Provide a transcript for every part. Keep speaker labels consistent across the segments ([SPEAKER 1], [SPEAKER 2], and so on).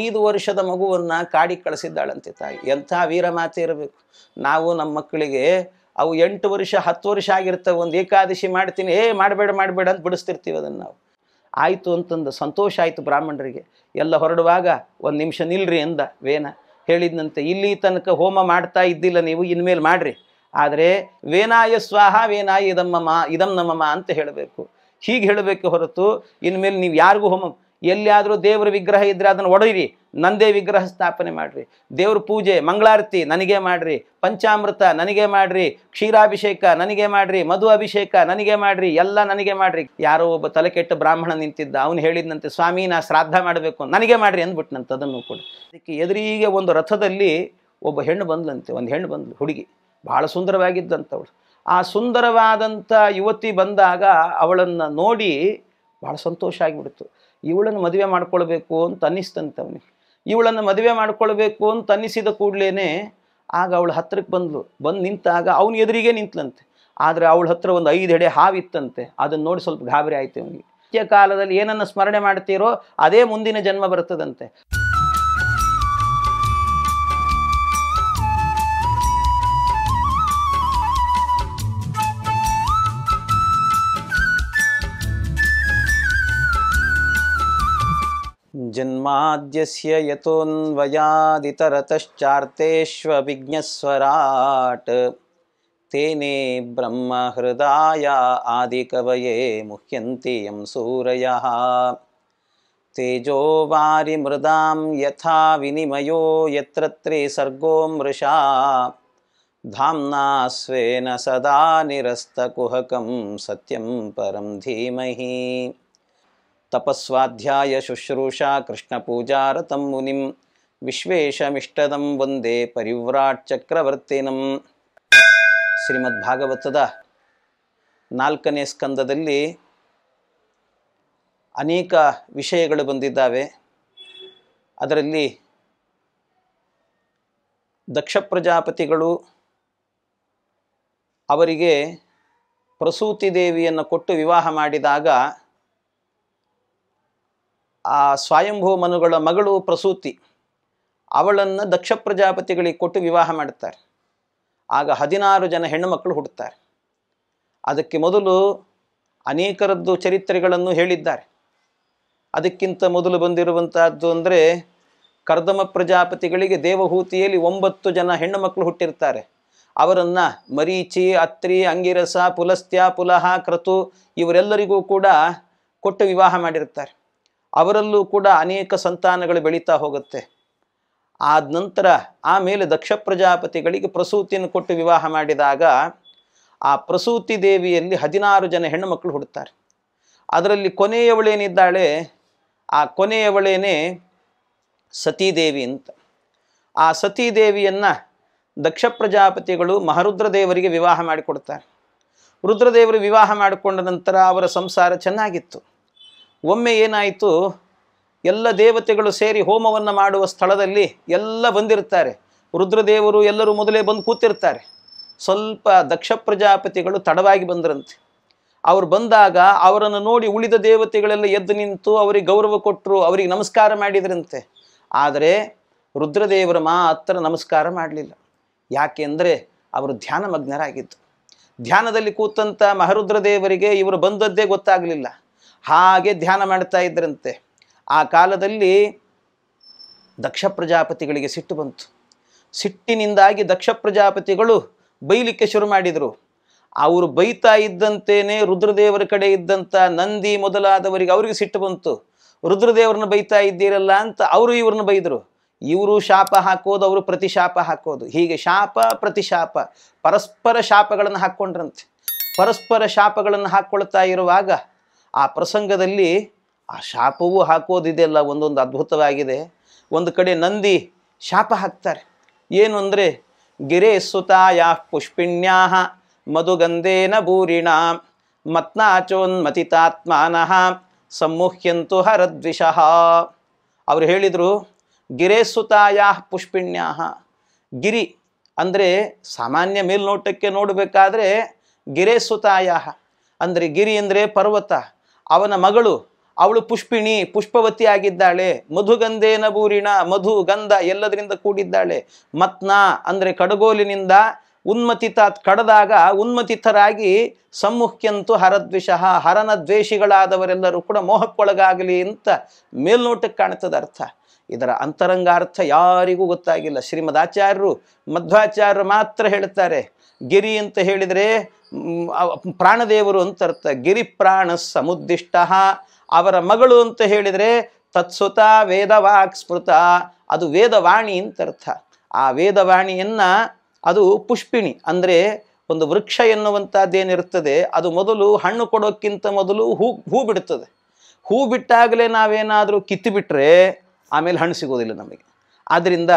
[SPEAKER 1] ಐದು ವರ್ಷದ ಮಗುವನ್ನು ಕಾಡಿ ಕಳಿಸಿದ್ದಾಳಂತೆ ತಾಯಿ ಎಂಥ ವೀರಮಾತೆ ಇರಬೇಕು ನಾವು ನಮ್ಮ ಮಕ್ಕಳಿಗೆ ಅವು ಎಂಟು ವರ್ಷ ಹತ್ತು ವರ್ಷ ಆಗಿರ್ತವೆ ಒಂದು ಏಕಾದಶಿ ಮಾಡ್ತೀನಿ ಏ ಮಾಡಬೇಡ ಮಾಡಬೇಡ ಅಂತ ಬಿಡಿಸ್ತಿರ್ತೀವಿ ಅದನ್ನು ನಾವು ಆಯಿತು ಅಂತಂದು ಸಂತೋಷ ಆಯಿತು ಬ್ರಾಹ್ಮಣರಿಗೆ ಎಲ್ಲ ಹೊರಡುವಾಗ ಒಂದು ನಿಮಿಷ ನಿಲ್ರಿ ಅಂದ ವೇನ ಹೇಳಿದಂತೆ ಇಲ್ಲಿ ತನಕ ಹೋಮ ಮಾಡ್ತಾ ಇದ್ದಿಲ್ಲ ನೀವು ಇನ್ಮೇಲೆ ಮಾಡಿರಿ ಆದರೆ ವೇನಾಯ ಸ್ವಾಹ ವೇನಾಯ ಇದಮ್ಮ ಇದಂ ನಮ್ಮಮ್ಮ ಅಂತ ಹೇಳಬೇಕು ಹೀಗೆ ಹೇಳಬೇಕು ಹೊರತು ಇನ್ಮೇಲೆ ನೀವು ಯಾರಿಗೂ ಹೋಮ ಎಲ್ಲಿಯಾದರೂ ದೇವರ ವಿಗ್ರಹ ಇದ್ದರೆ ಅದನ್ನು ಒಡೆಯಿರಿ ನಂದೇ ವಿಗ್ರಹ ಸ್ಥಾಪನೆ ಮಾಡಿರಿ ದೇವ್ರ ಪೂಜೆ ಮಂಗಳಾರತಿ ನನಗೆ ಮಾಡಿರಿ ಪಂಚಾಮೃತ ನನಗೆ ಮಾಡಿರಿ ಕ್ಷೀರಾಭಿಷೇಕ ನನಗೆ ಮಾಡಿರಿ ಮಧು ಅಭಿಷೇಕ ನನಗೆ ಮಾಡಿರಿ ಎಲ್ಲ ನನಗೆ ಮಾಡಿರಿ ಯಾರೋ ಒಬ್ಬ ತಲೆ ಕೆಟ್ಟು ಬ್ರಾಹ್ಮಣ ನಿಂತಿದ್ದ ಅವನು ಹೇಳಿದಂತೆ ಸ್ವಾಮಿ ನಾ ಶ್ರಾದ್ದ ಮಾಡಬೇಕು ನನಗೆ ಮಾಡಿರಿ ಅಂದ್ಬಿಟ್ಟು ಅದನ್ನು ಅದನ್ನು ಕೂಡ ಅದಕ್ಕೆ ಎದುರಿಗೆ ಒಂದು ರಥದಲ್ಲಿ ಒಬ್ಬ ಹೆಣ್ಣು ಬಂದ್ಲಂತೆ ಒಂದು ಹೆಣ್ಣು ಬಂದ್ಲು ಹುಡುಗಿ ಭಾಳ ಸುಂದರವಾಗಿದ್ದಂಥವಳು ಆ ಸುಂದರವಾದಂಥ ಯುವತಿ ಬಂದಾಗ ಅವಳನ್ನು ನೋಡಿ ಭಾಳ ಸಂತೋಷ ಆಗಿಬಿಡ್ತು ಇವಳನ್ನು ಮದುವೆ ಮಾಡ್ಕೊಳ್ಬೇಕು ಅಂತ ಅನ್ನಿಸ್ತಂತೆ ಅವನಿಗೆ ಇವಳನ್ನು ಮದುವೆ ಮಾಡ್ಕೊಳ್ಬೇಕು ಅಂತ ಅನ್ನಿಸಿದ ಕೂಡಲೇ ಆಗ ಅವಳು ಹತ್ತಿರಕ್ಕೆ ಬಂದಳು ಬಂದು ನಿಂತಾಗ ಅವನ ಎದುರಿಗೆ ನಿಂತಲಂತೆ ಆದರೆ ಅವಳ ಹತ್ರ ಒಂದು ಐದು ಎಡೆ ಹಾವಿತ್ತಂತೆ ಅದನ್ನು ನೋಡಿ ಸ್ವಲ್ಪ ಗಾಬರಿ ಆಯ್ತು ಅವನಿಗೆ ಕಾಲದಲ್ಲಿ ಏನನ್ನು ಸ್ಮರಣೆ ಮಾಡ್ತೀರೋ ಅದೇ ಮುಂದಿನ ಜನ್ಮ ಬರ್ತದಂತೆ जन्माद्यस्य यतोऽन्वयादितरतश्चार्तेष्वभिज्ञस्वराट् तेने ब्रह्महृदाय आदिकवये मुह्यन्ति यं सूरयः तेजो वारिमृदां यथा विनिमयो यत्र त्रे सर्गो मृषा धाम्ना स्वेन सदा निरस्तकुहकं सत्यं परं धीमहि ತಪಸ್ವಾಧ್ಯಾಯ ಶುಶ್ರೂಷಾ ಕೃಷ್ಣ ಪೂಜಾರತಂ ಮುನಿಂ ವಿಶ್ವೇಶಮಿಷ್ಟದಂ ವಂದೇ ಪರಿವ್ರಾಟ್ ಚಕ್ರವರ್ತಿನಂ ಭಾಗವತದ ನಾಲ್ಕನೇ ಸ್ಕಂದದಲ್ಲಿ ಅನೇಕ ವಿಷಯಗಳು ಬಂದಿದ್ದಾವೆ ಅದರಲ್ಲಿ ದಕ್ಷ ಪ್ರಜಾಪತಿಗಳು ಅವರಿಗೆ ಪ್ರಸೂತಿ ದೇವಿಯನ್ನು ಕೊಟ್ಟು ವಿವಾಹ ಮಾಡಿದಾಗ ಆ ಸ್ವಯಂಭೂ ಮನುಗಳ ಮಗಳು ಪ್ರಸೂತಿ ಅವಳನ್ನು ದಕ್ಷ ಪ್ರಜಾಪತಿಗಳಿಗೆ ಕೊಟ್ಟು ವಿವಾಹ ಮಾಡುತ್ತಾರೆ ಆಗ ಹದಿನಾರು ಜನ ಹೆಣ್ಣು ಮಕ್ಕಳು ಹುಡ್ತಾರೆ ಅದಕ್ಕೆ ಮೊದಲು ಅನೇಕರದ್ದು ಚರಿತ್ರೆಗಳನ್ನು ಹೇಳಿದ್ದಾರೆ ಅದಕ್ಕಿಂತ ಮೊದಲು ಬಂದಿರುವಂತಹದ್ದು ಅಂದರೆ ಕರ್ದಮ ಪ್ರಜಾಪತಿಗಳಿಗೆ ದೇವಹೂತಿಯಲ್ಲಿ ಒಂಬತ್ತು ಜನ ಹೆಣ್ಣು ಮಕ್ಕಳು ಹುಟ್ಟಿರ್ತಾರೆ ಅವರನ್ನು ಮರೀಚಿ ಅತ್ರಿ ಅಂಗಿರಸ ಪುಲಸ್ತ್ಯ ಪುಲಹ ಕ್ರತು ಇವರೆಲ್ಲರಿಗೂ ಕೂಡ ಕೊಟ್ಟು ವಿವಾಹ ಮಾಡಿರ್ತಾರೆ ಅವರಲ್ಲೂ ಕೂಡ ಅನೇಕ ಸಂತಾನಗಳು ಬೆಳೀತಾ ಹೋಗುತ್ತೆ ಆದ ನಂತರ ಆಮೇಲೆ ದಕ್ಷ ಪ್ರಜಾಪತಿಗಳಿಗೆ ಪ್ರಸೂತಿಯನ್ನು ಕೊಟ್ಟು ವಿವಾಹ ಮಾಡಿದಾಗ ಆ ಪ್ರಸೂತಿ ದೇವಿಯಲ್ಲಿ ಹದಿನಾರು ಜನ ಹೆಣ್ಣು ಮಕ್ಕಳು ಹುಡ್ತಾರೆ ಅದರಲ್ಲಿ ಕೊನೆಯವಳೇನಿದ್ದಾಳೆ ಆ ಕೊನೆಯವಳೇನೆ ಸತೀದೇವಿ ಅಂತ ಆ ಸತೀದೇವಿಯನ್ನು ದಕ್ಷ ಪ್ರಜಾಪತಿಗಳು ಮಹರುದ್ರದೇವರಿಗೆ ದೇವರಿಗೆ ವಿವಾಹ ಮಾಡಿಕೊಡ್ತಾರೆ ರುದ್ರದೇವರು ವಿವಾಹ ಮಾಡಿಕೊಂಡ ನಂತರ ಅವರ ಸಂಸಾರ ಚೆನ್ನಾಗಿತ್ತು ಒಮ್ಮೆ ಏನಾಯಿತು ಎಲ್ಲ ದೇವತೆಗಳು ಸೇರಿ ಹೋಮವನ್ನು ಮಾಡುವ ಸ್ಥಳದಲ್ಲಿ ಎಲ್ಲ ಬಂದಿರ್ತಾರೆ ರುದ್ರದೇವರು ಎಲ್ಲರೂ ಮೊದಲೇ ಬಂದು ಕೂತಿರ್ತಾರೆ ಸ್ವಲ್ಪ ದಕ್ಷ ಪ್ರಜಾಪತಿಗಳು ತಡವಾಗಿ ಬಂದರಂತೆ ಅವರು ಬಂದಾಗ ಅವರನ್ನು ನೋಡಿ ಉಳಿದ ದೇವತೆಗಳೆಲ್ಲ ಎದ್ದು ನಿಂತು ಅವರಿಗೆ ಗೌರವ ಕೊಟ್ಟರು ಅವರಿಗೆ ನಮಸ್ಕಾರ ಮಾಡಿದ್ರಂತೆ ಆದರೆ ರುದ್ರದೇವರ ಮಾತ್ರ ನಮಸ್ಕಾರ ಮಾಡಲಿಲ್ಲ ಯಾಕೆಂದರೆ ಅವರು ಧ್ಯಾನಮಗ್ನರಾಗಿದ್ದು ಧ್ಯಾನದಲ್ಲಿ ಕೂತಂಥ ಮಹರುದ್ರದೇವರಿಗೆ ಇವರು ಬಂದದ್ದೇ ಗೊತ್ತಾಗಲಿಲ್ಲ ಹಾಗೆ ಧ್ಯಾನ ಮಾಡ್ತಾ ಇದ್ರಂತೆ ಆ ಕಾಲದಲ್ಲಿ ದಕ್ಷ ಪ್ರಜಾಪತಿಗಳಿಗೆ ಸಿಟ್ಟು ಬಂತು ಸಿಟ್ಟಿನಿಂದಾಗಿ ದಕ್ಷ ಪ್ರಜಾಪತಿಗಳು ಬೈಲಿಕ್ಕೆ ಶುರು ಮಾಡಿದರು ಅವರು ಬೈತಾ ಇದ್ದಂತೇನೆ ರುದ್ರದೇವರ ಕಡೆ ಇದ್ದಂಥ ನಂದಿ ಮೊದಲಾದವರಿಗೆ ಅವರಿಗೆ ಸಿಟ್ಟು ಬಂತು ರುದ್ರದೇವರನ್ನ ಬೈತಾ ಇದ್ದೀರಲ್ಲ ಅಂತ ಅವರು ಇವ್ರನ್ನ ಬೈದರು ಇವರು ಶಾಪ ಹಾಕೋದು ಅವರು ಪ್ರತಿಶಾಪ ಹಾಕೋದು ಹೀಗೆ ಶಾಪ ಪ್ರತಿಶಾಪ ಪರಸ್ಪರ ಶಾಪಗಳನ್ನು ಹಾಕ್ಕೊಂಡ್ರಂತೆ ಪರಸ್ಪರ ಶಾಪಗಳನ್ನು ಹಾಕ್ಕೊಳ್ತಾ ಇರುವಾಗ ಆ ಪ್ರಸಂಗದಲ್ಲಿ ಆ ಶಾಪವೂ ಹಾಕೋದಿದೆಯಲ್ಲ ಒಂದೊಂದು ಅದ್ಭುತವಾಗಿದೆ ಒಂದು ಕಡೆ ನಂದಿ ಶಾಪ ಹಾಕ್ತಾರೆ ಏನು ಅಂದರೆ ಗಿರೇ ಸುತಾಯ ಪುಷ್ಪಿಣ್ಯಾ ಮಧುಗಂಧೇನ ಭೂರಿಣ ಮತ್ನಾಚೋನ್ಮತಿತಾತ್ಮಾನಃ ಸಮ್ಮುಹ್ಯಂತು ಹರದ್ವಿಷಃ ಅವರು ಹೇಳಿದರು ಗಿರೇ ಸುತಾಯ ಪುಷ್ಪಿಣ್ಯಾ ಗಿರಿ ಅಂದರೆ ಸಾಮಾನ್ಯ ಮೇಲ್ನೋಟಕ್ಕೆ ನೋಡಬೇಕಾದ್ರೆ ಗಿರೇ ಸುತಾಯ ಅಂದರೆ ಗಿರಿ ಅಂದರೆ ಪರ್ವತ ಅವನ ಮಗಳು ಅವಳು ಪುಷ್ಪಿಣಿ ಪುಷ್ಪವತಿ ಆಗಿದ್ದಾಳೆ ಮಧುಗಂಧೇನ ಬೂರಿಣ ಮಧು ಗಂಧ ಎಲ್ಲದರಿಂದ ಕೂಡಿದ್ದಾಳೆ ಮತ್ನ ಅಂದರೆ ಕಡಗೋಲಿನಿಂದ ಉನ್ಮತಿತ ಕಡದಾಗ ಉನ್ಮತಿತರಾಗಿ ಸಮ್ಮುಖ್ಯಂತೂ ಹರದ್ವಿಷಃ ಹರನ ದ್ವೇಷಿಗಳಾದವರೆಲ್ಲರೂ ಕೂಡ ಮೋಹಕ್ಕೊಳಗಾಗಲಿ ಅಂತ ಮೇಲ್ನೋಟಕ್ಕೆ ಕಾಣ್ತದ ಅರ್ಥ ಇದರ ಅಂತರಂಗ ಅರ್ಥ ಯಾರಿಗೂ ಗೊತ್ತಾಗಿಲ್ಲ ಶ್ರೀಮದಾಚಾರ್ಯರು ಮಧ್ವಾಚಾರ್ಯರು ಮಾತ್ರ ಹೇಳ್ತಾರೆ ಗಿರಿ ಅಂತ ಹೇಳಿದರೆ ಪ್ರಾಣದೇವರು ಅಂತ ಅರ್ಥ ಗಿರಿಪ್ರಾಣ ಸಮುದ್ದಿಷ್ಟ ಅವರ ಮಗಳು ಅಂತ ಹೇಳಿದರೆ ತತ್ಸುತ ವೇದವಾಕ್ ಸ್ಮೃತ ಅದು ವೇದವಾಣಿ ಅಂತ ಅರ್ಥ ಆ ವೇದವಾಣಿಯನ್ನು ಅದು ಪುಷ್ಪಿಣಿ ಅಂದರೆ ಒಂದು ವೃಕ್ಷ ಎನ್ನುವಂಥದ್ದೇನಿರ್ತದೆ ಅದು ಮೊದಲು ಹಣ್ಣು ಕೊಡೋಕ್ಕಿಂತ ಮೊದಲು ಹೂ ಹೂ ಬಿಡ್ತದೆ ಹೂ ಬಿಟ್ಟಾಗಲೇ ನಾವೇನಾದರೂ ಕಿತ್ತುಬಿಟ್ರೆ ಆಮೇಲೆ ಹಣ್ಣು ಸಿಗೋದಿಲ್ಲ ನಮಗೆ ಆದ್ದರಿಂದ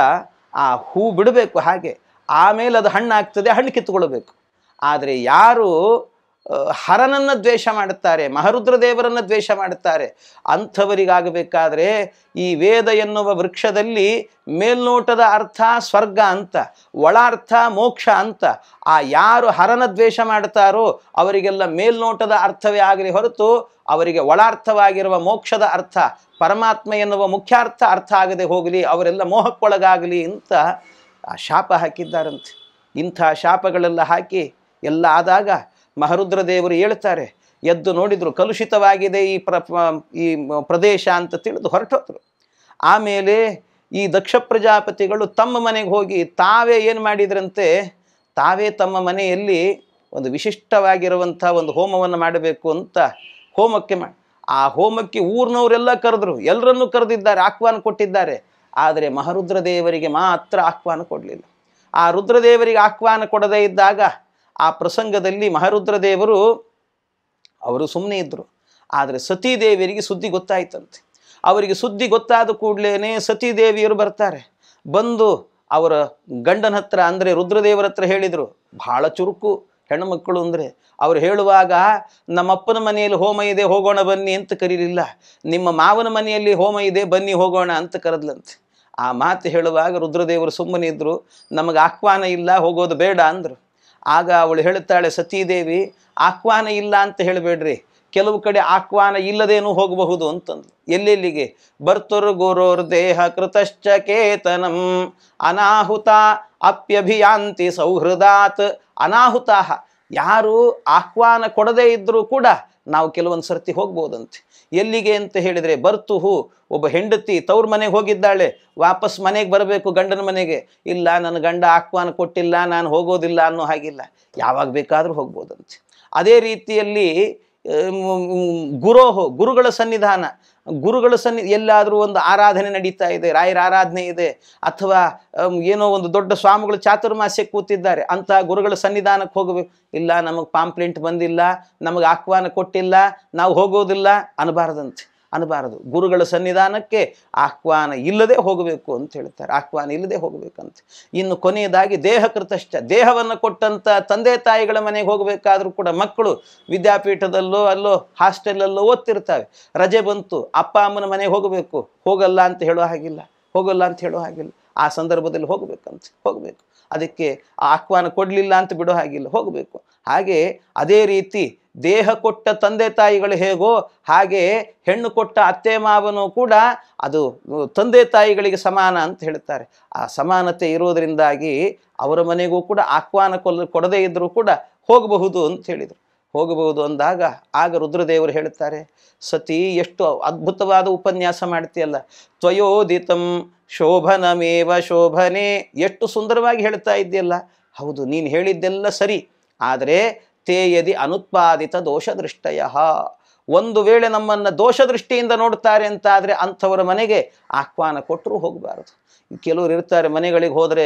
[SPEAKER 1] ಆ ಹೂ ಬಿಡಬೇಕು ಹಾಗೆ ಆಮೇಲೆ ಅದು ಹಣ್ಣಾಗ್ತದೆ ಹಣ್ಣು ಕಿತ್ತುಕೊಳ್ಬೇಕು ಆದರೆ ಯಾರು ಹರನನ್ನು ದ್ವೇಷ ಮಾಡುತ್ತಾರೆ ಮಹರುದ್ರ ದೇವರನ್ನು ದ್ವೇಷ ಮಾಡುತ್ತಾರೆ ಅಂಥವರಿಗಾಗಬೇಕಾದರೆ ಈ ವೇದ ಎನ್ನುವ ವೃಕ್ಷದಲ್ಲಿ ಮೇಲ್ನೋಟದ ಅರ್ಥ ಸ್ವರ್ಗ ಅಂತ ಒಳಾರ್ಥ ಮೋಕ್ಷ ಅಂತ ಆ ಯಾರು ಹರನ ದ್ವೇಷ ಮಾಡ್ತಾರೋ ಅವರಿಗೆಲ್ಲ ಮೇಲ್ನೋಟದ ಅರ್ಥವೇ ಆಗಲಿ ಹೊರತು ಅವರಿಗೆ ಒಳಾರ್ಥವಾಗಿರುವ ಮೋಕ್ಷದ ಅರ್ಥ ಪರಮಾತ್ಮ ಎನ್ನುವ ಮುಖ್ಯಾರ್ಥ ಅರ್ಥ ಆಗದೆ ಹೋಗಲಿ ಅವರೆಲ್ಲ ಮೋಹಕ್ಕೊಳಗಾಗಲಿ ಅಂತ ಆ ಶಾಪ ಹಾಕಿದ್ದಾರಂತೆ ಇಂಥ ಶಾಪಗಳೆಲ್ಲ ಹಾಕಿ ಎಲ್ಲ ಆದಾಗ ಮಹರುದ್ರ ದೇವರು ಹೇಳ್ತಾರೆ ಎದ್ದು ನೋಡಿದರು ಕಲುಷಿತವಾಗಿದೆ ಈ ಪ್ರ ಈ ಪ್ರದೇಶ ಅಂತ ತಿಳಿದು ಹೊರಟೋದ್ರು ಆಮೇಲೆ ಈ ದಕ್ಷ ಪ್ರಜಾಪತಿಗಳು ತಮ್ಮ ಮನೆಗೆ ಹೋಗಿ ತಾವೇ ಏನು ಮಾಡಿದ್ರಂತೆ ತಾವೇ ತಮ್ಮ ಮನೆಯಲ್ಲಿ ಒಂದು ವಿಶಿಷ್ಟವಾಗಿರುವಂಥ ಒಂದು ಹೋಮವನ್ನು ಮಾಡಬೇಕು ಅಂತ ಹೋಮಕ್ಕೆ ಮಾ ಆ ಹೋಮಕ್ಕೆ ಊರಿನವರೆಲ್ಲ ಕರೆದ್ರು ಎಲ್ಲರನ್ನೂ ಕರೆದಿದ್ದಾರೆ ಆಹ್ವಾನ ಕೊಟ್ಟಿದ್ದಾರೆ ಆದರೆ ದೇವರಿಗೆ ಮಾತ್ರ ಆಹ್ವಾನ ಕೊಡಲಿಲ್ಲ ಆ ರುದ್ರದೇವರಿಗೆ ಆಹ್ವಾನ ಕೊಡದೇ ಇದ್ದಾಗ ಆ ಪ್ರಸಂಗದಲ್ಲಿ ಮಹಾರುದ್ರದೇವರು ಅವರು ಸುಮ್ಮನೆ ಇದ್ದರು ಆದರೆ ಸತೀದೇವಿಯರಿಗೆ ಸುದ್ದಿ ಗೊತ್ತಾಯ್ತಂತೆ ಅವರಿಗೆ ಸುದ್ದಿ ಗೊತ್ತಾದ ಕೂಡಲೇ ಸತೀದೇವಿಯರು ಬರ್ತಾರೆ ಬಂದು ಅವರ ಗಂಡನ ಹತ್ರ ಅಂದರೆ ರುದ್ರದೇವರ ಹತ್ರ ಹೇಳಿದರು ಭಾಳ ಚುರುಕು ಹೆಣ್ಣುಮಕ್ಕಳು ಅಂದರೆ ಅವರು ಹೇಳುವಾಗ ನಮ್ಮಪ್ಪನ ಮನೆಯಲ್ಲಿ ಹೋಮ ಇದೆ ಹೋಗೋಣ ಬನ್ನಿ ಅಂತ ಕರೀಲಿಲ್ಲ ನಿಮ್ಮ ಮಾವನ ಮನೆಯಲ್ಲಿ ಹೋಮ ಇದೆ ಬನ್ನಿ ಹೋಗೋಣ ಅಂತ ಕರೆದ್ಲಂತೆ ಆ ಮಾತು ಹೇಳುವಾಗ ರುದ್ರದೇವರು ಸುಮ್ಮನೆ ಇದ್ದರು ನಮಗೆ ಆಹ್ವಾನ ಇಲ್ಲ ಹೋಗೋದು ಬೇಡ ಅಂದರು ಆಗ ಅವಳು ಹೇಳುತ್ತಾಳೆ ಸತೀದೇವಿ ಆಹ್ವಾನ ಇಲ್ಲ ಅಂತ ಹೇಳಬೇಡ್ರಿ ಕೆಲವು ಕಡೆ ಆಹ್ವಾನ ಇಲ್ಲದೇನೂ ಹೋಗಬಹುದು ಅಂತಂದು ಎಲ್ಲೆಲ್ಲಿಗೆ ಬರ್ತರು ಗುರುರ್ ದೇಹ ಕೃತಶ್ಚ ಕೇತನಂ ಅನಾಹುತ ಅಪ್ಯಭಿಯಾಂತಿ ಸೌಹೃದಾತ್ ಅನಾಹುತಾಹ ಯಾರು ಆಹ್ವಾನ ಕೊಡದೇ ಇದ್ದರೂ ಕೂಡ ನಾವು ಕೆಲವೊಂದು ಸರ್ತಿ ಹೋಗ್ಬೋದಂತೆ ಎಲ್ಲಿಗೆ ಅಂತ ಹೇಳಿದರೆ ಬರ್ತು ಹೂ ಒಬ್ಬ ಹೆಂಡತಿ ತವ್ರ ಮನೆಗೆ ಹೋಗಿದ್ದಾಳೆ ವಾಪಸ್ ಮನೆಗೆ ಬರಬೇಕು ಗಂಡನ ಮನೆಗೆ ಇಲ್ಲ ನನ್ನ ಗಂಡ ಆಹ್ವಾನ ಕೊಟ್ಟಿಲ್ಲ ನಾನು ಹೋಗೋದಿಲ್ಲ ಅನ್ನೋ ಹಾಗಿಲ್ಲ ಯಾವಾಗ ಬೇಕಾದರೂ ಹೋಗ್ಬೋದಂತೆ ಅದೇ ರೀತಿಯಲ್ಲಿ ಗುರೋಹು ಗುರುಗಳ ಸನ್ನಿಧಾನ ಗುರುಗಳ ಸನ್ನಿ ಎಲ್ಲಾದರೂ ಒಂದು ಆರಾಧನೆ ನಡೀತಾ ಇದೆ ರಾಯರ ಆರಾಧನೆ ಇದೆ ಅಥವಾ ಏನೋ ಒಂದು ದೊಡ್ಡ ಸ್ವಾಮಿಗಳು ಚಾತುರ್ಮಾಸ್ಯ ಕೂತಿದ್ದಾರೆ ಅಂತಹ ಗುರುಗಳ ಸನ್ನಿಧಾನಕ್ಕೆ ಹೋಗಬೇಕು ಇಲ್ಲ ನಮಗೆ ಪಾಂಪ್ಲೆಂಟ್ ಬಂದಿಲ್ಲ ನಮಗೆ ಆಹ್ವಾನ ಕೊಟ್ಟಿಲ್ಲ ನಾವು ಹೋಗೋದಿಲ್ಲ ಅನ್ನಬಾರದಂತೆ ಅನ್ನಬಾರದು ಗುರುಗಳ ಸನ್ನಿಧಾನಕ್ಕೆ ಆಹ್ವಾನ ಇಲ್ಲದೆ ಹೋಗಬೇಕು ಅಂತ ಹೇಳ್ತಾರೆ ಆಹ್ವಾನ ಇಲ್ಲದೆ ಹೋಗಬೇಕಂತ ಇನ್ನು ಕೊನೆಯದಾಗಿ ದೇಹಕೃತಶ್ಚ ದೇಹವನ್ನು ಕೊಟ್ಟಂಥ ತಂದೆ ತಾಯಿಗಳ ಮನೆಗೆ ಹೋಗಬೇಕಾದ್ರೂ ಕೂಡ ಮಕ್ಕಳು ವಿದ್ಯಾಪೀಠದಲ್ಲೋ ಅಲ್ಲೋ ಹಾಸ್ಟೆಲಲ್ಲೋ ಓದ್ತಿರ್ತವೆ ರಜೆ ಬಂತು ಅಪ್ಪ ಅಮ್ಮನ ಮನೆಗೆ ಹೋಗಬೇಕು ಹೋಗಲ್ಲ ಅಂತ ಹೇಳೋ ಹಾಗಿಲ್ಲ ಹೋಗಲ್ಲ ಅಂತ ಹೇಳೋ ಹಾಗಿಲ್ಲ ಆ ಸಂದರ್ಭದಲ್ಲಿ ಹೋಗಬೇಕಂತ ಹೋಗಬೇಕು ಅದಕ್ಕೆ ಆಹ್ವಾನ ಕೊಡಲಿಲ್ಲ ಅಂತ ಬಿಡೋ ಹಾಗಿಲ್ಲ ಹೋಗಬೇಕು ಹಾಗೆ ಅದೇ ರೀತಿ ದೇಹ ಕೊಟ್ಟ ತಂದೆ ತಾಯಿಗಳು ಹೇಗೋ ಹಾಗೆ ಹೆಣ್ಣು ಕೊಟ್ಟ ಅತ್ತೆ ಮಾವನು ಕೂಡ ಅದು ತಂದೆ ತಾಯಿಗಳಿಗೆ ಸಮಾನ ಅಂತ ಹೇಳ್ತಾರೆ ಆ ಸಮಾನತೆ ಇರೋದರಿಂದಾಗಿ ಅವರ ಮನೆಗೂ ಕೂಡ ಆಹ್ವಾನ ಕೊಲ್ಲ ಕೊಡದೇ ಇದ್ದರೂ ಕೂಡ ಹೋಗಬಹುದು ಅಂತ ಹೇಳಿದರು ಹೋಗಬಹುದು ಅಂದಾಗ ಆಗ ರುದ್ರದೇವರು ಹೇಳ್ತಾರೆ ಸತಿ ಎಷ್ಟು ಅದ್ಭುತವಾದ ಉಪನ್ಯಾಸ ಮಾಡ್ತೀಯಲ್ಲ ತ್ವಯೋದಿತಂ ಶೋಭನಮೇವ ಶೋಭನೆ ಎಷ್ಟು ಸುಂದರವಾಗಿ ಹೇಳ್ತಾ ಇದ್ದೀಯಲ್ಲ ಹೌದು ನೀನು ಹೇಳಿದ್ದೆಲ್ಲ ಸರಿ ಆದರೆ ತೇ ಯದಿ ಅನುತ್ಪಾದಿತ ದೋಷದೃಷ್ಟಯ ಒಂದು ವೇಳೆ ನಮ್ಮನ್ನು ದೋಷದೃಷ್ಟಿಯಿಂದ ನೋಡ್ತಾರೆ ಅಂತ ಆದರೆ ಅಂಥವರ ಮನೆಗೆ ಆಹ್ವಾನ ಕೊಟ್ಟರು ಹೋಗಬಾರದು ಕೆಲವರು ಇರ್ತಾರೆ ಮನೆಗಳಿಗೆ ಹೋದರೆ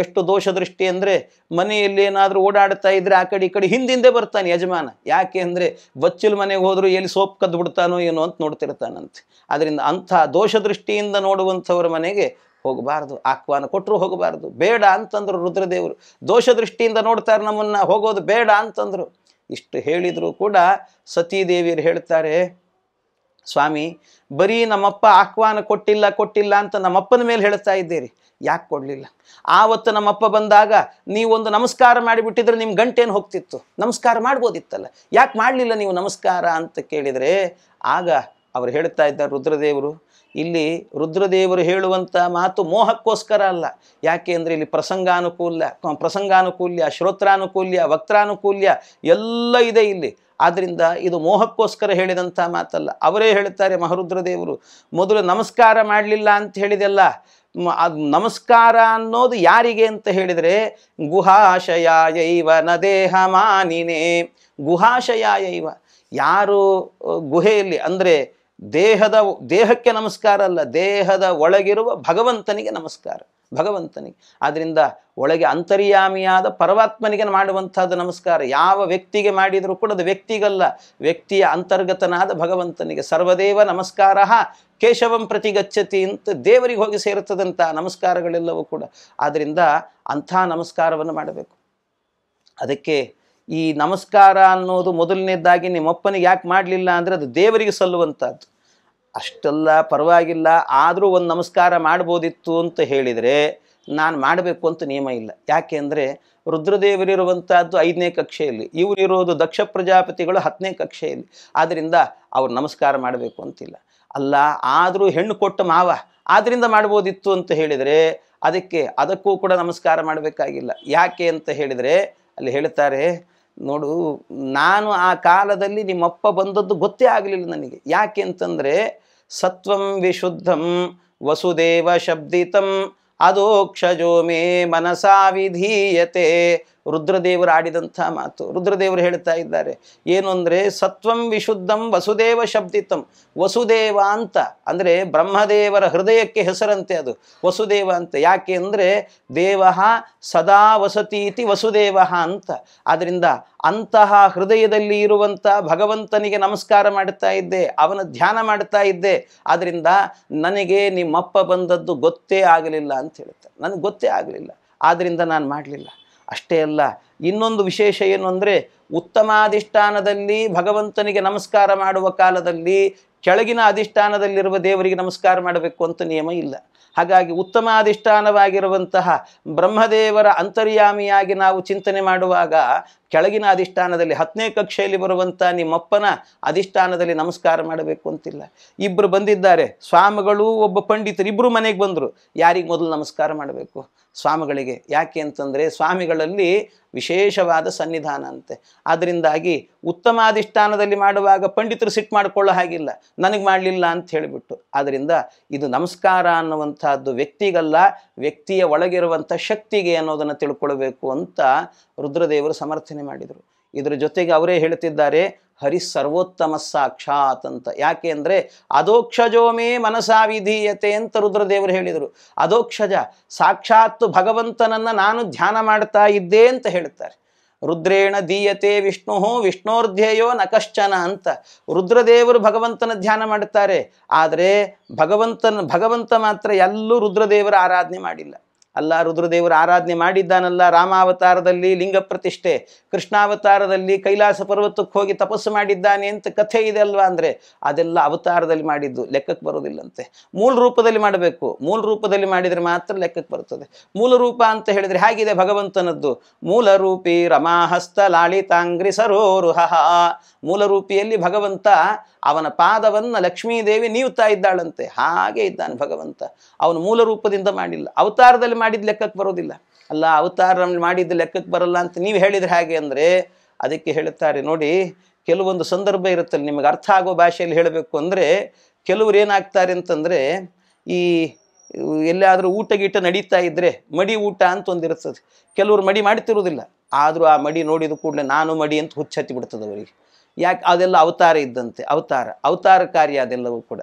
[SPEAKER 1] ಎಷ್ಟು ದೋಷದೃಷ್ಟಿ ಅಂದರೆ ಮನೆಯಲ್ಲಿ ಏನಾದರೂ ಓಡಾಡ್ತಾ ಇದ್ದರೆ ಆ ಕಡೆ ಈ ಕಡೆ ಹಿಂದಿಂದೆ ಬರ್ತಾನೆ ಯಜಮಾನ ಯಾಕೆ ಅಂದರೆ ಬಚ್ಚಲು ಮನೆಗೆ ಹೋದರೂ ಎಲ್ಲಿ ಸೋಪ್ ಕದ್ದು ಬಿಡ್ತಾನೋ ಏನೋ ಅಂತ ನೋಡ್ತಿರ್ತಾನಂತೆ ಅದರಿಂದ ಅಂಥ ದೋಷದೃಷ್ಟಿಯಿಂದ ನೋಡುವಂಥವ್ರ ಮನೆಗೆ ಹೋಗಬಾರ್ದು ಆಹ್ವಾನ ಕೊಟ್ಟರು ಹೋಗಬಾರ್ದು ಬೇಡ ಅಂತಂದರು ರುದ್ರದೇವರು ದೋಷ ದೃಷ್ಟಿಯಿಂದ ನೋಡ್ತಾರೆ ನಮ್ಮನ್ನು ಹೋಗೋದು ಬೇಡ ಅಂತಂದರು ಇಷ್ಟು ಹೇಳಿದರೂ ಕೂಡ ಸತೀದೇವಿಯರು ಹೇಳ್ತಾರೆ ಸ್ವಾಮಿ ಬರೀ ನಮ್ಮಪ್ಪ ಆಹ್ವಾನ ಕೊಟ್ಟಿಲ್ಲ ಕೊಟ್ಟಿಲ್ಲ ಅಂತ ನಮ್ಮಪ್ಪನ ಮೇಲೆ ಹೇಳ್ತಾ ಇದ್ದೀರಿ ಯಾಕೆ ಕೊಡಲಿಲ್ಲ ಆವತ್ತು ನಮ್ಮಪ್ಪ ಬಂದಾಗ ನೀವೊಂದು ನಮಸ್ಕಾರ ಮಾಡಿಬಿಟ್ಟಿದ್ರೆ ನಿಮ್ಮ ಗಂಟೇನು ಹೋಗ್ತಿತ್ತು ನಮಸ್ಕಾರ ಮಾಡ್ಬೋದಿತ್ತಲ್ಲ ಯಾಕೆ ಮಾಡಲಿಲ್ಲ ನೀವು ನಮಸ್ಕಾರ ಅಂತ ಕೇಳಿದರೆ ಆಗ ಅವರು ಹೇಳ್ತಾ ಇದ್ದಾರೆ ರುದ್ರದೇವರು ಇಲ್ಲಿ ರುದ್ರದೇವರು ಹೇಳುವಂಥ ಮಾತು ಮೋಹಕ್ಕೋಸ್ಕರ ಅಲ್ಲ ಯಾಕೆ ಅಂದರೆ ಇಲ್ಲಿ ಪ್ರಸಂಗಾನುಕೂಲ್ಯ ಪ್ರಸಂಗಾನುಕೂಲ್ಯ ಶ್ರೋತ್ರಾನುಕೂಲ್ಯ ವಕ್ತಾನುಕೂಲ್ಯ ಎಲ್ಲ ಇದೆ ಇಲ್ಲಿ ಆದ್ದರಿಂದ ಇದು ಮೋಹಕ್ಕೋಸ್ಕರ ಹೇಳಿದಂಥ ಮಾತಲ್ಲ ಅವರೇ ಹೇಳ್ತಾರೆ ಮಹರುದ್ರದೇವರು ಮೊದಲು ನಮಸ್ಕಾರ ಮಾಡಲಿಲ್ಲ ಅಂತ ಹೇಳಿದೆಲ್ಲ ಅದು ನಮಸ್ಕಾರ ಅನ್ನೋದು ಯಾರಿಗೆ ಅಂತ ಹೇಳಿದರೆ ಯೈವ ನ ದೇಹ ಮಾನಿನೇ ಗುಹಾಶಯಾಯೈವ ಯಾರು ಗುಹೆಯಲ್ಲಿ ಅಂದರೆ ದೇಹದ ದೇಹಕ್ಕೆ ನಮಸ್ಕಾರ ಅಲ್ಲ ದೇಹದ ಒಳಗಿರುವ ಭಗವಂತನಿಗೆ ನಮಸ್ಕಾರ ಭಗವಂತನಿಗೆ ಆದ್ದರಿಂದ ಒಳಗೆ ಅಂತರ್ಯಾಮಿಯಾದ ಪರಮಾತ್ಮನಿಗೆ ಮಾಡುವಂಥದ್ದು ನಮಸ್ಕಾರ ಯಾವ ವ್ಯಕ್ತಿಗೆ ಮಾಡಿದರೂ ಕೂಡ ಅದು ವ್ಯಕ್ತಿಗಲ್ಲ ವ್ಯಕ್ತಿಯ ಅಂತರ್ಗತನಾದ ಭಗವಂತನಿಗೆ ಸರ್ವದೇವ ನಮಸ್ಕಾರ ಕೇಶವಂ ಪ್ರತಿ ಗಚ್ಚತಿ ಅಂತ ದೇವರಿಗೆ ಹೋಗಿ ಸೇರುತ್ತದಂಥ ನಮಸ್ಕಾರಗಳೆಲ್ಲವೂ ಕೂಡ ಆದ್ದರಿಂದ ಅಂಥ ನಮಸ್ಕಾರವನ್ನು ಮಾಡಬೇಕು ಅದಕ್ಕೆ ಈ ನಮಸ್ಕಾರ ಅನ್ನೋದು ಮೊದಲನೇದಾಗಿ ನಿಮ್ಮಪ್ಪನಿಗೆ ಯಾಕೆ ಮಾಡಲಿಲ್ಲ ಅಂದರೆ ಅದು ದೇವರಿಗೆ ಸಲ್ಲುವಂಥದ್ದು ಅಷ್ಟೆಲ್ಲ ಪರವಾಗಿಲ್ಲ ಆದರೂ ಒಂದು ನಮಸ್ಕಾರ ಮಾಡ್ಬೋದಿತ್ತು ಅಂತ ಹೇಳಿದರೆ ನಾನು ಮಾಡಬೇಕು ಅಂತ ನಿಯಮ ಇಲ್ಲ ಯಾಕೆ ಅಂದರೆ ರುದ್ರದೇವರಿರುವಂಥದ್ದು ಐದನೇ ಕಕ್ಷೆಯಲ್ಲಿ ಇವರಿರೋದು ದಕ್ಷ ಪ್ರಜಾಪತಿಗಳು ಹತ್ತನೇ ಕಕ್ಷೆಯಲ್ಲಿ ಆದ್ದರಿಂದ ಅವ್ರು ನಮಸ್ಕಾರ ಮಾಡಬೇಕು ಅಂತಿಲ್ಲ ಅಲ್ಲ ಆದರೂ ಹೆಣ್ಣು ಕೊಟ್ಟ ಮಾವ ಆದ್ದರಿಂದ ಮಾಡ್ಬೋದಿತ್ತು ಅಂತ ಹೇಳಿದರೆ ಅದಕ್ಕೆ ಅದಕ್ಕೂ ಕೂಡ ನಮಸ್ಕಾರ ಮಾಡಬೇಕಾಗಿಲ್ಲ ಯಾಕೆ ಅಂತ ಹೇಳಿದರೆ ಅಲ್ಲಿ ಹೇಳ್ತಾರೆ ನೋಡು ನಾನು ಆ ಕಾಲದಲ್ಲಿ ನಿಮ್ಮಪ್ಪ ಬಂದದ್ದು ಗೊತ್ತೇ ಆಗಲಿಲ್ಲ ನನಗೆ ಯಾಕೆ ಅಂತಂದರೆ ಸತ್ವಂ ವಿಶುದ್ಧಂ ವಸುದೇವ ಶಬ್ದಿತಂ ಅದೋಕ್ಷಜೋ ಮೇ ಮನಸಾ ವಿಧೀಯತೆ ರುದ್ರದೇವರು ಆಡಿದಂಥ ಮಾತು ರುದ್ರದೇವರು ಹೇಳ್ತಾ ಇದ್ದಾರೆ ಏನು ಅಂದರೆ ಸತ್ವಂ ವಿಶುದ್ಧಂ ವಸುದೇವ ಶಬ್ದಿತಂ ವಸುದೇವ ಅಂತ ಅಂದರೆ ಬ್ರಹ್ಮದೇವರ ಹೃದಯಕ್ಕೆ ಹೆಸರಂತೆ ಅದು ವಸುದೇವ ಅಂತ ಯಾಕೆ ಅಂದರೆ ದೇವ ಸದಾ ವಸತೀತಿ ವಸುದೇವ ಅಂತ ಆದ್ದರಿಂದ ಅಂತಹ ಹೃದಯದಲ್ಲಿ ಇರುವಂಥ ಭಗವಂತನಿಗೆ ನಮಸ್ಕಾರ ಮಾಡ್ತಾ ಇದ್ದೆ ಅವನ ಧ್ಯಾನ ಮಾಡ್ತಾ ಇದ್ದೆ ಆದ್ದರಿಂದ ನನಗೆ ನಿಮ್ಮಪ್ಪ ಬಂದದ್ದು ಗೊತ್ತೇ ಆಗಲಿಲ್ಲ ಅಂತ ಹೇಳ್ತಾರೆ ನನಗೆ ಗೊತ್ತೇ ಆಗಲಿಲ್ಲ ಆದ್ದರಿಂದ ನಾನು ಮಾಡಲಿಲ್ಲ ಅಷ್ಟೇ ಅಲ್ಲ ಇನ್ನೊಂದು ವಿಶೇಷ ಏನು ಅಂದರೆ ಉತ್ತಮಾಧಿಷ್ಠಾನದಲ್ಲಿ ಭಗವಂತನಿಗೆ ನಮಸ್ಕಾರ ಮಾಡುವ ಕಾಲದಲ್ಲಿ ಕೆಳಗಿನ ಅಧಿಷ್ಠಾನದಲ್ಲಿರುವ ದೇವರಿಗೆ ನಮಸ್ಕಾರ ಮಾಡಬೇಕು ಅಂತ ನಿಯಮ ಇಲ್ಲ ಹಾಗಾಗಿ ಉತ್ತಮ ಅಧಿಷ್ಠಾನವಾಗಿರುವಂತಹ ಬ್ರಹ್ಮದೇವರ ಅಂತರ್ಯಾಮಿಯಾಗಿ ನಾವು ಚಿಂತನೆ ಮಾಡುವಾಗ ಕೆಳಗಿನ ಅಧಿಷ್ಠಾನದಲ್ಲಿ ಹತ್ತನೇ ಕಕ್ಷೆಯಲ್ಲಿ ಬರುವಂಥ ನಿಮ್ಮಪ್ಪನ ಅಧಿಷ್ಠಾನದಲ್ಲಿ ನಮಸ್ಕಾರ ಮಾಡಬೇಕು ಅಂತಿಲ್ಲ ಇಬ್ಬರು ಬಂದಿದ್ದಾರೆ ಸ್ವಾಮಿಗಳು ಒಬ್ಬ ಪಂಡಿತರು ಇಬ್ಬರು ಮನೆಗೆ ಬಂದರು ಯಾರಿಗೆ ಮೊದಲು ನಮಸ್ಕಾರ ಮಾಡಬೇಕು ಸ್ವಾಮಿಗಳಿಗೆ ಯಾಕೆ ಅಂತಂದರೆ ಸ್ವಾಮಿಗಳಲ್ಲಿ ವಿಶೇಷವಾದ ಸನ್ನಿಧಾನ ಅಂತೆ ಆದ್ದರಿಂದಾಗಿ ಅಧಿಷ್ಠಾನದಲ್ಲಿ ಮಾಡುವಾಗ ಪಂಡಿತರು ಸಿಟ್ಟು ಮಾಡಿಕೊಳ್ಳೋ ಹಾಗಿಲ್ಲ ನನಗೆ ಮಾಡಲಿಲ್ಲ ಅಂತ ಹೇಳಿಬಿಟ್ಟು ಆದ್ದರಿಂದ ಇದು ನಮಸ್ಕಾರ ಅನ್ನುವಂಥದ್ದು ವ್ಯಕ್ತಿಗಲ್ಲ ವ್ಯಕ್ತಿಯ ಒಳಗಿರುವಂಥ ಶಕ್ತಿಗೆ ಅನ್ನೋದನ್ನು ತಿಳ್ಕೊಳ್ಬೇಕು ಅಂತ ರುದ್ರದೇವರು ಸಮರ್ಥನೆ ಮಾಡಿದರು ಇದರ ಜೊತೆಗೆ ಅವರೇ ಹೇಳ್ತಿದ್ದಾರೆ ಹರಿ ಸರ್ವೋತ್ತಮ ಸಾಕ್ಷಾತ್ ಅಂತ ಯಾಕೆ ಅಂದರೆ ಅಧೋಕ್ಷಜೋಮೇ ಮನಸಾ ವಿಧೀಯತೆ ಅಂತ ರುದ್ರದೇವರು ಹೇಳಿದರು ಅಧೋಕ್ಷಜ ಸಾಕ್ಷಾತ್ತು ಭಗವಂತನನ್ನು ನಾನು ಧ್ಯಾನ ಮಾಡ್ತಾ ಇದ್ದೆ ಅಂತ ಹೇಳ್ತಾರೆ ರುದ್ರೇಣ ದೀಯತೆ ವಿಷ್ಣು ವಿಷ್ಣೋರ್ಧ್ಯೇಯೋ ಕಶ್ಚನ ಅಂತ ರುದ್ರದೇವರು ಭಗವಂತನ ಧ್ಯಾನ ಮಾಡ್ತಾರೆ ಆದರೆ ಭಗವಂತನ ಭಗವಂತ ಮಾತ್ರ ಎಲ್ಲೂ ರುದ್ರದೇವರ ಆರಾಧನೆ ಮಾಡಿಲ್ಲ ಅಲ್ಲ ರುದ್ರದೇವರು ಆರಾಧನೆ ಮಾಡಿದ್ದಾನಲ್ಲ ರಾಮಾವತಾರದಲ್ಲಿ ಲಿಂಗ ಪ್ರತಿಷ್ಠೆ ಕೃಷ್ಣಾವತಾರದಲ್ಲಿ ಕೈಲಾಸ ಪರ್ವತಕ್ಕೆ ಹೋಗಿ ತಪಸ್ಸು ಮಾಡಿದ್ದಾನೆ ಅಂತ ಕಥೆ ಇದೆ ಅಲ್ವಾ ಅಂದರೆ ಅದೆಲ್ಲ ಅವತಾರದಲ್ಲಿ ಮಾಡಿದ್ದು ಲೆಕ್ಕಕ್ಕೆ ಬರೋದಿಲ್ಲಂತೆ ಮೂಲ ರೂಪದಲ್ಲಿ ಮಾಡಬೇಕು ಮೂಲ ರೂಪದಲ್ಲಿ ಮಾಡಿದರೆ ಮಾತ್ರ ಲೆಕ್ಕಕ್ಕೆ ಬರ್ತದೆ ಮೂಲ ರೂಪ ಅಂತ ಹೇಳಿದರೆ ಹಾಗಿದೆ ಭಗವಂತನದ್ದು ಮೂಲ ರೂಪಿ ರಮಾಹಸ್ತ ಲಾಳಿತಾಂಗ್ರಿ ಸರೋರು ಮೂಲ ರೂಪಿಯಲ್ಲಿ ಭಗವಂತ ಅವನ ಪಾದವನ್ನು ಲಕ್ಷ್ಮೀದೇವಿ ನೀವುತ್ತಾ ಇದ್ದಾಳಂತೆ ಹಾಗೆ ಇದ್ದಾನೆ ಭಗವಂತ ಅವನು ಮೂಲ ರೂಪದಿಂದ ಮಾಡಿಲ್ಲ ಅವತಾರದಲ್ಲಿ ಮಾಡಿದ ಲೆಕ್ಕಕ್ಕೆ ಬರೋದಿಲ್ಲ ಅಲ್ಲ ಅವತಾರ ಮಾಡಿದ ಲೆಕ್ಕಕ್ಕೆ ಬರಲ್ಲ ಅಂತ ನೀವು ಹೇಳಿದ್ರೆ ಹಾಗೆ ಅಂದರೆ ಅದಕ್ಕೆ ಹೇಳುತ್ತಾರೆ ನೋಡಿ ಕೆಲವೊಂದು ಸಂದರ್ಭ ಇರುತ್ತಲ್ಲ ನಿಮಗೆ ಅರ್ಥ ಆಗೋ ಭಾಷೆಯಲ್ಲಿ ಹೇಳಬೇಕು ಅಂದರೆ ಕೆಲವರು ಏನಾಗ್ತಾರೆ ಅಂತಂದರೆ ಈ ಎಲ್ಲಾದರೂ ಊಟ ಗೀಟ ನಡೀತಾ ಇದ್ದರೆ ಮಡಿ ಊಟ ಅಂತ ಒಂದಿರುತ್ತದೆ ಕೆಲವರು ಮಡಿ ಮಾಡ್ತಿರೋದಿಲ್ಲ ಆದರೂ ಆ ಮಡಿ ನೋಡಿದ ಕೂಡಲೇ ನಾನು ಮಡಿ ಅಂತ ಹುಚ್ಚತ್ತಿ ಬಿಡ್ತದೆ ಅವರಿಗೆ ಯಾಕೆ ಅದೆಲ್ಲ ಅವತಾರ ಇದ್ದಂತೆ ಅವತಾರ ಅವತಾರ ಕಾರ್ಯ ಅದೆಲ್ಲವೂ ಕೂಡ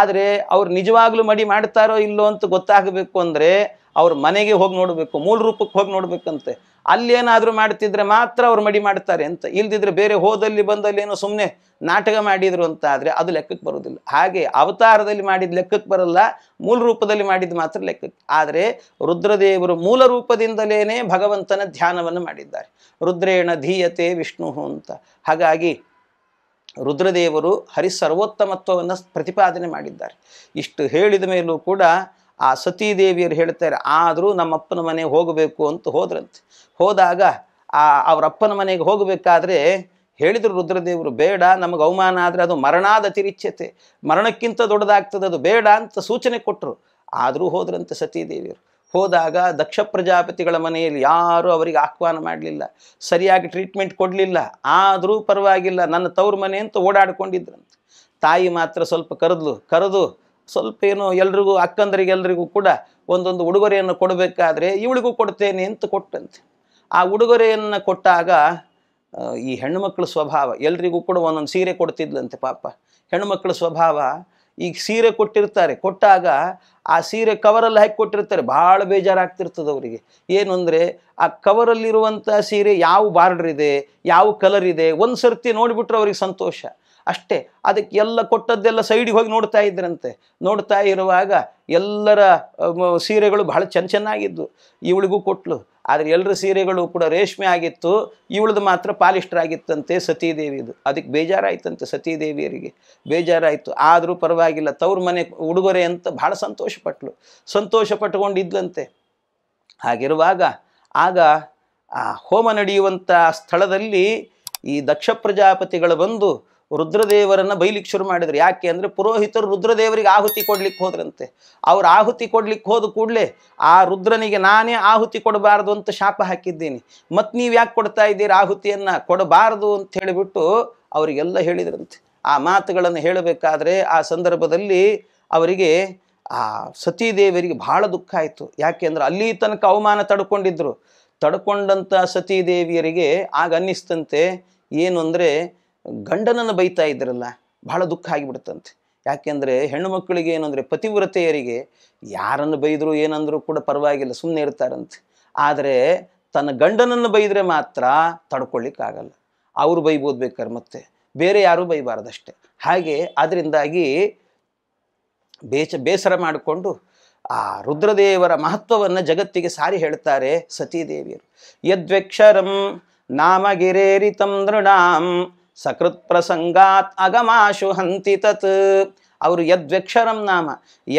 [SPEAKER 1] ಆದರೆ ಅವ್ರು ನಿಜವಾಗ್ಲೂ ಮಡಿ ಮಾಡ್ತಾರೋ ಇಲ್ಲೋ ಅಂತ ಗೊತ್ತಾಗಬೇಕು ಅಂದರೆ ಅವ್ರ ಮನೆಗೆ ಹೋಗಿ ನೋಡಬೇಕು ಮೂಲ ರೂಪಕ್ಕೆ ಹೋಗಿ ನೋಡಬೇಕಂತೆ ಅಲ್ಲೇನಾದರೂ ಮಾಡ್ತಿದ್ರೆ ಮಾತ್ರ ಅವ್ರು ಮಡಿ ಮಾಡ್ತಾರೆ ಅಂತ ಇಲ್ದಿದ್ರೆ ಬೇರೆ ಹೋದಲ್ಲಿ ಬಂದಲ್ಲಿ ಏನೋ ಸುಮ್ಮನೆ ನಾಟಕ ಮಾಡಿದ್ರು ಅಂತ ಆದರೆ ಅದು ಲೆಕ್ಕಕ್ಕೆ ಬರೋದಿಲ್ಲ ಹಾಗೆ ಅವತಾರದಲ್ಲಿ ಮಾಡಿದ ಲೆಕ್ಕಕ್ಕೆ ಬರಲ್ಲ ಮೂಲ ರೂಪದಲ್ಲಿ ಮಾಡಿದ ಮಾತ್ರ ಲೆಕ್ಕಕ್ಕೆ ಆದರೆ ರುದ್ರದೇವರು ಮೂಲ ರೂಪದಿಂದಲೇ ಭಗವಂತನ ಧ್ಯಾನವನ್ನು ಮಾಡಿದ್ದಾರೆ ರುದ್ರೇಣ ಧೀಯತೆ ವಿಷ್ಣು ಅಂತ ಹಾಗಾಗಿ ರುದ್ರದೇವರು ಹರಿಸರ್ವೋತ್ತಮತ್ವವನ್ನು ಪ್ರತಿಪಾದನೆ ಮಾಡಿದ್ದಾರೆ ಇಷ್ಟು ಹೇಳಿದ ಮೇಲೂ ಕೂಡ ಆ ಸತೀದೇವಿಯರು ಹೇಳ್ತಾರೆ ಆದರೂ ನಮ್ಮಪ್ಪನ ಮನೆಗೆ ಹೋಗಬೇಕು ಅಂತ ಹೋದ್ರಂತೆ ಹೋದಾಗ ಆ ಅವರಪ್ಪನ ಮನೆಗೆ ಹೋಗಬೇಕಾದ್ರೆ ಹೇಳಿದರು ರುದ್ರದೇವರು ಬೇಡ ನಮಗೆ ಅವಮಾನ ಆದರೆ ಅದು ಮರಣಾದ ತಿರಿಚ್ಛತೆ ಮರಣಕ್ಕಿಂತ ದೊಡ್ಡದಾಗ್ತದೆ ಅದು ಬೇಡ ಅಂತ ಸೂಚನೆ ಕೊಟ್ಟರು ಆದರೂ ಹೋದ್ರಂತೆ ಸತೀದೇವಿಯರು ಹೋದಾಗ ದಕ್ಷ ಪ್ರಜಾಪತಿಗಳ ಮನೆಯಲ್ಲಿ ಯಾರೂ ಅವರಿಗೆ ಆಹ್ವಾನ ಮಾಡಲಿಲ್ಲ ಸರಿಯಾಗಿ ಟ್ರೀಟ್ಮೆಂಟ್ ಕೊಡಲಿಲ್ಲ ಆದರೂ ಪರವಾಗಿಲ್ಲ ನನ್ನ ತವ್ರ ಮನೆ ಅಂತ ಓಡಾಡ್ಕೊಂಡಿದ್ರಂತೆ ತಾಯಿ ಮಾತ್ರ ಸ್ವಲ್ಪ ಕರೆದ್ಲು ಕರೆದು ಸ್ವಲ್ಪ ಏನು ಎಲ್ರಿಗೂ ಅಕ್ಕಂದರಿಗೆ ಎಲ್ರಿಗೂ ಕೂಡ ಒಂದೊಂದು ಉಡುಗೊರೆಯನ್ನು ಕೊಡಬೇಕಾದ್ರೆ ಇವಳಿಗೂ ಕೊಡ್ತೇನೆ ಅಂತ ಕೊಟ್ಟಂತೆ ಆ ಉಡುಗೊರೆಯನ್ನು ಕೊಟ್ಟಾಗ ಈ ಹೆಣ್ಣುಮಕ್ಕಳ ಸ್ವಭಾವ ಎಲ್ರಿಗೂ ಕೂಡ ಒಂದೊಂದು ಸೀರೆ ಕೊಡ್ತಿದ್ಲಂತೆ ಪಾಪ ಹೆಣ್ಮಕ್ಳ ಸ್ವಭಾವ ಈಗ ಸೀರೆ ಕೊಟ್ಟಿರ್ತಾರೆ ಕೊಟ್ಟಾಗ ಆ ಸೀರೆ ಕವರಲ್ಲಿ ಹಾಕಿ ಕೊಟ್ಟಿರ್ತಾರೆ ಭಾಳ ಬೇಜಾರಾಗ್ತಿರ್ತದೆ ಅವರಿಗೆ ಏನು ಅಂದರೆ ಆ ಕವರಲ್ಲಿರುವಂಥ ಸೀರೆ ಯಾವ ಬಾರ್ಡ್ರ್ ಇದೆ ಯಾವ ಕಲರ್ ಇದೆ ಒಂದು ಸರ್ತಿ ನೋಡಿಬಿಟ್ರೆ ಅವ್ರಿಗೆ ಸಂತೋಷ ಅಷ್ಟೇ ಅದಕ್ಕೆ ಎಲ್ಲ ಕೊಟ್ಟದ್ದೆಲ್ಲ ಸೈಡಿಗೆ ಹೋಗಿ ನೋಡ್ತಾ ಇದ್ರಂತೆ ನೋಡ್ತಾ ಇರುವಾಗ ಎಲ್ಲರ ಸೀರೆಗಳು ಬಹಳ ಚೆನ್ನ ಚೆನ್ನಾಗಿದ್ದು ಇವಳಿಗೂ ಕೊಟ್ಟಲು ಆದರೆ ಎಲ್ಲರ ಸೀರೆಗಳು ಕೂಡ ರೇಷ್ಮೆ ಆಗಿತ್ತು ಇವಳದು ಮಾತ್ರ ಪಾಲಿಸ್ಟರ್ ಆಗಿತ್ತಂತೆ ಸತೀದೇವಿದು ಅದಕ್ಕೆ ಬೇಜಾರಾಯ್ತಂತೆ ಸತೀದೇವಿಯರಿಗೆ ಬೇಜಾರಾಯಿತು ಆದರೂ ಪರವಾಗಿಲ್ಲ ತವ್ರ ಮನೆ ಉಡುಗೊರೆ ಅಂತ ಭಾಳ ಸಂತೋಷಪಟ್ಲು ಸಂತೋಷ ಪಟ್ಟುಕೊಂಡಿದ್ದಂತೆ ಹಾಗಿರುವಾಗ ಆಗ ಆ ಹೋಮ ನಡೆಯುವಂಥ ಸ್ಥಳದಲ್ಲಿ ಈ ದಕ್ಷ ಪ್ರಜಾಪತಿಗಳು ಬಂದು ರುದ್ರದೇವರನ್ನ ಬೈಲಿಕ್ಕೆ ಶುರು ಮಾಡಿದ್ರು ಯಾಕೆ ಅಂದರೆ ಪುರೋಹಿತರು ರುದ್ರದೇವರಿಗೆ ಆಹುತಿ ಕೊಡ್ಲಿಕ್ಕೆ ಹೋದ್ರಂತೆ ಅವ್ರು ಆಹುತಿ ಕೊಡ್ಲಿಕ್ಕೆ ಹೋದ ಕೂಡಲೇ ಆ ರುದ್ರನಿಗೆ ನಾನೇ ಆಹುತಿ ಕೊಡಬಾರ್ದು ಅಂತ ಶಾಪ ಹಾಕಿದ್ದೀನಿ ಮತ್ತು ನೀವು ಯಾಕೆ ಕೊಡ್ತಾ ಇದ್ದೀರಿ ಆಹುತಿಯನ್ನು ಕೊಡಬಾರದು ಅಂತ ಹೇಳಿಬಿಟ್ಟು ಅವರಿಗೆಲ್ಲ ಹೇಳಿದ್ರಂತೆ ಆ ಮಾತುಗಳನ್ನು ಹೇಳಬೇಕಾದ್ರೆ ಆ ಸಂದರ್ಭದಲ್ಲಿ ಅವರಿಗೆ ಆ ಸತೀದೇವರಿಗೆ ಬಹಳ ದುಃಖ ಆಯಿತು ಯಾಕೆಂದ್ರೆ ಅಲ್ಲಿ ತನಕ ಅವಮಾನ ತಡ್ಕೊಂಡಿದ್ರು ತಡ್ಕೊಂಡಂಥ ಸತೀದೇವಿಯರಿಗೆ ಆಗ ಅನ್ನಿಸ್ತಂತೆ ಏನು ಅಂದರೆ ಗಂಡನನ್ನು ಬೈತಾ ಇದ್ರಲ್ಲ ಬಹಳ ದುಃಖ ಆಗಿಬಿಡುತ್ತಂತೆ ಯಾಕೆಂದರೆ ಹೆಣ್ಣು ಮಕ್ಕಳಿಗೆ ಏನಂದರೆ ಪತಿವ್ರತೆಯರಿಗೆ ಯಾರನ್ನು ಬೈದರೂ ಏನಂದರೂ ಕೂಡ ಪರವಾಗಿಲ್ಲ ಸುಮ್ಮನೆ ಇರ್ತಾರಂತೆ ಆದರೆ ತನ್ನ ಗಂಡನನ್ನು ಬೈದರೆ ಮಾತ್ರ ತಡ್ಕೊಳ್ಳಿಕ್ಕಾಗಲ್ಲ ಅವರು ಬೈಬೋದು ಬೇಕಾದ್ರೆ ಮತ್ತೆ ಬೇರೆ ಯಾರೂ ಬೈಬಾರ್ದಷ್ಟೆ ಹಾಗೆ ಅದರಿಂದಾಗಿ ಬೇಚ ಬೇಸರ ಮಾಡಿಕೊಂಡು ಆ ರುದ್ರದೇವರ ಮಹತ್ವವನ್ನು ಜಗತ್ತಿಗೆ ಸಾರಿ ಹೇಳ್ತಾರೆ ಸತೀದೇವಿಯರು ಯದ್ವೆಕ್ಷರಂ ನಾಮಗಿರೇರಿತಂ ದೃಢಾಂ ಸಕೃತ್ ಪ್ರಸಂಗಾತ್ ಅಗಮಾಶು ಹಂತಿ ತತ್ ಅವರು ಯದ್ವಕ್ಷರಂ ನಾಮ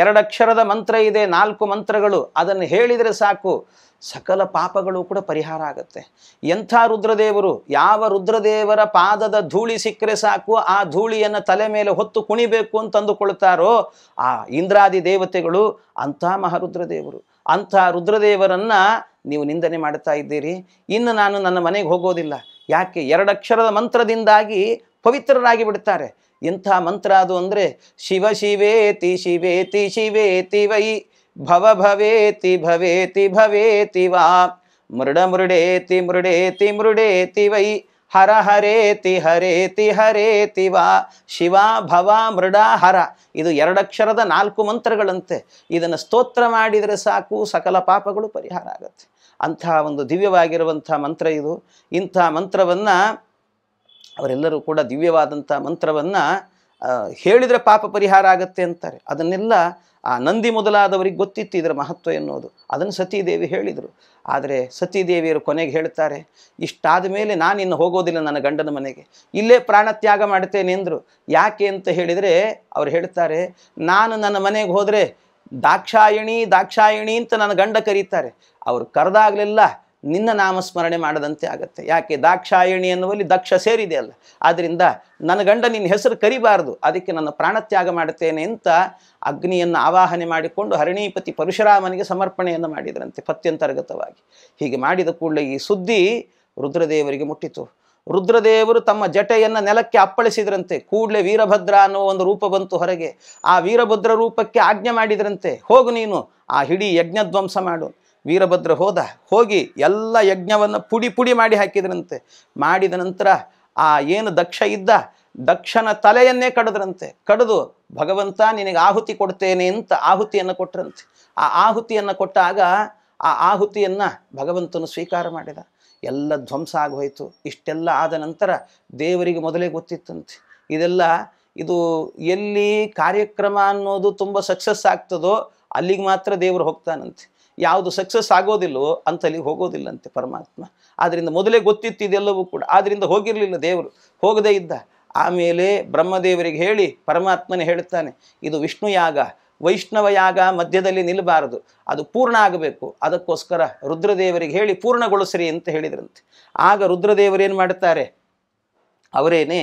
[SPEAKER 1] ಎರಡಕ್ಷರದ ಮಂತ್ರ ಇದೆ ನಾಲ್ಕು ಮಂತ್ರಗಳು ಅದನ್ನು ಹೇಳಿದರೆ ಸಾಕು ಸಕಲ ಪಾಪಗಳು ಕೂಡ ಪರಿಹಾರ ಆಗುತ್ತೆ ಎಂಥ ರುದ್ರದೇವರು ಯಾವ ರುದ್ರದೇವರ ಪಾದದ ಧೂಳಿ ಸಿಕ್ಕರೆ ಸಾಕು ಆ ಧೂಳಿಯನ್ನು ತಲೆ ಮೇಲೆ ಹೊತ್ತು ಕುಣಿಬೇಕು ಅಂತ ಅಂದುಕೊಳ್ತಾರೋ ಆ ಇಂದ್ರಾದಿ ದೇವತೆಗಳು ಅಂಥ ಮಹಾರುದ್ರದೇವರು ಅಂಥ ರುದ್ರದೇವರನ್ನು ನೀವು ನಿಂದನೆ ಮಾಡ್ತಾ ಇದ್ದೀರಿ ಇನ್ನು ನಾನು ನನ್ನ ಮನೆಗೆ ಹೋಗೋದಿಲ್ಲ ಯಾಕೆ ಎರಡಕ್ಷರದ ಮಂತ್ರದಿಂದಾಗಿ ಪವಿತ್ರರಾಗಿ ಬಿಡ್ತಾರೆ ಇಂಥ ಮಂತ್ರ ಅದು ಅಂದರೆ ಶಿವ ಶಿವೇತಿ ಶಿವೇತಿ ಶಿವೇತಿ ವೈ ಭವ ಭವೇತಿ ಭವೇತಿ ಭವೇತಿ ವಾ ಮೃಡ ಮೃಡೇತಿ ಮೃಡೇತಿ ಮೃಡೇತಿ ವೈ ಹರ ಹರೇತಿ ಹರೇತಿ ಹರೇತಿ ವಾ ಶಿವ ಭವ ಮೃಡ ಹರ ಇದು ಎರಡಕ್ಷರದ ನಾಲ್ಕು ಮಂತ್ರಗಳಂತೆ ಇದನ್ನು ಸ್ತೋತ್ರ ಮಾಡಿದರೆ ಸಾಕು ಸಕಲ ಪಾಪಗಳು ಪರಿಹಾರ ಆಗುತ್ತೆ ಅಂಥ ಒಂದು ದಿವ್ಯವಾಗಿರುವಂಥ ಮಂತ್ರ ಇದು ಇಂಥ ಮಂತ್ರವನ್ನು ಅವರೆಲ್ಲರೂ ಕೂಡ ದಿವ್ಯವಾದಂಥ ಮಂತ್ರವನ್ನು ಹೇಳಿದರೆ ಪಾಪ ಪರಿಹಾರ ಆಗುತ್ತೆ ಅಂತಾರೆ ಅದನ್ನೆಲ್ಲ ಆ ನಂದಿ ಮೊದಲಾದವರಿಗೆ ಗೊತ್ತಿತ್ತು ಇದರ ಮಹತ್ವ ಎನ್ನುವುದು ಅದನ್ನು ಸತೀದೇವಿ ಹೇಳಿದರು ಆದರೆ ಸತೀದೇವಿಯರು ಕೊನೆಗೆ ಹೇಳ್ತಾರೆ ಇಷ್ಟಾದ ಮೇಲೆ ನಾನು ಇನ್ನು ಹೋಗೋದಿಲ್ಲ ನನ್ನ ಗಂಡನ ಮನೆಗೆ ಇಲ್ಲೇ ಪ್ರಾಣತ್ಯಾಗ ಮಾಡ್ತೇನೆ ಅಂದರು ಯಾಕೆ ಅಂತ ಹೇಳಿದರೆ ಅವ್ರು ಹೇಳ್ತಾರೆ ನಾನು ನನ್ನ ಮನೆಗೆ ಹೋದರೆ ದಾಕ್ಷಾಯಣಿ ದಾಕ್ಷಾಯಣಿ ಅಂತ ನನ್ನ ಗಂಡ ಕರೀತಾರೆ ಅವರು ಕರೆದಾಗಲಿಲ್ಲ ನಿನ್ನ ನಾಮಸ್ಮರಣೆ ಮಾಡದಂತೆ ಆಗತ್ತೆ ಯಾಕೆ ದಾಕ್ಷಾಯಣಿ ಎನ್ನುವಲ್ಲಿ ದಕ್ಷ ಅಲ್ಲ ಆದ್ದರಿಂದ ನನ್ನ ಗಂಡ ನಿನ್ನ ಹೆಸರು ಕರಿಬಾರದು ಅದಕ್ಕೆ ನನ್ನ ಪ್ರಾಣತ್ಯಾಗ ಮಾಡುತ್ತೇನೆ ಅಂತ ಅಗ್ನಿಯನ್ನು ಆವಾಹನೆ ಮಾಡಿಕೊಂಡು ಹರಣೀಪತಿ ಪರಶುರಾಮನಿಗೆ ಸಮರ್ಪಣೆಯನ್ನು ಮಾಡಿದರಂತೆ ಪತ್ಯಂತರ್ಗತವಾಗಿ ಹೀಗೆ ಮಾಡಿದ ಕೂಡಲೇ ಈ ಸುದ್ದಿ ರುದ್ರದೇವರಿಗೆ ಮುಟ್ಟಿತು ರುದ್ರದೇವರು ತಮ್ಮ ಜಟೆಯನ್ನು ನೆಲಕ್ಕೆ ಅಪ್ಪಳಿಸಿದ್ರಂತೆ ಕೂಡಲೇ ವೀರಭದ್ರ ಅನ್ನೋ ಒಂದು ರೂಪ ಬಂತು ಹೊರಗೆ ಆ ವೀರಭದ್ರ ರೂಪಕ್ಕೆ ಆಜ್ಞೆ ಮಾಡಿದ್ರಂತೆ ಹೋಗು ನೀನು ಆ ಹಿಡಿ ಯಜ್ಞಧ್ವಂಸ ಮಾಡು ವೀರಭದ್ರ ಹೋದ ಹೋಗಿ ಎಲ್ಲ ಯಜ್ಞವನ್ನು ಪುಡಿ ಪುಡಿ ಮಾಡಿ ಹಾಕಿದ್ರಂತೆ ಮಾಡಿದ ನಂತರ ಆ ಏನು ದಕ್ಷ ಇದ್ದ ದಕ್ಷನ ತಲೆಯನ್ನೇ ಕಡದ್ರಂತೆ ಕಡಿದು ಭಗವಂತ ನಿನಗೆ ಆಹುತಿ ಕೊಡ್ತೇನೆ ಅಂತ ಆಹುತಿಯನ್ನು ಕೊಟ್ರಂತೆ ಆ ಆಹುತಿಯನ್ನು ಕೊಟ್ಟಾಗ ಆ ಆಹುತಿಯನ್ನು ಭಗವಂತನು ಸ್ವೀಕಾರ ಮಾಡಿದ ಎಲ್ಲ ಧ್ವಂಸ ಆಗೋಯಿತು ಇಷ್ಟೆಲ್ಲ ಆದ ನಂತರ ದೇವರಿಗೆ ಮೊದಲೇ ಗೊತ್ತಿತ್ತಂತೆ ಇದೆಲ್ಲ ಇದು ಎಲ್ಲಿ ಕಾರ್ಯಕ್ರಮ ಅನ್ನೋದು ತುಂಬ ಸಕ್ಸಸ್ ಆಗ್ತದೋ ಅಲ್ಲಿಗೆ ಮಾತ್ರ ದೇವರು ಹೋಗ್ತಾನಂತೆ ಯಾವುದು ಸಕ್ಸಸ್ ಆಗೋದಿಲ್ಲವೋ ಅಂತಲ್ಲಿ ಹೋಗೋದಿಲ್ಲಂತೆ ಪರಮಾತ್ಮ ಆದ್ದರಿಂದ ಮೊದಲೇ ಗೊತ್ತಿತ್ತು ಇದೆಲ್ಲವೂ ಕೂಡ ಆದ್ದರಿಂದ ಹೋಗಿರಲಿಲ್ಲ ದೇವರು ಹೋಗದೇ ಇದ್ದ ಆಮೇಲೆ ಬ್ರಹ್ಮದೇವರಿಗೆ ಹೇಳಿ ಪರಮಾತ್ಮನೇ ಹೇಳ್ತಾನೆ ಇದು ವಿಷ್ಣು ಯಾಗ ವೈಷ್ಣವ ಯಾಗ ಮಧ್ಯದಲ್ಲಿ ನಿಲ್ಲಬಾರದು ಅದು ಪೂರ್ಣ ಆಗಬೇಕು ಅದಕ್ಕೋಸ್ಕರ ರುದ್ರದೇವರಿಗೆ ಹೇಳಿ ಪೂರ್ಣಗೊಳಿಸ್ರಿ ಅಂತ ಹೇಳಿದ್ರಂತೆ ಆಗ ರುದ್ರದೇವರೇನು ಮಾಡ್ತಾರೆ ಅವರೇನೇ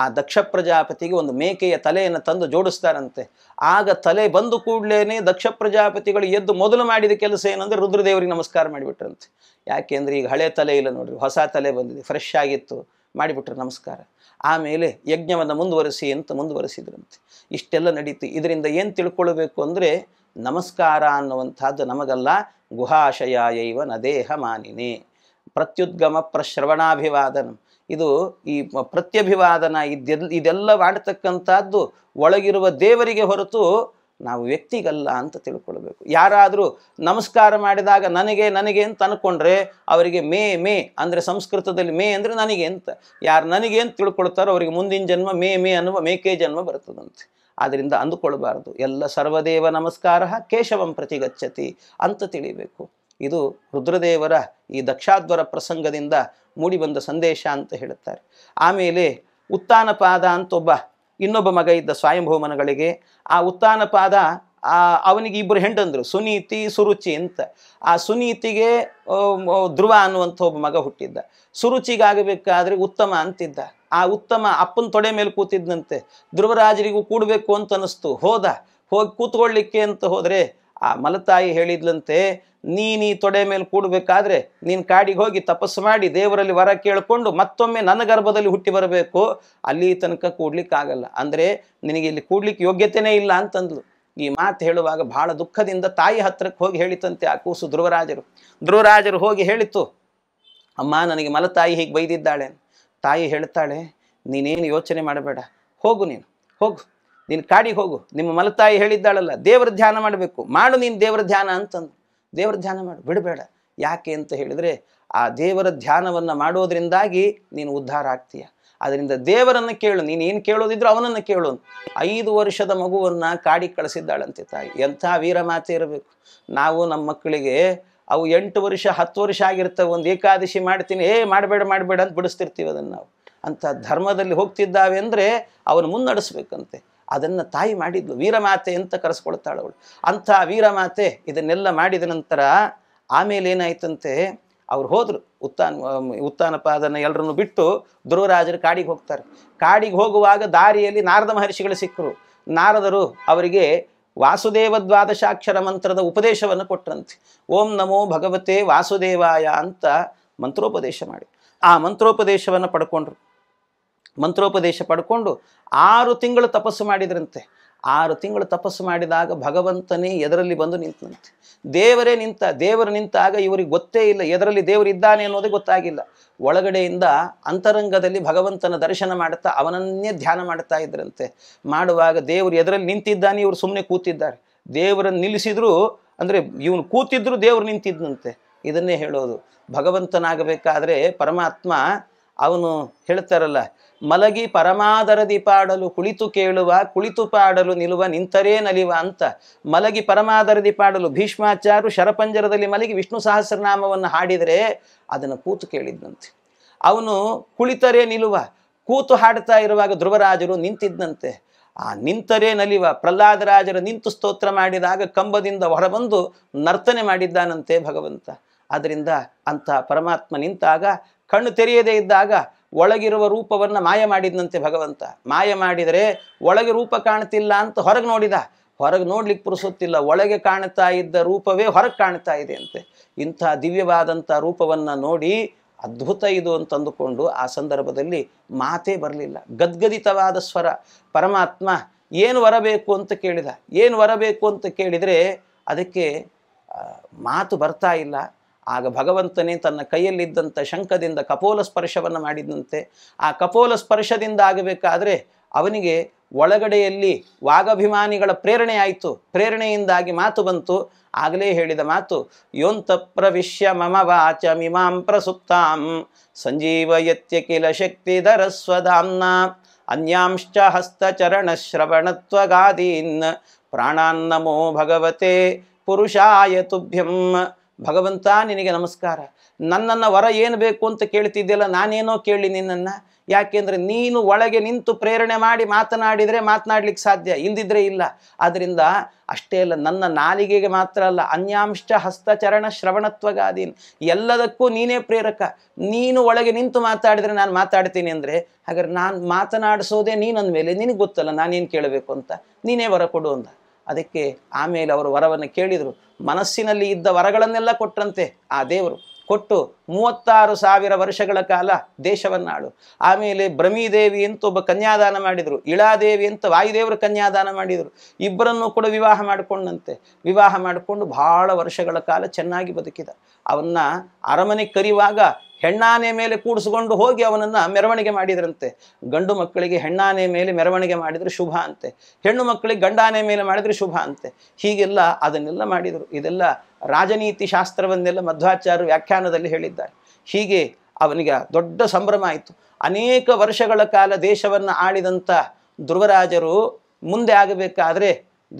[SPEAKER 1] ಆ ದಕ್ಷ ಪ್ರಜಾಪತಿಗೆ ಒಂದು ಮೇಕೆಯ ತಲೆಯನ್ನು ತಂದು ಜೋಡಿಸ್ತಾರಂತೆ ಆಗ ತಲೆ ಬಂದು ಕೂಡಲೇ ದಕ್ಷ ಪ್ರಜಾಪತಿಗಳು ಎದ್ದು ಮೊದಲು ಮಾಡಿದ ಕೆಲಸ ಏನಂದರೆ ರುದ್ರದೇವರಿಗೆ ನಮಸ್ಕಾರ ಮಾಡಿಬಿಟ್ರಂತೆ ಯಾಕೆಂದರೆ ಈಗ ಹಳೆ ತಲೆ ಇಲ್ಲ ನೋಡಿರಿ ಹೊಸ ತಲೆ ಬಂದಿದೆ ಫ್ರೆಶ್ ಆಗಿತ್ತು ಮಾಡಿಬಿಟ್ರು ನಮಸ್ಕಾರ ಆಮೇಲೆ ಯಜ್ಞವನ್ನು ಮುಂದುವರಿಸಿ ಅಂತ ಮುಂದುವರೆಸಿದ್ರಂತೆ ಇಷ್ಟೆಲ್ಲ ನಡೀತು ಇದರಿಂದ ಏನು ತಿಳ್ಕೊಳ್ಬೇಕು ಅಂದರೆ ನಮಸ್ಕಾರ ಅನ್ನುವಂಥದ್ದು ನಮಗಲ್ಲ ಗುಹಾಶಯ ನ ದೇಹ ಮಾನಿನಿ ಪ್ರತ್ಯುದ್ಗಮ ಪ್ರಶ್ರವಣಾಭಿವಾದನಂ ಇದು ಈ ಪ್ರತ್ಯಭಿವಾದನ ಇದೆಲ್ಲ ಇದೆಲ್ಲ ಮಾಡತಕ್ಕಂಥದ್ದು ಒಳಗಿರುವ ದೇವರಿಗೆ ಹೊರತು ನಾವು ವ್ಯಕ್ತಿಗಲ್ಲ ಅಂತ ತಿಳ್ಕೊಳ್ಬೇಕು ಯಾರಾದರೂ ನಮಸ್ಕಾರ ಮಾಡಿದಾಗ ನನಗೆ ನನಗೆ ಅಂತ ಅಂದ್ಕೊಂಡ್ರೆ ಅವರಿಗೆ ಮೇ ಮೇ ಅಂದರೆ ಸಂಸ್ಕೃತದಲ್ಲಿ ಮೇ ಅಂದರೆ ನನಗೆ ಅಂತ ಯಾರು ನನಗೆ ಅಂತ ತಿಳ್ಕೊಳ್ತಾರೋ ಅವರಿಗೆ ಮುಂದಿನ ಜನ್ಮ ಮೇ ಮೇ ಅನ್ನುವ ಮೇಕೆ ಜನ್ಮ ಬರ್ತದಂತೆ ಆದ್ದರಿಂದ ಅಂದುಕೊಳ್ಬಾರ್ದು ಎಲ್ಲ ಸರ್ವದೇವ ನಮಸ್ಕಾರ ಕೇಶವಂ ಪ್ರತಿಗಚ್ಚತಿ ಅಂತ ತಿಳಿಬೇಕು ಇದು ರುದ್ರದೇವರ ಈ ದಕ್ಷಾದ್ವರ ಪ್ರಸಂಗದಿಂದ ಮೂಡಿಬಂದ ಸಂದೇಶ ಅಂತ ಹೇಳುತ್ತಾರೆ ಆಮೇಲೆ ಉತ್ತಾನಪಾದ ಅಂತ ಒಬ್ಬ ಇನ್ನೊಬ್ಬ ಮಗ ಇದ್ದ ಸ್ವಯಂಭೂಮನಗಳಿಗೆ ಆ ಉತ್ತಾನಪಾದ ಆ ಅವನಿಗೆ ಇಬ್ಬರು ಹೆಂಡಂದರು ಸುನೀತಿ ಸುರುಚಿ ಅಂತ ಆ ಸುನೀತಿಗೆ ಧ್ರುವ ಅನ್ನುವಂಥ ಒಬ್ಬ ಮಗ ಹುಟ್ಟಿದ್ದ ಸುರುಚಿಗಾಗಬೇಕಾದ್ರೆ ಉತ್ತಮ ಅಂತಿದ್ದ ಆ ಉತ್ತಮ ಅಪ್ಪನ ತೊಡೆ ಮೇಲೆ ಕೂತಿದ್ದಂತೆ ಧ್ರುವರಾಜರಿಗೂ ಕೂಡಬೇಕು ಅಂತ ಅನ್ನಿಸ್ತು ಹೋದ ಹೋಗಿ ಕೂತ್ಕೊಳ್ಳಿಕ್ಕೆ ಅಂತ ಹೋದರೆ ಆ ಮಲತಾಯಿ ಹೇಳಿದ್ಲಂತೆ ನೀನು ಈ ತೊಡೆ ಮೇಲೆ ಕೂಡಬೇಕಾದ್ರೆ ನೀನು ಕಾಡಿಗೆ ಹೋಗಿ ತಪಸ್ಸು ಮಾಡಿ ದೇವರಲ್ಲಿ ವರ ಕೇಳಿಕೊಂಡು ಮತ್ತೊಮ್ಮೆ ನನ್ನ ಗರ್ಭದಲ್ಲಿ ಹುಟ್ಟಿ ಬರಬೇಕು ಅಲ್ಲಿ ತನಕ ಕೂಡ್ಲಿಕ್ಕಾಗಲ್ಲ ಅಂದರೆ ನಿನಗೆ ಇಲ್ಲಿ ಕೂಡ್ಲಿಕ್ಕೆ ಯೋಗ್ಯತೆಯೇ ಇಲ್ಲ ಅಂತಂದ್ಲು ಈ ಮಾತು ಹೇಳುವಾಗ ಬಹಳ ದುಃಖದಿಂದ ತಾಯಿ ಹತ್ರಕ್ಕೆ ಹೋಗಿ ಹೇಳಿತಂತೆ ಆ ಕೂಸು ಧ್ರುವರಾಜರು ಧ್ರುವರಾಜರು ಹೋಗಿ ಹೇಳಿತು ಅಮ್ಮ ನನಗೆ ಮಲತಾಯಿ ಹೀಗೆ ಬೈದಿದ್ದಾಳೆ ತಾಯಿ ಹೇಳ್ತಾಳೆ ನೀನೇನು ಯೋಚನೆ ಮಾಡಬೇಡ ಹೋಗು ನೀನು ಹೋಗು ನೀನು ಕಾಡಿಗೆ ಹೋಗು ನಿಮ್ಮ ಮಲತಾಯಿ ಹೇಳಿದ್ದಾಳಲ್ಲ ದೇವ್ರ ಧ್ಯಾನ ಮಾಡಬೇಕು ಮಾಡು ನೀನು ದೇವರ ಧ್ಯಾನ ಅಂತಂದು ದೇವರ ಧ್ಯಾನ ಮಾಡು ಬಿಡಬೇಡ ಯಾಕೆ ಅಂತ ಹೇಳಿದರೆ ಆ ದೇವರ ಧ್ಯಾನವನ್ನು ಮಾಡೋದರಿಂದಾಗಿ ನೀನು ಉದ್ಧಾರ ಆಗ್ತೀಯ ಅದರಿಂದ ದೇವರನ್ನು ಕೇಳು ನೀನು ಏನು ಕೇಳೋದಿದ್ರು ಅವನನ್ನು ಕೇಳು ಐದು ವರ್ಷದ ಮಗುವನ್ನು ಕಾಡಿಗೆ ಕಳಿಸಿದ್ದಾಳಂತೆ ತಾಯಿ ಎಂಥ ವೀರ ಮಾತೆ ಇರಬೇಕು ನಾವು ನಮ್ಮ ಮಕ್ಕಳಿಗೆ ಅವು ಎಂಟು ವರ್ಷ ಹತ್ತು ವರ್ಷ ಆಗಿರ್ತವೆ ಒಂದು ಏಕಾದಶಿ ಮಾಡ್ತೀನಿ ಏ ಮಾಡಬೇಡ ಮಾಡಬೇಡ ಅಂತ ಬಿಡಿಸ್ತಿರ್ತೀವಿ ಅದನ್ನು ನಾವು ಅಂಥ ಧರ್ಮದಲ್ಲಿ ಹೋಗ್ತಿದ್ದಾವೆ ಅಂದರೆ ಅವನು ಮುನ್ನಡೆಸ್ಬೇಕಂತೆ ಅದನ್ನು ತಾಯಿ ಮಾಡಿದ್ಲು ವೀರಮಾತೆ ಅಂತ ಕರೆಸ್ಕೊಳ್ತಾಳು ಅವಳು ಅಂಥ ವೀರಮಾತೆ ಇದನ್ನೆಲ್ಲ ಮಾಡಿದ ನಂತರ ಆಮೇಲೆ ಏನಾಯ್ತಂತೆ ಅವ್ರು ಹೋದರು ಉತ್ತಾನಪ್ಪ ಅದನ್ನು ಎಲ್ಲರನ್ನು ಬಿಟ್ಟು ಧ್ರುವರಾಜರು ಕಾಡಿಗೆ ಹೋಗ್ತಾರೆ ಕಾಡಿಗೆ ಹೋಗುವಾಗ ದಾರಿಯಲ್ಲಿ ನಾರದ ಮಹರ್ಷಿಗಳು ಸಿಕ್ಕರು ನಾರದರು ಅವರಿಗೆ ವಾಸುದೇವ ದ್ವಾದಶಾಕ್ಷರ ಮಂತ್ರದ ಉಪದೇಶವನ್ನು ಕೊಟ್ಟರಂತೆ ಓಂ ನಮೋ ಭಗವತೆ ವಾಸುದೇವಾಯ ಅಂತ ಮಂತ್ರೋಪದೇಶ ಮಾಡಿ ಆ ಮಂತ್ರೋಪದೇಶವನ್ನು ಪಡ್ಕೊಂಡ್ರು ಮಂತ್ರೋಪದೇಶ ಪಡ್ಕೊಂಡು ಆರು ತಿಂಗಳು ತಪಸ್ಸು ಮಾಡಿದ್ರಂತೆ ಆರು ತಿಂಗಳು ತಪಸ್ಸು ಮಾಡಿದಾಗ ಭಗವಂತನೇ ಎದರಲ್ಲಿ ಬಂದು ನಿಂತನಂತೆ ದೇವರೇ ನಿಂತ ದೇವರು ನಿಂತಾಗ ಇವರಿಗೆ ಗೊತ್ತೇ ಇಲ್ಲ ಎದರಲ್ಲಿ ದೇವರು ಇದ್ದಾನೆ ಅನ್ನೋದೇ ಗೊತ್ತಾಗಿಲ್ಲ ಒಳಗಡೆಯಿಂದ ಅಂತರಂಗದಲ್ಲಿ ಭಗವಂತನ ದರ್ಶನ ಮಾಡುತ್ತಾ ಅವನನ್ನೇ ಧ್ಯಾನ ಮಾಡ್ತಾ ಇದ್ರಂತೆ ಮಾಡುವಾಗ ದೇವರು ಎದರಲ್ಲಿ ನಿಂತಿದ್ದಾನೆ ಇವರು ಸುಮ್ಮನೆ ಕೂತಿದ್ದಾರೆ ದೇವರನ್ನು ನಿಲ್ಲಿಸಿದ್ರು ಅಂದರೆ ಇವನು ಕೂತಿದ್ರು ದೇವರು ನಿಂತಿದ್ದಂತೆ ಇದನ್ನೇ ಹೇಳೋದು ಭಗವಂತನಾಗಬೇಕಾದ್ರೆ ಪರಮಾತ್ಮ ಅವನು ಹೇಳ್ತಾರಲ್ಲ ಮಲಗಿ ಪರಮಾದರದಿ ಪಾಡಲು ಕುಳಿತು ಕೇಳುವ ಕುಳಿತು ಪಾಡಲು ನಿಲುವ ನಿಂತರೇ ನಲಿವ ಅಂತ ಮಲಗಿ ಪರಮಾದರದಿ ಪಾಡಲು ಭೀಷ್ಮಾಚಾರ್ಯರು ಶರಪಂಜರದಲ್ಲಿ ಮಲಗಿ ವಿಷ್ಣು ಸಹಸ್ರನಾಮವನ್ನು ಹಾಡಿದರೆ ಅದನ್ನು ಕೂತು ಕೇಳಿದ್ನಂತೆ ಅವನು ಕುಳಿತರೇ ನಿಲುವ ಕೂತು ಹಾಡ್ತಾ ಇರುವಾಗ ಧ್ರುವರಾಜರು ನಿಂತಿದ್ದಂತೆ ಆ ನಿಂತರೇ ನಲಿವ ಪ್ರಹ್ಲಾದರಾಜರು ನಿಂತು ಸ್ತೋತ್ರ ಮಾಡಿದಾಗ ಕಂಬದಿಂದ ಹೊರಬಂದು ನರ್ತನೆ ಮಾಡಿದ್ದಾನಂತೆ ಭಗವಂತ ಆದ್ದರಿಂದ ಅಂತಹ ಪರಮಾತ್ಮ ನಿಂತಾಗ ಕಣ್ಣು ತೆರೆಯದೇ ಇದ್ದಾಗ ಒಳಗಿರುವ ರೂಪವನ್ನು ಮಾಯ ಮಾಡಿದಂತೆ ಭಗವಂತ ಮಾಯ ಮಾಡಿದರೆ ಒಳಗೆ ರೂಪ ಕಾಣ್ತಿಲ್ಲ ಅಂತ ಹೊರಗೆ ನೋಡಿದ ಹೊರಗೆ ನೋಡ್ಲಿಕ್ಕೆ ಪುರುಸುತ್ತಿಲ್ಲ ಒಳಗೆ ಕಾಣ್ತಾ ಇದ್ದ ರೂಪವೇ ಹೊರಗೆ ಕಾಣ್ತಾ ಇದೆ ಅಂತೆ ಇಂಥ ದಿವ್ಯವಾದಂಥ ರೂಪವನ್ನು ನೋಡಿ ಅದ್ಭುತ ಇದು ಅಂತಂದುಕೊಂಡು ಆ ಸಂದರ್ಭದಲ್ಲಿ ಮಾತೇ ಬರಲಿಲ್ಲ ಗದ್ಗದಿತವಾದ ಸ್ವರ ಪರಮಾತ್ಮ ಏನು ವರಬೇಕು ಅಂತ ಕೇಳಿದ ಏನು ವರಬೇಕು ಅಂತ ಕೇಳಿದರೆ ಅದಕ್ಕೆ ಮಾತು ಬರ್ತಾ ಇಲ್ಲ ಆಗ ಭಗವಂತನೇ ತನ್ನ ಕೈಯಲ್ಲಿದ್ದಂಥ ಶಂಖದಿಂದ ಕಪೋಲ ಸ್ಪರ್ಶವನ್ನು ಮಾಡಿದಂತೆ ಆ ಕಪೋಲ ಸ್ಪರ್ಶದಿಂದ ಆಗಬೇಕಾದರೆ ಅವನಿಗೆ ಒಳಗಡೆಯಲ್ಲಿ ವಾಗಭಿಮಾನಿಗಳ ಪ್ರೇರಣೆ ಆಯಿತು ಪ್ರೇರಣೆಯಿಂದಾಗಿ ಮಾತು ಬಂತು ಆಗಲೇ ಹೇಳಿದ ಮಾತು ಯೋಂತ ಪ್ರವಿಶ್ಯ ಮಮ ವಾಚ ಮಿಮಾಂ ಪ್ರಸುಪ್ತಾಂ ಸಂಜೀವಯತ್ಯ ಕಿಲ ಶಕ್ತಿ ಸ್ವಧಾಂನ ಅನ್ಯಾಂಶ್ಚ ಶ್ರವಣತ್ವಗಾದೀನ್ ಪ್ರಾಣಾನ್ನಮೋ ಭಗವತೆ ಪುರುಷಾಯ ತುಭ್ಯಂ ಭಗವಂತ ನಿನಗೆ ನಮಸ್ಕಾರ ನನ್ನನ್ನು ವರ ಏನು ಬೇಕು ಅಂತ ಕೇಳ್ತಿದ್ದಿಲ್ಲ ನಾನೇನೋ ಕೇಳಿ ನಿನ್ನನ್ನು ಯಾಕೆಂದರೆ ನೀನು ಒಳಗೆ ನಿಂತು ಪ್ರೇರಣೆ ಮಾಡಿ ಮಾತನಾಡಿದರೆ ಮಾತನಾಡ್ಲಿಕ್ಕೆ ಸಾಧ್ಯ ಇಲ್ದಿದ್ರೆ ಇಲ್ಲ ಆದ್ದರಿಂದ ಅಷ್ಟೇ ಅಲ್ಲ ನನ್ನ ನಾಲಿಗೆಗೆ ಮಾತ್ರ ಅಲ್ಲ ಅನ್ಯಾಂಶ ಹಸ್ತಚರಣ ಶ್ರವಣತ್ವಗಾದೀನ್ ಎಲ್ಲದಕ್ಕೂ ನೀನೇ ಪ್ರೇರಕ ನೀನು ಒಳಗೆ ನಿಂತು ಮಾತಾಡಿದರೆ ನಾನು ಮಾತಾಡ್ತೀನಿ ಅಂದರೆ ಹಾಗಾದ್ರೆ ನಾನು ಮಾತನಾಡಿಸೋದೇ ನೀನಂದ ಮೇಲೆ ನಿನಗೆ ಗೊತ್ತಲ್ಲ ನಾನೇನು ಕೇಳಬೇಕು ಅಂತ ನೀನೇ ವರ ಕೊಡು ಅಂದ ಅದಕ್ಕೆ ಆಮೇಲೆ ಅವರು ವರವನ್ನು ಕೇಳಿದರು ಮನಸ್ಸಿನಲ್ಲಿ ಇದ್ದ ವರಗಳನ್ನೆಲ್ಲ ಕೊಟ್ಟರಂತೆ ಆ ದೇವರು ಕೊಟ್ಟು ಮೂವತ್ತಾರು ಸಾವಿರ ವರ್ಷಗಳ ಕಾಲ ದೇಶವನ್ನಾಳು ಆಮೇಲೆ ಭ್ರಮೀದೇವಿ ಅಂತ ಒಬ್ಬ ಕನ್ಯಾದಾನ ಮಾಡಿದರು ಇಳಾದೇವಿ ಅಂತ ವಾಯುದೇವರು ಕನ್ಯಾದಾನ ಮಾಡಿದರು ಇಬ್ಬರನ್ನು ಕೂಡ ವಿವಾಹ ಮಾಡಿಕೊಂಡಂತೆ ವಿವಾಹ ಮಾಡಿಕೊಂಡು ಬಹಳ ವರ್ಷಗಳ ಕಾಲ ಚೆನ್ನಾಗಿ ಬದುಕಿದ ಅವನ್ನ ಅರಮನೆ ಕರೆಯುವಾಗ ಹೆಣ್ಣಾನೆ ಮೇಲೆ ಕೂಡಿಸ್ಕೊಂಡು ಹೋಗಿ ಅವನನ್ನು ಮೆರವಣಿಗೆ ಮಾಡಿದ್ರಂತೆ ಗಂಡು ಮಕ್ಕಳಿಗೆ ಹೆಣ್ಣಾನೆ ಮೇಲೆ ಮೆರವಣಿಗೆ ಮಾಡಿದರೆ ಶುಭ ಅಂತೆ ಹೆಣ್ಣು ಮಕ್ಕಳಿಗೆ ಗಂಡಾನೆ ಮೇಲೆ ಮಾಡಿದರೆ ಶುಭ ಅಂತೆ ಹೀಗೆಲ್ಲ ಅದನ್ನೆಲ್ಲ ಮಾಡಿದರು ಇದೆಲ್ಲ ರಾಜನೀತಿ ಶಾಸ್ತ್ರವನ್ನೆಲ್ಲ ಮಧ್ವಾಚಾರ್ಯ ವ್ಯಾಖ್ಯಾನದಲ್ಲಿ ಹೇಳಿದ್ದಾರೆ ಹೀಗೆ ಅವನಿಗೆ ದೊಡ್ಡ ಸಂಭ್ರಮ ಆಯಿತು ಅನೇಕ ವರ್ಷಗಳ ಕಾಲ ದೇಶವನ್ನು ಆಳಿದಂಥ ಧ್ರುವರಾಜರು ಮುಂದೆ ಆಗಬೇಕಾದರೆ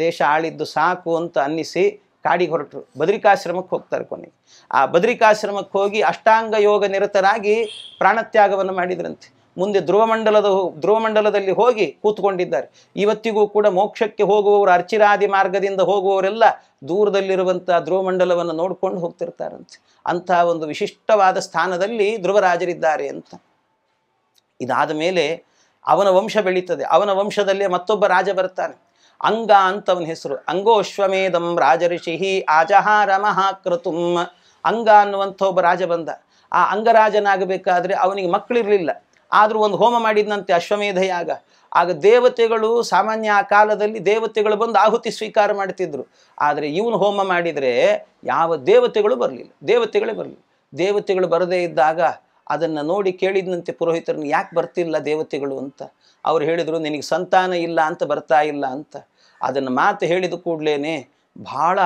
[SPEAKER 1] ದೇಶ ಆಳಿದ್ದು ಸಾಕು ಅಂತ ಅನ್ನಿಸಿ ಕಾಡಿಗೆ ಹೊರಟರು ಬದ್ರಿಕಾಶ್ರಮಕ್ಕೆ ಹೋಗ್ತಾರೆ ಕೊನೆಗೆ ಆ ಬದ್ರಿಕಾಶ್ರಮಕ್ಕೆ ಹೋಗಿ ಅಷ್ಟಾಂಗ ಯೋಗ ನಿರತರಾಗಿ ಪ್ರಾಣತ್ಯಾಗವನ್ನು ಮಾಡಿದ್ರಂತೆ ಮುಂದೆ ಧ್ರುವಮಂಡಲದ ಧ್ರುವಮಂಡಲದಲ್ಲಿ ಹೋಗಿ ಕೂತ್ಕೊಂಡಿದ್ದಾರೆ ಇವತ್ತಿಗೂ ಕೂಡ ಮೋಕ್ಷಕ್ಕೆ ಹೋಗುವವರು ಅರ್ಚಿರಾದಿ ಮಾರ್ಗದಿಂದ ಹೋಗುವವರೆಲ್ಲ ದೂರದಲ್ಲಿರುವಂಥ ಧ್ರುವಮಂಡಲವನ್ನು ನೋಡ್ಕೊಂಡು ಹೋಗ್ತಿರ್ತಾರಂತೆ ಅಂತಹ ಒಂದು ವಿಶಿಷ್ಟವಾದ ಸ್ಥಾನದಲ್ಲಿ ಧ್ರುವರಾಜರಿದ್ದಾರೆ ಅಂತ ಇದಾದ ಮೇಲೆ ಅವನ ವಂಶ ಬೆಳೀತದೆ ಅವನ ವಂಶದಲ್ಲೇ ಮತ್ತೊಬ್ಬ ರಾಜ ಬರ್ತಾನೆ ಅಂಗ ಅಂತ ಅವನ ಹೆಸರು ಅಂಗೋಶ್ವಮೇಧಂ ಹಿ ಆಜಹಾರ ಮಹಾಕೃತುಂ ಅಂಗ ಅನ್ನುವಂಥ ಒಬ್ಬ ರಾಜ ಬಂದ ಆ ಅಂಗರಾಜನಾಗಬೇಕಾದ್ರೆ ಅವನಿಗೆ ಮಕ್ಕಳಿರಲಿಲ್ಲ ಆದರೂ ಒಂದು ಹೋಮ ಮಾಡಿದಂತೆ ಅಶ್ವಮೇಧ ಯಾಗ ಆಗ ದೇವತೆಗಳು ಸಾಮಾನ್ಯ ಆ ಕಾಲದಲ್ಲಿ ದೇವತೆಗಳು ಬಂದು ಆಹುತಿ ಸ್ವೀಕಾರ ಮಾಡ್ತಿದ್ರು ಆದರೆ ಇವನು ಹೋಮ ಮಾಡಿದರೆ ಯಾವ ದೇವತೆಗಳು ಬರಲಿಲ್ಲ ದೇವತೆಗಳೇ ಬರಲಿಲ್ಲ ದೇವತೆಗಳು ಬರದೇ ಇದ್ದಾಗ ಅದನ್ನು ನೋಡಿ ಕೇಳಿದಂತೆ ಪುರೋಹಿತರನ್ನು ಯಾಕೆ ಬರ್ತಿಲ್ಲ ದೇವತೆಗಳು ಅಂತ ಅವ್ರು ಹೇಳಿದರು ನಿನಗೆ ಸಂತಾನ ಇಲ್ಲ ಅಂತ ಬರ್ತಾ ಇಲ್ಲ ಅಂತ ಅದನ್ನು ಮಾತು ಹೇಳಿದ ಕೂಡಲೇ ಭಾಳ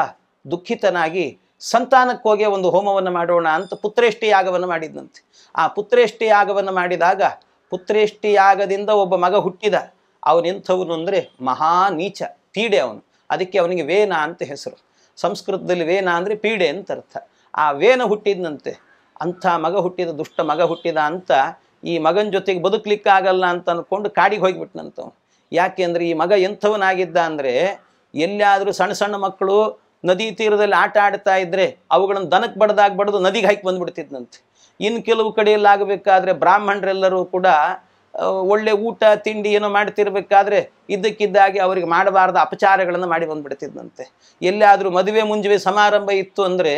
[SPEAKER 1] ದುಃಖಿತನಾಗಿ ಸಂತಾನಕ್ಕೋಗಿ ಒಂದು ಹೋಮವನ್ನು ಮಾಡೋಣ ಅಂತ ಪುತ್ರೇಷ್ಠಿ ಯಾಗವನ್ನು ಮಾಡಿದ್ನಂತೆ ಆ ಪುತ್ರೇಷ್ಠಿ ಯಾಗವನ್ನು ಮಾಡಿದಾಗ ಪುತ್ರೇಷ್ಠಿ ಯಾಗದಿಂದ ಒಬ್ಬ ಮಗ ಹುಟ್ಟಿದ ಅವನೆಂಥವನು ಅಂದರೆ ಮಹಾ ನೀಚ ಪೀಡೆ ಅವನು ಅದಕ್ಕೆ ಅವನಿಗೆ ವೇನ ಅಂತ ಹೆಸರು ಸಂಸ್ಕೃತದಲ್ಲಿ ವೇನ ಅಂದರೆ ಪೀಡೆ ಅಂತ ಅರ್ಥ ಆ ವೇನ ಹುಟ್ಟಿದಂತೆ ಅಂಥ ಮಗ ಹುಟ್ಟಿದ ದುಷ್ಟ ಮಗ ಹುಟ್ಟಿದ ಅಂತ ಈ ಮಗನ ಜೊತೆಗೆ ಬದುಕಲಿಕ್ಕೆ ಆಗಲ್ಲ ಅಂತ ಅಂದ್ಕೊಂಡು ಕಾಡಿಗೆ ಯಾಕೆ ಅಂದರೆ ಈ ಮಗ ಎಂಥವನಾಗಿದ್ದ ಅಂದರೆ ಎಲ್ಲಿಯಾದರೂ ಸಣ್ಣ ಸಣ್ಣ ಮಕ್ಕಳು ನದಿ ತೀರದಲ್ಲಿ ಆಟ ಆಡ್ತಾ ಇದ್ದರೆ ಅವುಗಳನ್ನು ದನಕ್ಕೆ ಬಡ್ದಾಗ ಬಡದು ನದಿಗೆ ಹಾಕಿ ಬಂದುಬಿಡ್ತಿದ್ನಂತೆ ಇನ್ನು ಕೆಲವು ಕಡೆಯಲ್ಲಾಗಬೇಕಾದ್ರೆ ಬ್ರಾಹ್ಮಣರೆಲ್ಲರೂ ಕೂಡ ಒಳ್ಳೆ ಊಟ ತಿಂಡಿ ಏನೋ ಮಾಡ್ತಿರ್ಬೇಕಾದ್ರೆ ಇದ್ದಕ್ಕಿದ್ದಾಗಿ ಅವರಿಗೆ ಮಾಡಬಾರ್ದ ಅಪಚಾರಗಳನ್ನು ಮಾಡಿ ಬಂದ್ಬಿಡ್ತಿದ್ದಂತೆ ಎಲ್ಲಾದರೂ ಮದುವೆ ಮುಂಜುವೆ ಸಮಾರಂಭ ಇತ್ತು ಅಂದರೆ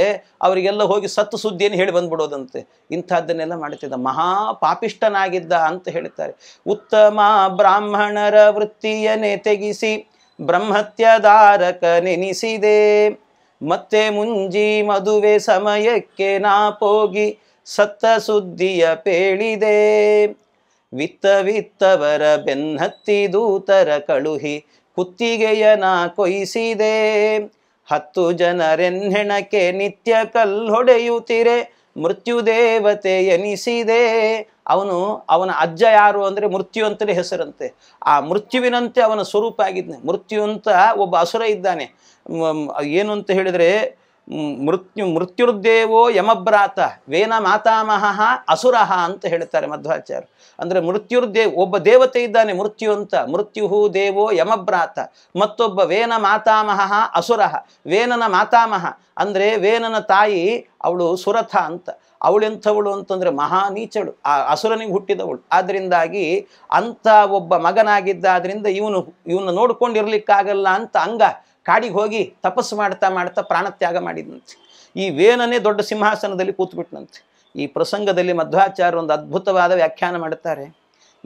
[SPEAKER 1] ಅವರಿಗೆಲ್ಲ ಹೋಗಿ ಸತ್ತು ಸುದ್ದಿಯನ್ನು ಹೇಳಿ ಬಂದ್ಬಿಡೋದಂತೆ ಇಂಥದ್ದನ್ನೆಲ್ಲ ಮಾಡ್ತಿದ್ದ ಮಹಾ ಪಾಪಿಷ್ಟನಾಗಿದ್ದ ಅಂತ ಹೇಳ್ತಾರೆ ಉತ್ತಮ ಬ್ರಾಹ್ಮಣರ ವೃತ್ತಿಯನ್ನೇ ತೆಗೆಸಿ ನೆನಿಸಿದೆ ಮತ್ತೆ ಮುಂಜಿ ಮದುವೆ ಸಮಯಕ್ಕೆ ನಾಪೋಗಿ ಸತ್ತ ಸುದ್ದಿಯ ಪೇಳಿದೆ ವಿತ್ತ ವಿತ್ತವರ ಬೆನ್ನತ್ತಿ ದೂತರ ಕಳುಹಿ ಕುತ್ತಿಗೆಯ ನಾ ಕೊಯಿಸಿದೆ ಹತ್ತು ಜನರೆನ್ನೆಣಕ್ಕೆ ನಿತ್ಯ ಕಲ್ಲೊಡೆಯುತ್ತಿರೆ ಮೃತ್ಯುದೇವತೆ ಎನಿಸಿದೆ ಅವನು ಅವನ ಅಜ್ಜ ಯಾರು ಅಂದರೆ ಮೃತ್ಯು ಅಂತಲೇ ಹೆಸರಂತೆ ಆ ಮೃತ್ಯುವಿನಂತೆ ಅವನ ಸ್ವರೂಪ ಆಗಿದ್ದಾನೆ ಮೃತ್ಯು ಅಂತ ಒಬ್ಬ ಅಸುರ ಇದ್ದಾನೆ ಏನು ಅಂತ ಹೇಳಿದರೆ ಮೃತ್ಯು ಮೃತ್ಯುರ್ದೇವೋ ಯಮಭ್ರಾತ ವೇನ ಮಾತಾಮಹ ಅಸುರಹ ಅಂತ ಹೇಳ್ತಾರೆ ಮಧ್ವಾಚಾರ್ಯ ಅಂದರೆ ಮೃತ್ಯುರ್ದೇವ್ ಒಬ್ಬ ದೇವತೆ ಇದ್ದಾನೆ ಮೃತ್ಯು ಅಂತ ಮೃತ್ಯು ದೇವೋ ಯಮಭ್ರಾತ ಮತ್ತೊಬ್ಬ ವೇನ ಮಾತಾಮಹ ಅಸುರಃ ವೇನನ ಮಾತಾಮಹ ಅಂದರೆ ವೇನನ ತಾಯಿ ಅವಳು ಸುರಥ ಅಂತ ಅವಳೆಂಥವಳು ಅಂತಂದರೆ ಮಹಾ ನೀಚಳು ಆ ಅಸುರನಿಗೆ ಹುಟ್ಟಿದವಳು ಆದ್ದರಿಂದಾಗಿ ಅಂಥ ಒಬ್ಬ ಮಗನಾಗಿದ್ದ ಆದ್ದರಿಂದ ಇವನು ಇವನ್ನ ನೋಡ್ಕೊಂಡಿರ್ಲಿಕ್ಕಾಗಲ್ಲ ಅಂತ ಅಂಗ ಕಾಡಿಗೆ ಹೋಗಿ ತಪಸ್ಸು ಮಾಡ್ತಾ ಮಾಡ್ತಾ ಪ್ರಾಣತ್ಯಾಗ ಮಾಡಿದಂತೆ ಈ ವೇನನೇ ದೊಡ್ಡ ಸಿಂಹಾಸನದಲ್ಲಿ ಕೂತ್ಬಿಟ್ನಂತೆ ಈ ಪ್ರಸಂಗದಲ್ಲಿ ಮಧ್ವಾಚಾರ್ಯ ಒಂದು ಅದ್ಭುತವಾದ ವ್ಯಾಖ್ಯಾನ ಮಾಡುತ್ತಾರೆ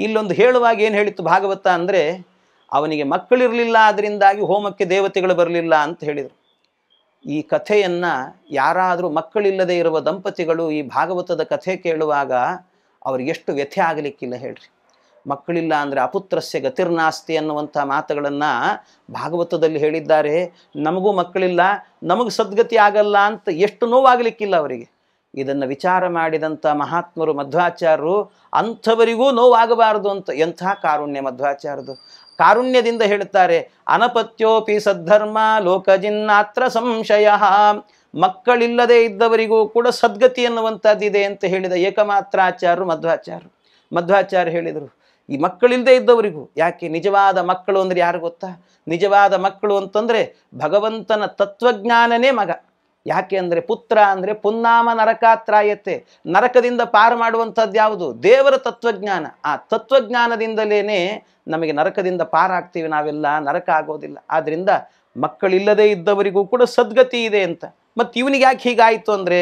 [SPEAKER 1] ಇಲ್ಲೊಂದು ಹೇಳುವಾಗ ಏನು ಹೇಳಿತ್ತು ಭಾಗವತ ಅಂದರೆ ಅವನಿಗೆ ಮಕ್ಕಳಿರಲಿಲ್ಲ ಅದರಿಂದಾಗಿ ಹೋಮಕ್ಕೆ ದೇವತೆಗಳು ಬರಲಿಲ್ಲ ಅಂತ ಹೇಳಿದರು ಈ ಕಥೆಯನ್ನು ಯಾರಾದರೂ ಮಕ್ಕಳಿಲ್ಲದೆ ಇರುವ ದಂಪತಿಗಳು ಈ ಭಾಗವತದ ಕಥೆ ಕೇಳುವಾಗ ಎಷ್ಟು ವ್ಯಥೆ ಆಗಲಿಕ್ಕಿಲ್ಲ ಹೇಳ್ರಿ ಮಕ್ಕಳಿಲ್ಲ ಅಂದರೆ ಅಪುತ್ರಸ್ಯ ಗತಿರ್ನಾಸ್ತಿ ಅನ್ನುವಂಥ ಮಾತುಗಳನ್ನು ಭಾಗವತದಲ್ಲಿ ಹೇಳಿದ್ದಾರೆ ನಮಗೂ ಮಕ್ಕಳಿಲ್ಲ ನಮಗೆ ಸದ್ಗತಿ ಆಗಲ್ಲ ಅಂತ ಎಷ್ಟು ನೋವಾಗಲಿಕ್ಕಿಲ್ಲ ಅವರಿಗೆ ಇದನ್ನು ವಿಚಾರ ಮಾಡಿದಂಥ ಮಹಾತ್ಮರು ಮಧ್ವಾಚಾರ್ಯರು ಅಂಥವರಿಗೂ ನೋವಾಗಬಾರದು ಅಂತ ಎಂಥ ಕಾರುಣ್ಯ ಮಧ್ವಾಚಾರ್ಯದು ಕಾರುಣ್ಯದಿಂದ ಹೇಳುತ್ತಾರೆ ಅನಪತ್ಯೋಪಿ ಸದ್ಧರ್ಮ ಲೋಕಜಿನ್ನಾತ್ರ ಸಂಶಯ ಮಕ್ಕಳಿಲ್ಲದೆ ಇದ್ದವರಿಗೂ ಕೂಡ ಸದ್ಗತಿ ಎನ್ನುವಂಥದ್ದಿದೆ ಅಂತ ಹೇಳಿದ ಏಕಮಾತ್ರ ಆಚಾರ್ಯರು ಮಧ್ವಾಚಾರ್ಯರು ಮಧ್ವಾಚಾರ್ಯ ಹೇಳಿದರು ಈ ಮಕ್ಕಳಿಲ್ಲದೆ ಇದ್ದವರಿಗೂ ಯಾಕೆ ನಿಜವಾದ ಮಕ್ಕಳು ಅಂದರೆ ಯಾರು ಗೊತ್ತಾ ನಿಜವಾದ ಮಕ್ಕಳು ಅಂತಂದರೆ ಭಗವಂತನ ತತ್ವಜ್ಞಾನನೇ ಮಗ ಯಾಕೆ ಅಂದರೆ ಪುತ್ರ ಅಂದರೆ ಪುನ್ನಾಮ ನರಕಾತ್ರಾಯತೆ ನರಕದಿಂದ ಪಾರು ಮಾಡುವಂಥದ್ದು ಯಾವುದು ದೇವರ ತತ್ವಜ್ಞಾನ ಆ ತತ್ವಜ್ಞಾನದಿಂದಲೇ ನಮಗೆ ನರಕದಿಂದ ಪಾರಾಗ್ತೀವಿ ನಾವೆಲ್ಲ ನರಕ ಆಗೋದಿಲ್ಲ ಆದ್ದರಿಂದ ಮಕ್ಕಳಿಲ್ಲದೇ ಇದ್ದವರಿಗೂ ಕೂಡ ಸದ್ಗತಿ ಇದೆ ಅಂತ ಮತ್ತು ಇವನಿಗೆ ಯಾಕೆ ಹೀಗಾಯಿತು ಅಂದರೆ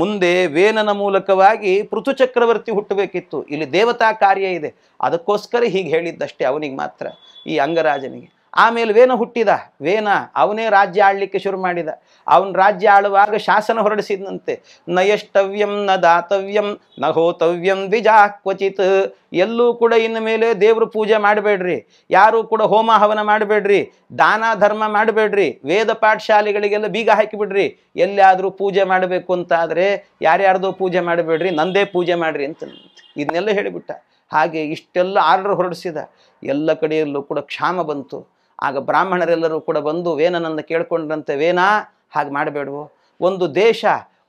[SPEAKER 1] ಮುಂದೆ ವೇನನ ಮೂಲಕವಾಗಿ ಪೃಥು ಚಕ್ರವರ್ತಿ ಹುಟ್ಟಬೇಕಿತ್ತು ಇಲ್ಲಿ ದೇವತಾ ಕಾರ್ಯ ಇದೆ ಅದಕ್ಕೋಸ್ಕರ ಹೀಗೆ ಹೇಳಿದ್ದಷ್ಟೇ ಅವನಿಗೆ ಮಾತ್ರ ಈ ಅಂಗರಾಜನಿಗೆ ಆಮೇಲೆ ವೇನ ಹುಟ್ಟಿದ ವೇನ ಅವನೇ ರಾಜ್ಯ ಆಳ್ಲಿಕ್ಕೆ ಶುರು ಮಾಡಿದ ಅವನ ರಾಜ್ಯ ಆಳುವಾಗ ಶಾಸನ ಹೊರಡಿಸಿದಂತೆ ನ ಎಷ್ಟವ್ಯಂ ನ ದಾತವ್ಯಂ ನ ಹೋತವ್ಯಂ ದ್ವಿಜಾ ಕ್ವಚಿತ್ ಎಲ್ಲೂ ಕೂಡ ಇನ್ನು ಮೇಲೆ ದೇವ್ರ ಪೂಜೆ ಮಾಡಬೇಡ್ರಿ ಯಾರೂ ಕೂಡ ಹೋಮ ಹವನ ಮಾಡಬೇಡ್ರಿ ದಾನ ಧರ್ಮ ಮಾಡಬೇಡ್ರಿ ವೇದ ಪಾಠಶಾಲೆಗಳಿಗೆಲ್ಲ ಬೀಗ ಹಾಕಿಬಿಡ್ರಿ ಎಲ್ಲಿಯಾದರೂ ಪೂಜೆ ಮಾಡಬೇಕು ಅಂತಾದರೆ ಯಾರ್ಯಾರ್ದೋ ಪೂಜೆ ಮಾಡಬೇಡ್ರಿ ನಂದೇ ಪೂಜೆ ಮಾಡ್ರಿ ಅಂತ ಇದನ್ನೆಲ್ಲ ಹೇಳಿಬಿಟ್ಟ ಹಾಗೆ ಇಷ್ಟೆಲ್ಲ ಆರ್ಡರ್ ಹೊರಡಿಸಿದ ಎಲ್ಲ ಕಡೆಯಲ್ಲೂ ಕೂಡ ಕ್ಷಾಮ ಬಂತು ಆಗ ಬ್ರಾಹ್ಮಣರೆಲ್ಲರೂ ಕೂಡ ಬಂದು ವೇನನನ್ನು ಕೇಳ್ಕೊಂಡ್ರಂತೆ ವೇನಾ ಹಾಗೆ ಮಾಡಬೇಡವು ಒಂದು ದೇಶ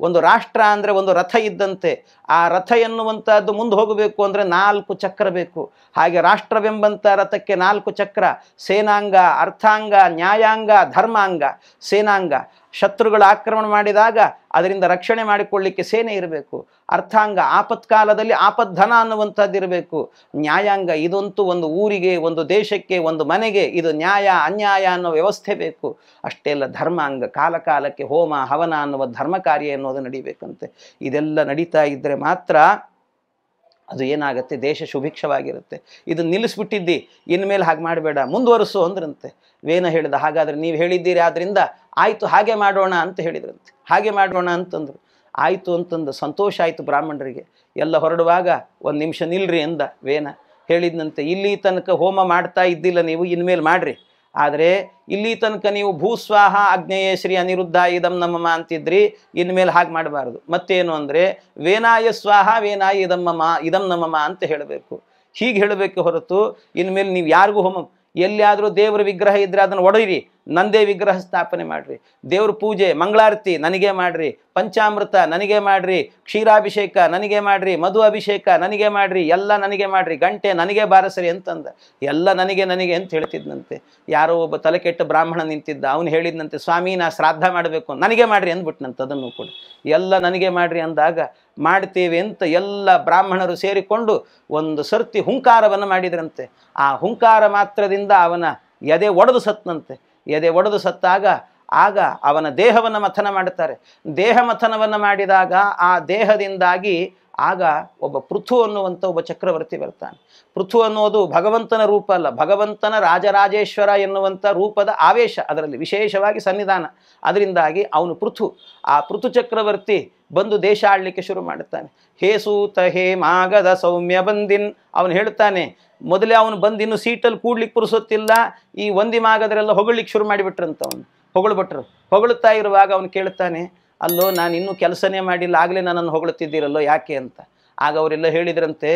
[SPEAKER 1] ಒಂದು ರಾಷ್ಟ್ರ ಅಂದರೆ ಒಂದು ರಥ ಇದ್ದಂತೆ ಆ ರಥ ಎನ್ನುವಂಥದ್ದು ಮುಂದೆ ಹೋಗಬೇಕು ಅಂದರೆ ನಾಲ್ಕು ಚಕ್ರ ಬೇಕು ಹಾಗೆ ರಾಷ್ಟ್ರವೆಂಬಂಥ ರಥಕ್ಕೆ ನಾಲ್ಕು ಚಕ್ರ ಸೇನಾಂಗ ಅರ್ಥಾಂಗ ನ್ಯಾಯಾಂಗ ಧರ್ಮಾಂಗ ಸೇನಾಂಗ ಶತ್ರುಗಳ ಆಕ್ರಮಣ ಮಾಡಿದಾಗ ಅದರಿಂದ ರಕ್ಷಣೆ ಮಾಡಿಕೊಳ್ಳಿಕ್ಕೆ ಸೇನೆ ಇರಬೇಕು ಅರ್ಥಾಂಗ ಆಪತ್ಕಾಲದಲ್ಲಿ ಆಪದ್ಧನ ಅನ್ನುವಂಥದ್ದು ಇರಬೇಕು ನ್ಯಾಯಾಂಗ ಇದಂತೂ ಒಂದು ಊರಿಗೆ ಒಂದು ದೇಶಕ್ಕೆ ಒಂದು ಮನೆಗೆ ಇದು ನ್ಯಾಯ ಅನ್ಯಾಯ ಅನ್ನೋ ವ್ಯವಸ್ಥೆ ಬೇಕು ಅಷ್ಟೆಲ್ಲ ಧರ್ಮಾಂಗ ಕಾಲಕಾಲಕ್ಕೆ ಹೋಮ ಹವನ ಅನ್ನುವ ಧರ್ಮ ಕಾರ್ಯ ಅನ್ನೋದು ನಡೀಬೇಕಂತೆ ಇದೆಲ್ಲ ನಡೀತಾ ಇದ್ದರೆ ಮಾತ್ರ ಅದು ಏನಾಗುತ್ತೆ ದೇಶ ಶುಭಿಕ್ಷವಾಗಿರುತ್ತೆ ಇದು ನಿಲ್ಲಿಸ್ಬಿಟ್ಟಿದ್ದಿ ಇನ್ಮೇಲೆ ಹಾಗೆ ಮಾಡಬೇಡ ಮುಂದುವರಿಸು ಅಂದ್ರಂತೆ ವೇನ ಹೇಳಿದ ಹಾಗಾದರೆ ನೀವು ಹೇಳಿದ್ದೀರಿ ಆದ್ದರಿಂದ ಆಯಿತು ಹಾಗೆ ಮಾಡೋಣ ಅಂತ ಹೇಳಿದ್ರಂತೆ ಹಾಗೆ ಮಾಡೋಣ ಅಂತಂದರು ಆಯಿತು ಅಂತಂದು ಸಂತೋಷ ಆಯಿತು ಬ್ರಾಹ್ಮಣರಿಗೆ ಎಲ್ಲ ಹೊರಡುವಾಗ ಒಂದು ನಿಮಿಷ ನಿಲ್ರಿ ಅಂದ ವೇನ ಹೇಳಿದಂತೆ ಇಲ್ಲಿ ತನಕ ಹೋಮ ಮಾಡ್ತಾ ಇದ್ದಿಲ್ಲ ನೀವು ಇನ್ಮೇಲೆ ಮಾಡಿರಿ ಆದರೆ ಇಲ್ಲಿ ತನಕ ನೀವು ಭೂಸ್ವಾಹ ಆಗ್ನೇಯ ಶ್ರೀ ಅನಿರುದ್ಧ ಇದಂ ನಮ್ಮಮ್ಮ ಅಂತಿದ್ರಿ ಇನ್ಮೇಲೆ ಹಾಗೆ ಮಾಡಬಾರ್ದು ಮತ್ತೇನು ಅಂದರೆ ವೇನಾಯ ಸ್ವಾಹ ವೇನಾಯ ಇದಮ್ಮಮ್ಮ ಇದಂ ನಮ್ಮಮ್ಮ ಅಂತ ಹೇಳಬೇಕು ಹೀಗೆ ಹೇಳಬೇಕು ಹೊರತು ಇನ್ಮೇಲೆ ನೀವು ಯಾರಿಗೂ ಹೋಮ ಎಲ್ಲಿಯಾದರೂ ದೇವರ ವಿಗ್ರಹ ಇದ್ದರೆ ಅದನ್ನು ಒಡೆಯಿರಿ ನಂದೇ ವಿಗ್ರಹ ಸ್ಥಾಪನೆ ಮಾಡಿರಿ ದೇವ್ರ ಪೂಜೆ ಮಂಗಳಾರತಿ ನನಗೆ ಮಾಡಿರಿ ಪಂಚಾಮೃತ ನನಗೆ ಮಾಡಿರಿ ಕ್ಷೀರಾಭಿಷೇಕ ನನಗೆ ಮಾಡಿರಿ ಮಧು ಅಭಿಷೇಕ ನನಗೆ ಮಾಡಿರಿ ಎಲ್ಲ ನನಗೆ ಮಾಡಿರಿ ಗಂಟೆ ನನಗೆ ಬಾರಸರಿ ಅಂತಂದ ಎಲ್ಲ ನನಗೆ ನನಗೆ ಅಂತ ಹೇಳ್ತಿದ್ನಂತೆ ಯಾರೋ ಒಬ್ಬ ತಲೆಕೆಟ್ಟ ಬ್ರಾಹ್ಮಣ ನಿಂತಿದ್ದ ಅವನು ಹೇಳಿದ್ನಂತೆ ಸ್ವಾಮಿ ನಾ ಶ್ರಾದ್ದ ಮಾಡಬೇಕು ನನಗೆ ಮಾಡಿರಿ ಅಂದ್ಬಿಟ್ನಂತೆ ಅದನ್ನು ಕೂಡ ಎಲ್ಲ ನನಗೆ ಮಾಡಿರಿ ಅಂದಾಗ ಮಾಡ್ತೇವೆ ಅಂತ ಎಲ್ಲ ಬ್ರಾಹ್ಮಣರು ಸೇರಿಕೊಂಡು ಒಂದು ಸರ್ತಿ ಹುಂಕಾರವನ್ನು ಮಾಡಿದ್ರಂತೆ ಆ ಹುಂಕಾರ ಮಾತ್ರದಿಂದ ಅವನ ಎದೆ ಒಡೆದು ಸತ್ತನಂತೆ ಎದೆ ಒಡೆದು ಸತ್ತಾಗ ಆಗ ಅವನ ದೇಹವನ್ನು ಮಥನ ಮಾಡುತ್ತಾರೆ ದೇಹ ಮಥನವನ್ನು ಮಾಡಿದಾಗ ಆ ದೇಹದಿಂದಾಗಿ ಆಗ ಒಬ್ಬ ಪೃಥು ಅನ್ನುವಂಥ ಒಬ್ಬ ಚಕ್ರವರ್ತಿ ಬರ್ತಾನೆ ಪೃಥು ಅನ್ನೋದು ಭಗವಂತನ ರೂಪ ಅಲ್ಲ ಭಗವಂತನ ರಾಜರಾಜೇಶ್ವರ ಎನ್ನುವಂಥ ರೂಪದ ಆವೇಶ ಅದರಲ್ಲಿ ವಿಶೇಷವಾಗಿ ಸನ್ನಿಧಾನ ಅದರಿಂದಾಗಿ ಅವನು ಪೃಥು ಆ ಪೃಥು ಚಕ್ರವರ್ತಿ ಬಂದು ದೇಶ ಆಡಲಿಕ್ಕೆ ಶುರು ಮಾಡುತ್ತಾನೆ ಹೇ ಸೂತ ಹೇ ಮಾಗದ ಸೌಮ್ಯ ಬಂದಿನ್ ಅವನು ಹೇಳ್ತಾನೆ ಮೊದಲೇ ಅವನು ಬಂದು ಇನ್ನು ಸೀಟಲ್ಲಿ ಕೂಡ್ಲಿಕ್ಕೆ ಪುರುಸುತ್ತಿಲ್ಲ ಈ ಒಂದಿ ಮಾಗದರೆಲ್ಲ ಹೊಗಳಿಕ್ಕೆ ಶುರು ಮಾಡಿಬಿಟ್ರಂತ ಅವನು ಹೊಗಳ್ಬಿಟ್ರು ಹೊಗಳುತ್ತಾ ಇರುವಾಗ ಅವನು ಕೇಳ್ತಾನೆ ಅಲ್ಲೋ ನಾನು ಇನ್ನೂ ಕೆಲಸನೇ ಮಾಡಿಲ್ಲ ಆಗಲೇ ನನ್ನನ್ನು ಹೊಗಳುತ್ತಿದ್ದೀರಲ್ಲೋ ಯಾಕೆ ಅಂತ ಆಗ ಅವರೆಲ್ಲ ಹೇಳಿದ್ರಂತೆ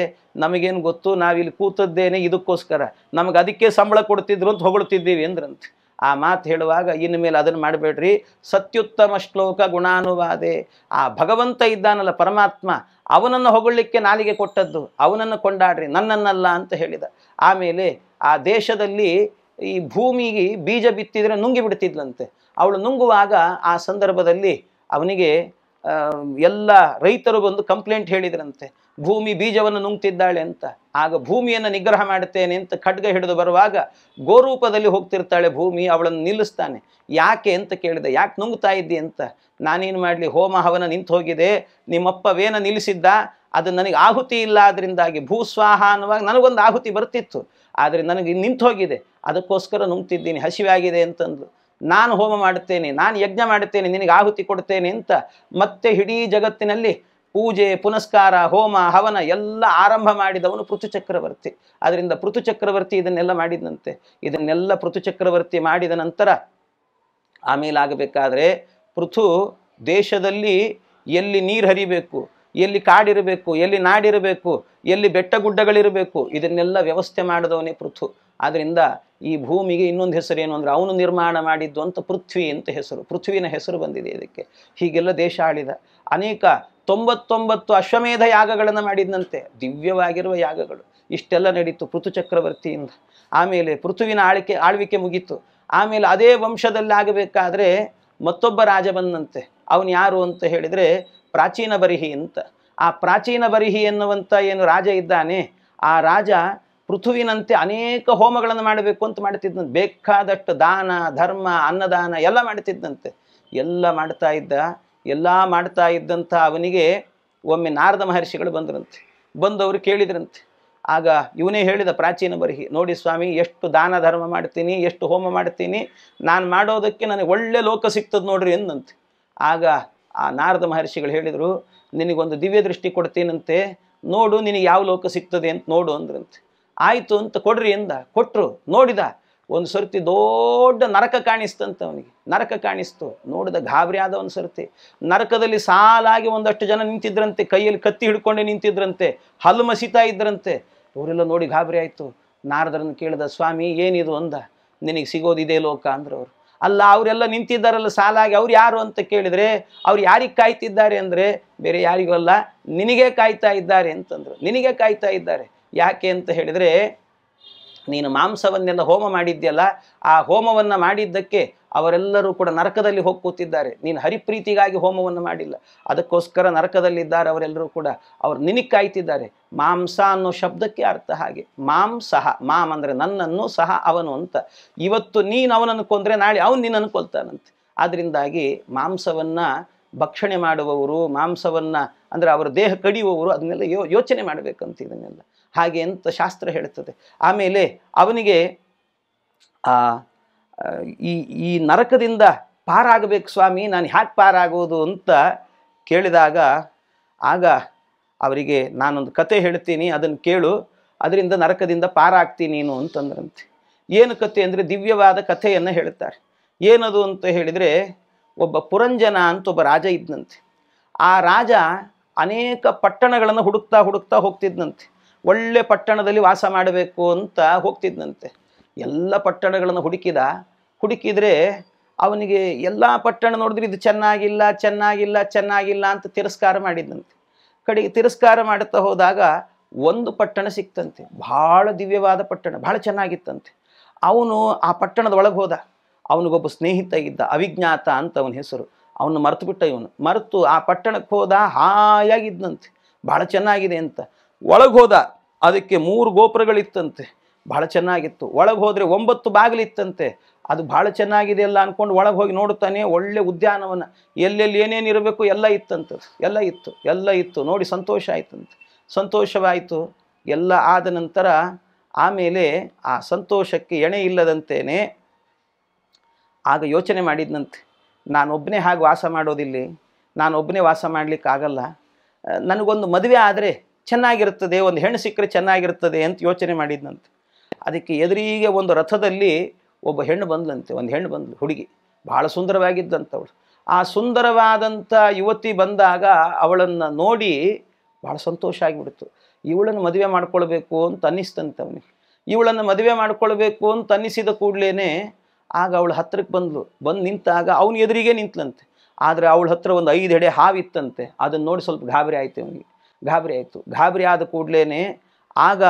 [SPEAKER 1] ನಮಗೇನು ಗೊತ್ತು ನಾವಿಲ್ಲಿ ಕೂತದ್ದೇನೆ ಇದಕ್ಕೋಸ್ಕರ ನಮಗೆ ಅದಕ್ಕೆ ಸಂಬಳ ಕೊಡ್ತಿದ್ರು ಅಂತ ಹೊಗಳುತ್ತಿದ್ದೀವಿ ಅಂದ್ರಂತೆ ಆ ಮಾತು ಹೇಳುವಾಗ ಇನ್ನು ಮೇಲೆ ಅದನ್ನು ಮಾಡಬೇಡ್ರಿ ಸತ್ಯುತ್ತಮ ಶ್ಲೋಕ ಗುಣಾನುವಾದೆ ಆ ಭಗವಂತ ಇದ್ದಾನಲ್ಲ ಪರಮಾತ್ಮ ಅವನನ್ನು ಹೊಗಳಿಕ್ಕೆ ನಾಲಿಗೆ ಕೊಟ್ಟದ್ದು ಅವನನ್ನು ಕೊಂಡಾಡ್ರಿ ನನ್ನನ್ನಲ್ಲ ಅಂತ ಹೇಳಿದ ಆಮೇಲೆ ಆ ದೇಶದಲ್ಲಿ ಈ ಭೂಮಿಗೆ ಬೀಜ ಬಿತ್ತಿದ್ರೆ ನುಂಗಿ ಬಿಡ್ತಿದ್ಲಂತೆ ಅವಳು ನುಂಗುವಾಗ ಆ ಸಂದರ್ಭದಲ್ಲಿ ಅವನಿಗೆ ಎಲ್ಲ ರೈತರು ಬಂದು ಕಂಪ್ಲೇಂಟ್ ಹೇಳಿದ್ರಂತೆ ಭೂಮಿ ಬೀಜವನ್ನು ನುಂಗ್ತಿದ್ದಾಳೆ ಅಂತ ಆಗ ಭೂಮಿಯನ್ನು ನಿಗ್ರಹ ಮಾಡುತ್ತೇನೆ ಅಂತ ಖಡ್ಗ ಹಿಡಿದು ಬರುವಾಗ ಗೋರೂಪದಲ್ಲಿ ಹೋಗ್ತಿರ್ತಾಳೆ ಭೂಮಿ ಅವಳನ್ನು ನಿಲ್ಲಿಸ್ತಾನೆ ಯಾಕೆ ಅಂತ ಕೇಳಿದೆ ಯಾಕೆ ನುಂಗ್ತಾ ಇದ್ದಿ ಅಂತ ನಾನೇನು ಮಾಡಲಿ ಹೋಮ ಹವನ ನಿಂತು ಹೋಗಿದೆ ನಿಮ್ಮಪ್ಪ ವೇನ ನಿಲ್ಲಿಸಿದ್ದ ಅದು ನನಗೆ ಆಹುತಿ ಇಲ್ಲ ಅದರಿಂದಾಗಿ ಭೂಸ್ವಾಹ ಅನ್ನುವಾಗ ನನಗೊಂದು ಆಹುತಿ ಬರ್ತಿತ್ತು ಆದರೆ ನನಗೆ ನಿಂತು ಹೋಗಿದೆ ಅದಕ್ಕೋಸ್ಕರ ನುಂಗ್ತಿದ್ದೀನಿ ಆಗಿದೆ ಅಂತಂದು ನಾನು ಹೋಮ ಮಾಡುತ್ತೇನೆ ನಾನು ಯಜ್ಞ ಮಾಡುತ್ತೇನೆ ನಿನಗೆ ಆಹುತಿ ಕೊಡ್ತೇನೆ ಅಂತ ಮತ್ತೆ ಇಡೀ ಜಗತ್ತಿನಲ್ಲಿ ಪೂಜೆ ಪುನಸ್ಕಾರ ಹೋಮ ಹವನ ಎಲ್ಲ ಆರಂಭ ಮಾಡಿದವನು ಪೃಥು ಚಕ್ರವರ್ತಿ ಅದರಿಂದ ಪೃಥು ಚಕ್ರವರ್ತಿ ಇದನ್ನೆಲ್ಲ ಮಾಡಿದಂತೆ ಇದನ್ನೆಲ್ಲ ಪೃಥು ಚಕ್ರವರ್ತಿ ಮಾಡಿದ ನಂತರ ಆಮೇಲಾಗಬೇಕಾದ್ರೆ ಪೃಥು ದೇಶದಲ್ಲಿ ಎಲ್ಲಿ ನೀರು ಹರಿಬೇಕು ಎಲ್ಲಿ ಕಾಡಿರಬೇಕು ಎಲ್ಲಿ ನಾಡಿರಬೇಕು ಎಲ್ಲಿ ಬೆಟ್ಟ ಗುಡ್ಡಗಳಿರಬೇಕು ಇದನ್ನೆಲ್ಲ ವ್ಯವಸ್ಥೆ ಮಾಡಿದವನೇ ಪೃಥು ಆದ್ದರಿಂದ ಈ ಭೂಮಿಗೆ ಇನ್ನೊಂದು ಏನು ಅಂದರೆ ಅವನು ನಿರ್ಮಾಣ ಮಾಡಿದ್ದು ಅಂತ ಪೃಥ್ವಿ ಅಂತ ಹೆಸರು ಪೃಥ್ವಿನ ಹೆಸರು ಬಂದಿದೆ ಇದಕ್ಕೆ ಹೀಗೆಲ್ಲ ದೇಶ ಆಳಿದ ಅನೇಕ ತೊಂಬತ್ತೊಂಬತ್ತು ಅಶ್ವಮೇಧ ಯಾಗಗಳನ್ನು ಮಾಡಿದಂತೆ ದಿವ್ಯವಾಗಿರುವ ಯಾಗಗಳು ಇಷ್ಟೆಲ್ಲ ನಡೀತು ಪೃಥು ಚಕ್ರವರ್ತಿಯಿಂದ ಆಮೇಲೆ ಪೃಥುವಿನ ಆಳ್ವಿಕೆ ಆಳ್ವಿಕೆ ಮುಗೀತು ಆಮೇಲೆ ಅದೇ ವಂಶದಲ್ಲಿ ಆಗಬೇಕಾದ್ರೆ ಮತ್ತೊಬ್ಬ ರಾಜ ಬಂದಂತೆ ಅವನು ಯಾರು ಅಂತ ಹೇಳಿದರೆ ಪ್ರಾಚೀನ ಬರಿಹಿ ಅಂತ ಆ ಪ್ರಾಚೀನ ಬರಿಹಿ ಎನ್ನುವಂಥ ಏನು ರಾಜ ಇದ್ದಾನೆ ಆ ರಾಜ ಪೃಥುವಿನಂತೆ ಅನೇಕ ಹೋಮಗಳನ್ನು ಮಾಡಬೇಕು ಅಂತ ಮಾಡ್ತಿದ್ದಂತೆ ಬೇಕಾದಷ್ಟು ದಾನ ಧರ್ಮ ಅನ್ನದಾನ ಎಲ್ಲ ಮಾಡ್ತಿದ್ದಂತೆ ಎಲ್ಲ ಮಾಡ್ತಾ ಇದ್ದ ಎಲ್ಲ ಮಾಡ್ತಾ ಇದ್ದಂಥ ಅವನಿಗೆ ಒಮ್ಮೆ ನಾರದ ಮಹರ್ಷಿಗಳು ಬಂದರಂತೆ ಬಂದವರು ಕೇಳಿದ್ರಂತೆ ಆಗ ಇವನೇ ಹೇಳಿದ ಪ್ರಾಚೀನ ಬರಹಿ ನೋಡಿ ಸ್ವಾಮಿ ಎಷ್ಟು ದಾನ ಧರ್ಮ ಮಾಡ್ತೀನಿ ಎಷ್ಟು ಹೋಮ ಮಾಡ್ತೀನಿ ನಾನು ಮಾಡೋದಕ್ಕೆ ನನಗೆ ಒಳ್ಳೆ ಲೋಕ ಸಿಗ್ತದೆ ನೋಡ್ರಿ ಎಂದಂತೆ ಆಗ ಆ ನಾರದ ಮಹರ್ಷಿಗಳು ಹೇಳಿದರು ನಿನಗೊಂದು ದಿವ್ಯ ದೃಷ್ಟಿ ಕೊಡ್ತೀನಂತೆ ನೋಡು ನಿನಗೆ ಯಾವ ಲೋಕ ಸಿಗ್ತದೆ ಅಂತ ನೋಡು ಅಂದ್ರಂತೆ ಆಯಿತು ಅಂತ ಕೊಡ್ರಿ ಎಂದ ಕೊಟ್ಟರು ನೋಡಿದ ಒಂದು ಸರ್ತಿ ದೊಡ್ಡ ನರಕ ಕಾಣಿಸ್ತಂತ ಅವನಿಗೆ ನರಕ ಕಾಣಿಸ್ತು ನೋಡಿದ ಗಾಬರಿ ಆದ ಒಂದು ಸರ್ತಿ ನರಕದಲ್ಲಿ ಸಾಲಾಗಿ ಒಂದಷ್ಟು ಜನ ನಿಂತಿದ್ರಂತೆ ಕೈಯಲ್ಲಿ ಕತ್ತಿ ಹಿಡ್ಕೊಂಡೆ ನಿಂತಿದ್ರಂತೆ ಹಲ್ಲು ಮಸೀತಾ ಇದ್ರಂತೆ ಅವರೆಲ್ಲ ನೋಡಿ ಗಾಬರಿ ಆಯಿತು ನಾರದರನ್ನು ಕೇಳಿದ ಸ್ವಾಮಿ ಏನಿದು ಅಂದ ನಿನಗೆ ಸಿಗೋದಿದೆ ಲೋಕ ಅಂದ್ರೆ ಅವರು ಅಲ್ಲ ಅವರೆಲ್ಲ ನಿಂತಿದ್ದಾರಲ್ಲ ಸಾಲಾಗಿ ಅವ್ರು ಯಾರು ಅಂತ ಕೇಳಿದರೆ ಅವ್ರು ಯಾರಿಗೆ ಕಾಯ್ತಿದ್ದಾರೆ ಅಂದರೆ ಬೇರೆ ಯಾರಿಗೂ ಅಲ್ಲ ನಿನಗೆ ಕಾಯ್ತಾ ಇದ್ದಾರೆ ಅಂತಂದರು ನಿನಗೆ ಕಾಯ್ತಾ ಇದ್ದಾರೆ ಯಾಕೆ ಅಂತ ಹೇಳಿದರೆ ನೀನು ಮಾಂಸವನ್ನೆಲ್ಲ ಹೋಮ ಮಾಡಿದ್ಯಲ್ಲ ಆ ಹೋಮವನ್ನು ಮಾಡಿದ್ದಕ್ಕೆ ಅವರೆಲ್ಲರೂ ಕೂಡ ನರಕದಲ್ಲಿ ಹೋಗಿ ನೀನು ಹರಿಪ್ರೀತಿಗಾಗಿ ಹೋಮವನ್ನು ಮಾಡಿಲ್ಲ ಅದಕ್ಕೋಸ್ಕರ ನರಕದಲ್ಲಿದ್ದಾರೆ ಅವರೆಲ್ಲರೂ ಕೂಡ ಅವರು ನಿನಿಕ್ಕಾಯ್ತಿದ್ದಾರೆ ಮಾಂಸ ಅನ್ನೋ ಶಬ್ದಕ್ಕೆ ಅರ್ಥ ಹಾಗೆ ಮಾಂ ಸಹ ಮಾಂ ಅಂದರೆ ನನ್ನನ್ನು ಸಹ ಅವನು ಅಂತ ಇವತ್ತು ನೀನು ಅವನನ್ನು ಕೊಂದರೆ ನಾಳೆ ಅವನು ನಿನ್ನನ್ನು ಕೊಲ್ತಾನಂತೆ ಆದ್ದರಿಂದಾಗಿ ಮಾಂಸವನ್ನು ಭಕ್ಷಣೆ ಮಾಡುವವರು ಮಾಂಸವನ್ನು ಅಂದರೆ ಅವರ ದೇಹ ಕಡಿಯುವವರು ಅದನ್ನೆಲ್ಲ ಯೋ ಯೋಚನೆ ಮಾಡಬೇಕಂತ ಇದನ್ನೆಲ್ಲ ಹಾಗೆ ಅಂತ ಶಾಸ್ತ್ರ ಹೇಳ್ತದೆ ಆಮೇಲೆ ಅವನಿಗೆ ಈ ಈ ನರಕದಿಂದ ಪಾರಾಗಬೇಕು ಸ್ವಾಮಿ ನಾನು ಹ್ಯಾಕ್ ಪಾರಾಗೋದು ಅಂತ ಕೇಳಿದಾಗ ಆಗ ಅವರಿಗೆ ನಾನೊಂದು ಕತೆ ಹೇಳ್ತೀನಿ ಅದನ್ನು ಕೇಳು ಅದರಿಂದ ನರಕದಿಂದ ಪಾರಾಗ್ತೀನಿ ನೀನು ಅಂತಂದ್ರಂತೆ ಏನು ಕತೆ ಅಂದರೆ ದಿವ್ಯವಾದ ಕಥೆಯನ್ನು ಹೇಳ್ತಾರೆ ಏನದು ಅಂತ ಹೇಳಿದರೆ ಒಬ್ಬ ಪುರಂಜನ ಅಂತ ಒಬ್ಬ ರಾಜ ಇದ್ದಂತೆ ಆ ರಾಜ ಅನೇಕ ಪಟ್ಟಣಗಳನ್ನು ಹುಡುಕ್ತಾ ಹುಡುಕ್ತಾ ಹೋಗ್ತಿದ್ದಂತೆ ಒಳ್ಳೆ ಪಟ್ಟಣದಲ್ಲಿ ವಾಸ ಮಾಡಬೇಕು ಅಂತ ಹೋಗ್ತಿದ್ದಂತೆ ಎಲ್ಲ ಪಟ್ಟಣಗಳನ್ನು ಹುಡುಕಿದ ಹುಡುಕಿದರೆ ಅವನಿಗೆ ಎಲ್ಲ ಪಟ್ಟಣ ನೋಡಿದ್ರೆ ಇದು ಚೆನ್ನಾಗಿಲ್ಲ ಚೆನ್ನಾಗಿಲ್ಲ ಚೆನ್ನಾಗಿಲ್ಲ ಅಂತ ತಿರಸ್ಕಾರ ಮಾಡಿದ್ದಂತೆ ಕಡೆಗೆ ತಿರಸ್ಕಾರ ಮಾಡುತ್ತಾ ಹೋದಾಗ ಒಂದು ಪಟ್ಟಣ ಸಿಕ್ತಂತೆ ಭಾಳ ದಿವ್ಯವಾದ ಪಟ್ಟಣ ಭಾಳ ಚೆನ್ನಾಗಿತ್ತಂತೆ ಅವನು ಆ ಪಟ್ಟಣದ ಒಳಗೆ ಹೋದ ಅವನಿಗೊಬ್ಬ ಸ್ನೇಹಿತ ಇದ್ದ ಅವಿಜ್ಞಾತ ಅಂತ ಅವನ ಹೆಸರು ಅವನು ಮರೆತು ಬಿಟ್ಟ ಇವನು ಮರೆತು ಆ ಪಟ್ಟಣಕ್ಕೆ ಹೋದ ಹಾಯಾಗಿದ್ದಂತೆ ಭಾಳ ಚೆನ್ನಾಗಿದೆ ಅಂತ ಒಳಗೆ ಹೋದ ಅದಕ್ಕೆ ಮೂರು ಗೋಪುರಗಳಿತ್ತಂತೆ ಭಾಳ ಚೆನ್ನಾಗಿತ್ತು ಒಳಗೆ ಹೋದರೆ ಒಂಬತ್ತು ಬಾಗಿಲಿತ್ತಂತೆ ಅದು ಭಾಳ ಚೆನ್ನಾಗಿದೆ ಅಲ್ಲ ಅಂದ್ಕೊಂಡು ಒಳಗೆ ಹೋಗಿ ನೋಡುತ್ತಾನೆ ಒಳ್ಳೆ ಉದ್ಯಾನವನ ಎಲ್ಲೆಲ್ಲಿ ಏನೇನು ಇರಬೇಕು ಎಲ್ಲ ಇತ್ತಂತೆ ಎಲ್ಲ ಇತ್ತು ಎಲ್ಲ ಇತ್ತು ನೋಡಿ ಸಂತೋಷ ಆಯ್ತಂತೆ ಸಂತೋಷವಾಯಿತು ಎಲ್ಲ ಆದ ನಂತರ ಆಮೇಲೆ ಆ ಸಂತೋಷಕ್ಕೆ ಎಣೆ ಇಲ್ಲದಂತೇನೆ ಆಗ ಯೋಚನೆ ಮಾಡಿದ್ನಂತೆ ನಾನೊಬ್ಬನೇ ಹಾಗೆ ವಾಸ ಮಾಡೋದಿಲ್ಲಿ ನಾನೊಬ್ಬನೇ ವಾಸ ಮಾಡಲಿಕ್ಕಾಗಲ್ಲ ನನಗೊಂದು ಮದುವೆ ಆದರೆ ಚೆನ್ನಾಗಿರುತ್ತದೆ ಒಂದು ಹೆಣ್ಣು ಸಿಕ್ಕರೆ ಚೆನ್ನಾಗಿರ್ತದೆ ಅಂತ ಯೋಚನೆ ಮಾಡಿದ್ನಂತೆ ಅದಕ್ಕೆ ಎದುರಿಗೆ ಒಂದು ರಥದಲ್ಲಿ ಒಬ್ಬ ಹೆಣ್ಣು ಬಂದ್ಲಂತೆ ಒಂದು ಹೆಣ್ಣು ಬಂದ್ಲು ಹುಡುಗಿ ಭಾಳ ಸುಂದರವಾಗಿದ್ದಂಥವಳು ಆ ಸುಂದರವಾದಂಥ ಯುವತಿ ಬಂದಾಗ ಅವಳನ್ನು ನೋಡಿ ಭಾಳ ಸಂತೋಷ ಆಗಿಬಿಡ್ತು ಇವಳನ್ನು ಮದುವೆ ಮಾಡ್ಕೊಳ್ಬೇಕು ಅಂತ ಅನ್ನಿಸ್ತಂತೆ ಅವನಿಗೆ ಇವಳನ್ನು ಮದುವೆ ಮಾಡ್ಕೊಳ್ಬೇಕು ಅಂತ ಅನ್ನಿಸಿದ ಕೂಡಲೇ ಆಗ ಅವಳು ಹತ್ತಿರಕ್ಕೆ ಬಂದಳು ಬಂದು ನಿಂತಾಗ ಅವನು ಎದುರಿಗೆ ನಿಂತ್ಲಂತೆ ಆದರೆ ಅವಳ ಹತ್ರ ಒಂದು ಐದು ಎಡೆ ಹಾವಿತ್ತಂತೆ ಅದನ್ನು ನೋಡಿ ಸ್ವಲ್ಪ ಗಾಬರಿ ಆಯ್ತು ಅವನಿಗೆ ಗಾಬರಿ ಆಯಿತು ಗಾಬರಿ ಆದ ಕೂಡಲೇ ಆಗ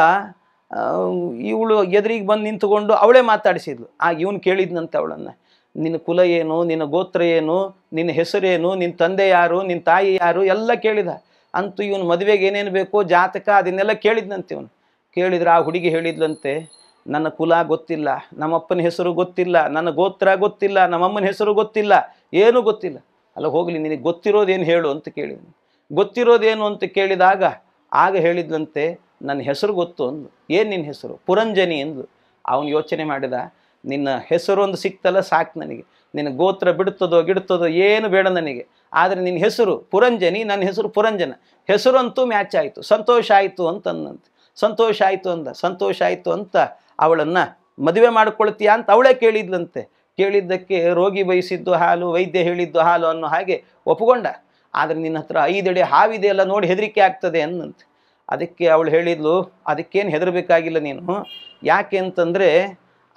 [SPEAKER 1] ಇವಳು ಎದುರಿಗೆ ಬಂದು ನಿಂತುಕೊಂಡು ಅವಳೇ ಮಾತಾಡಿಸಿದ್ಲು ಆಗ ಇವನು ಕೇಳಿದ್ನಂತೆ ಅವಳನ್ನು ನಿನ್ನ ಕುಲ ಏನು ನಿನ್ನ ಗೋತ್ರ ಏನು ನಿನ್ನ ಹೆಸರೇನು ನಿನ್ನ ತಂದೆ ಯಾರು ನಿನ್ನ ತಾಯಿ ಯಾರು ಎಲ್ಲ ಕೇಳಿದ ಅಂತೂ ಇವನು ಮದುವೆಗೆ ಏನೇನು ಬೇಕೋ ಜಾತಕ ಅದನ್ನೆಲ್ಲ ಕೇಳಿದ್ನಂತೆ ಇವನು ಕೇಳಿದ್ರೆ ಆ ಹುಡುಗಿ ಹೇಳಿದ್ಲಂತೆ ನನ್ನ ಕುಲ ಗೊತ್ತಿಲ್ಲ ನಮ್ಮಪ್ಪನ ಹೆಸರು ಗೊತ್ತಿಲ್ಲ ನನ್ನ ಗೋತ್ರ ಗೊತ್ತಿಲ್ಲ ನಮ್ಮಮ್ಮನ ಹೆಸರು ಗೊತ್ತಿಲ್ಲ ಏನೂ ಗೊತ್ತಿಲ್ಲ ಅಲ್ಲ ಹೋಗಲಿ ನಿನಗೆ ಗೊತ್ತಿರೋದೇನು ಹೇಳು ಅಂತ ಕೇಳಿದ್ನು ಗೊತ್ತಿರೋದೇನು ಅಂತ ಕೇಳಿದಾಗ ಆಗ ಹೇಳಿದಂತೆ ನನ್ನ ಹೆಸರು ಗೊತ್ತು ಅಂದು ಏನು ನಿನ್ನ ಹೆಸರು ಪುರಂಜನಿ ಎಂದು ಅವನು ಯೋಚನೆ ಮಾಡಿದ ನಿನ್ನ ಹೆಸರು ಒಂದು ಸಿಕ್ತಲ್ಲ ಸಾಕು ನನಗೆ ನಿನ್ನ ಗೋತ್ರ ಬಿಡುತ್ತದೋ ಗಿಡ್ತದೋ ಏನು ಬೇಡ ನನಗೆ ಆದರೆ ನಿನ್ನ ಹೆಸರು ಪುರಂಜನಿ ನನ್ನ ಹೆಸರು ಪುರಂಜನ ಹೆಸರಂತೂ ಮ್ಯಾಚ್ ಆಯಿತು ಸಂತೋಷ ಆಯಿತು ಅಂತ ಅಂದಂತೆ ಸಂತೋಷ ಆಯಿತು ಅಂದ ಸಂತೋಷ ಆಯಿತು ಅಂತ ಅವಳನ್ನು ಮದುವೆ ಮಾಡ್ಕೊಳ್ತೀಯಾ ಅಂತ ಅವಳೇ ಕೇಳಿದ್ಲಂತೆ ಕೇಳಿದ್ದಕ್ಕೆ ರೋಗಿ ಬಯಸಿದ್ದು ಹಾಲು ವೈದ್ಯ ಹೇಳಿದ್ದು ಹಾಲು ಅನ್ನೋ ಹಾಗೆ ಒಪ್ಕೊಂಡ ಆದರೆ ನಿನ್ನ ಹತ್ರ ಐದಡಿ ಹಾವಿದೆ ಎಲ್ಲ ನೋಡಿ ಹೆದರಿಕೆ ಆಗ್ತದೆ ಅಂದಂತೆ ಅದಕ್ಕೆ ಅವಳು ಹೇಳಿದ್ಲು ಅದಕ್ಕೇನು ಹೆದರಬೇಕಾಗಿಲ್ಲ ನೀನು ಯಾಕೆ ಅಂತಂದರೆ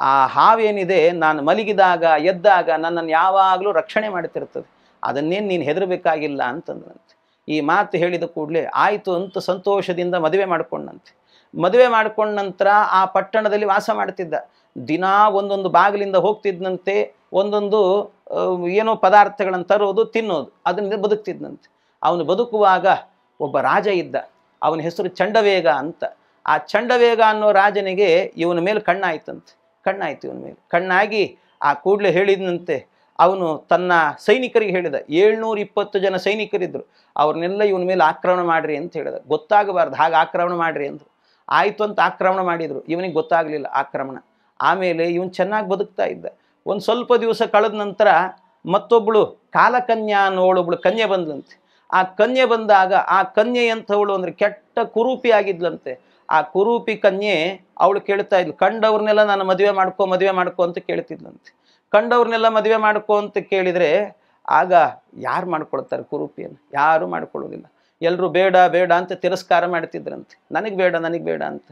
[SPEAKER 1] ಆ ಹಾವೇನಿದೆ ನಾನು ಮಲಗಿದಾಗ ಎದ್ದಾಗ ನನ್ನನ್ನು ಯಾವಾಗಲೂ ರಕ್ಷಣೆ ಮಾಡ್ತಿರ್ತದೆ ಅದನ್ನೇನು ನೀನು ಹೆದರಬೇಕಾಗಿಲ್ಲ ಅಂತಂದ್ರಂತೆ ಈ ಮಾತು ಹೇಳಿದ ಕೂಡಲೇ ಆಯಿತು ಅಂತ ಸಂತೋಷದಿಂದ ಮದುವೆ ಮಾಡಿಕೊಂಡಂತೆ ಮದುವೆ ಮಾಡಿಕೊಂಡ ನಂತರ ಆ ಪಟ್ಟಣದಲ್ಲಿ ವಾಸ ಮಾಡ್ತಿದ್ದ ದಿನ ಒಂದೊಂದು ಬಾಗಿಲಿಂದ ಹೋಗ್ತಿದ್ದಂತೆ ಒಂದೊಂದು ಏನೋ ಪದಾರ್ಥಗಳನ್ನು ತರೋದು ತಿನ್ನೋದು ಅದರಿಂದ ಬದುಕ್ತಿದ್ದಂತೆ ಅವನು ಬದುಕುವಾಗ ಒಬ್ಬ ರಾಜ ಇದ್ದ ಅವನ ಹೆಸರು ಚಂಡವೇಗ ಅಂತ ಆ ಚಂಡವೇಗ ಅನ್ನೋ ರಾಜನಿಗೆ ಇವನ ಮೇಲೆ ಕಣ್ಣಾಯ್ತಂತೆ ಕಣ್ಣಾಯ್ತು ಇವನ ಮೇಲೆ ಕಣ್ಣಾಗಿ ಆ ಕೂಡಲೇ ಹೇಳಿದಂತೆ ಅವನು ತನ್ನ ಸೈನಿಕರಿಗೆ ಹೇಳಿದ ಏಳ್ನೂರ ಇಪ್ಪತ್ತು ಜನ ಸೈನಿಕರಿದ್ದರು ಅವ್ರನ್ನೆಲ್ಲ ಇವನ ಮೇಲೆ ಆಕ್ರಮಣ ಮಾಡಿರಿ ಅಂತ ಹೇಳಿದ ಗೊತ್ತಾಗಬಾರ್ದು ಹಾಗೆ ಆಕ್ರಮಣ ಮಾಡಿರಿ ಅಂದರು ಆಯಿತು ಅಂತ ಆಕ್ರಮಣ ಮಾಡಿದರು ಇವನಿಗೆ ಗೊತ್ತಾಗಲಿಲ್ಲ ಆಕ್ರಮಣ ಆಮೇಲೆ ಇವನು ಚೆನ್ನಾಗಿ ಬದುಕ್ತಾ ಇದ್ದ ಒಂದು ಸ್ವಲ್ಪ ದಿವಸ ಕಳೆದ ನಂತರ ಮತ್ತೊಬ್ಬಳು ಕಾಲಕನ್ಯಾ ಅನ್ನೋಳೊಬ್ಳು ಕನ್ಯೆ ಬಂದ್ಲಂತೆ ಆ ಕನ್ಯೆ ಬಂದಾಗ ಆ ಕನ್ಯೆ ಅಂಥವಳು ಅಂದರೆ ಕೆಟ್ಟ ಕುರೂಪಿ ಆಗಿದ್ಲಂತೆ ಆ ಕುರೂಪಿ ಕನ್ಯೆ ಅವಳು ಕೇಳ್ತಾ ಇದ್ಲು ಕಂಡವ್ರನ್ನೆಲ್ಲ ನಾನು ಮದುವೆ ಮಾಡ್ಕೊ ಮದುವೆ ಮಾಡ್ಕೊ ಅಂತ ಕೇಳ್ತಿದ್ಲಂತೆ ಕಂಡವ್ರನ್ನೆಲ್ಲ ಮದುವೆ ಮಾಡ್ಕೊ ಅಂತ ಕೇಳಿದರೆ ಆಗ ಯಾರು ಮಾಡ್ಕೊಳ್ತಾರೆ ಕುರೂಪಿಯನ್ನು ಯಾರೂ ಮಾಡ್ಕೊಳ್ಳೋದಿಲ್ಲ ಎಲ್ಲರೂ ಬೇಡ ಬೇಡ ಅಂತ ತಿರಸ್ಕಾರ ಮಾಡ್ತಿದ್ರಂತೆ ನನಗೆ ಬೇಡ ನನಗೆ ಬೇಡ ಅಂತ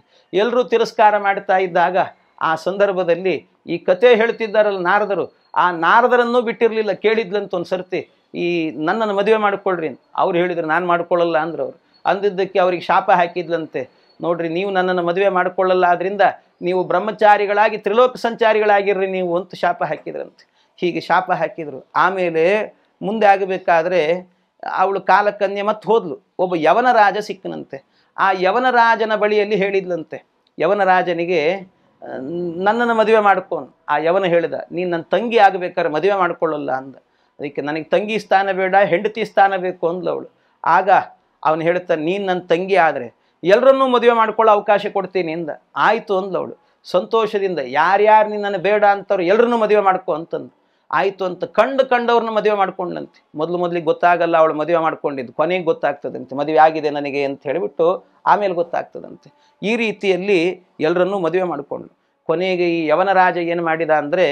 [SPEAKER 1] ಎಲ್ಲರೂ ತಿರಸ್ಕಾರ ಮಾಡ್ತಾ ಇದ್ದಾಗ ಆ ಸಂದರ್ಭದಲ್ಲಿ ಈ ಕತೆ ಹೇಳ್ತಿದ್ದಾರಲ್ಲ ನಾರದರು ಆ ನಾರದರನ್ನೂ ಬಿಟ್ಟಿರಲಿಲ್ಲ ಕೇಳಿದ್ಲಂತ ಒಂದು ಸರ್ತಿ ಈ ನನ್ನನ್ನು ಮದುವೆ ಮಾಡಿಕೊಳ್ಳ್ರಿ ಅವ್ರು ಹೇಳಿದರು ನಾನು ಮಾಡಿಕೊಳ್ಳಲ್ಲ ಅಂದ್ರೆ ಅವರು ಅಂದಿದ್ದಕ್ಕೆ ಅವ್ರಿಗೆ ಶಾಪ ಹಾಕಿದ್ಲಂತೆ ನೋಡ್ರಿ ನೀವು ನನ್ನನ್ನು ಮದುವೆ ಮಾಡಿಕೊಳ್ಳಲ್ಲ ಆದ್ರಿಂದ ನೀವು ಬ್ರಹ್ಮಚಾರಿಗಳಾಗಿ ತ್ರಿಲೋಕ ಸಂಚಾರಿಗಳಾಗಿರ್ರಿ ನೀವು ಅಂತ ಶಾಪ ಹಾಕಿದ್ರಂತೆ ಹೀಗೆ ಶಾಪ ಹಾಕಿದರು ಆಮೇಲೆ ಮುಂದೆ ಆಗಬೇಕಾದ್ರೆ ಅವಳು ಕಾಲಕನ್ಯೆ ಮತ್ತು ಹೋದ್ಲು ಒಬ್ಬ ಯವನ ರಾಜ ಸಿಕ್ಕನಂತೆ ಆ ಯವನರಾಜನ ಬಳಿಯಲ್ಲಿ ಹೇಳಿದ್ಲಂತೆ ಯವನ ರಾಜನಿಗೆ ನನ್ನನ್ನು ಮದುವೆ ಮಾಡ್ಕೊಂಡು ಆ ಯವನ ಹೇಳಿದ ನೀನು ನನ್ನ ತಂಗಿ ಆಗಬೇಕಾದ್ರೆ ಮದುವೆ ಮಾಡ್ಕೊಳ್ಳಲ್ಲ ಅಂದ ಅದಕ್ಕೆ ನನಗೆ ತಂಗಿ ಸ್ಥಾನ ಬೇಡ ಹೆಂಡತಿ ಸ್ಥಾನ ಬೇಕು ಅಂದ್ಲು ಅವಳು ಆಗ ಅವನು ಹೇಳ್ತಾನೆ ನೀನು ನನ್ನ ತಂಗಿ ಆದರೆ ಎಲ್ಲರನ್ನೂ ಮದುವೆ ಮಾಡ್ಕೊಳ್ಳೋ ಅವಕಾಶ ಕೊಡ್ತೀನಿ ಅಂದ ಆಯಿತು ಅಂದ್ಲು ಅವಳು ಸಂತೋಷದಿಂದ ಯಾರ್ಯಾರು ನಿನ್ನನ್ನು ಬೇಡ ಅಂತವ್ರು ಎಲ್ಲರನ್ನೂ ಮದುವೆ ಮಾಡ್ಕೊ ಅಂತಂದು ಆಯಿತು ಅಂತ ಕಂಡು ಕಂಡವ್ರನ್ನ ಮದುವೆ ಮಾಡ್ಕೊಂಡಂತೆ ಮೊದಲು ಮೊದಲಿಗೆ ಗೊತ್ತಾಗಲ್ಲ ಅವಳು ಮದುವೆ ಮಾಡ್ಕೊಂಡಿದ್ದು ಕೊನೆಗೆ ಗೊತ್ತಾಗ್ತದಂತೆ ಮದುವೆ ಆಗಿದೆ ನನಗೆ ಅಂತ ಹೇಳಿಬಿಟ್ಟು ಆಮೇಲೆ ಗೊತ್ತಾಗ್ತದಂತೆ ಈ ರೀತಿಯಲ್ಲಿ ಎಲ್ಲರನ್ನೂ ಮದುವೆ ಮಾಡಿಕೊಂಡು ಕೊನೆಗೆ ಈ ಯವನರಾಜ ಏನು ಮಾಡಿದ ಅಂದರೆ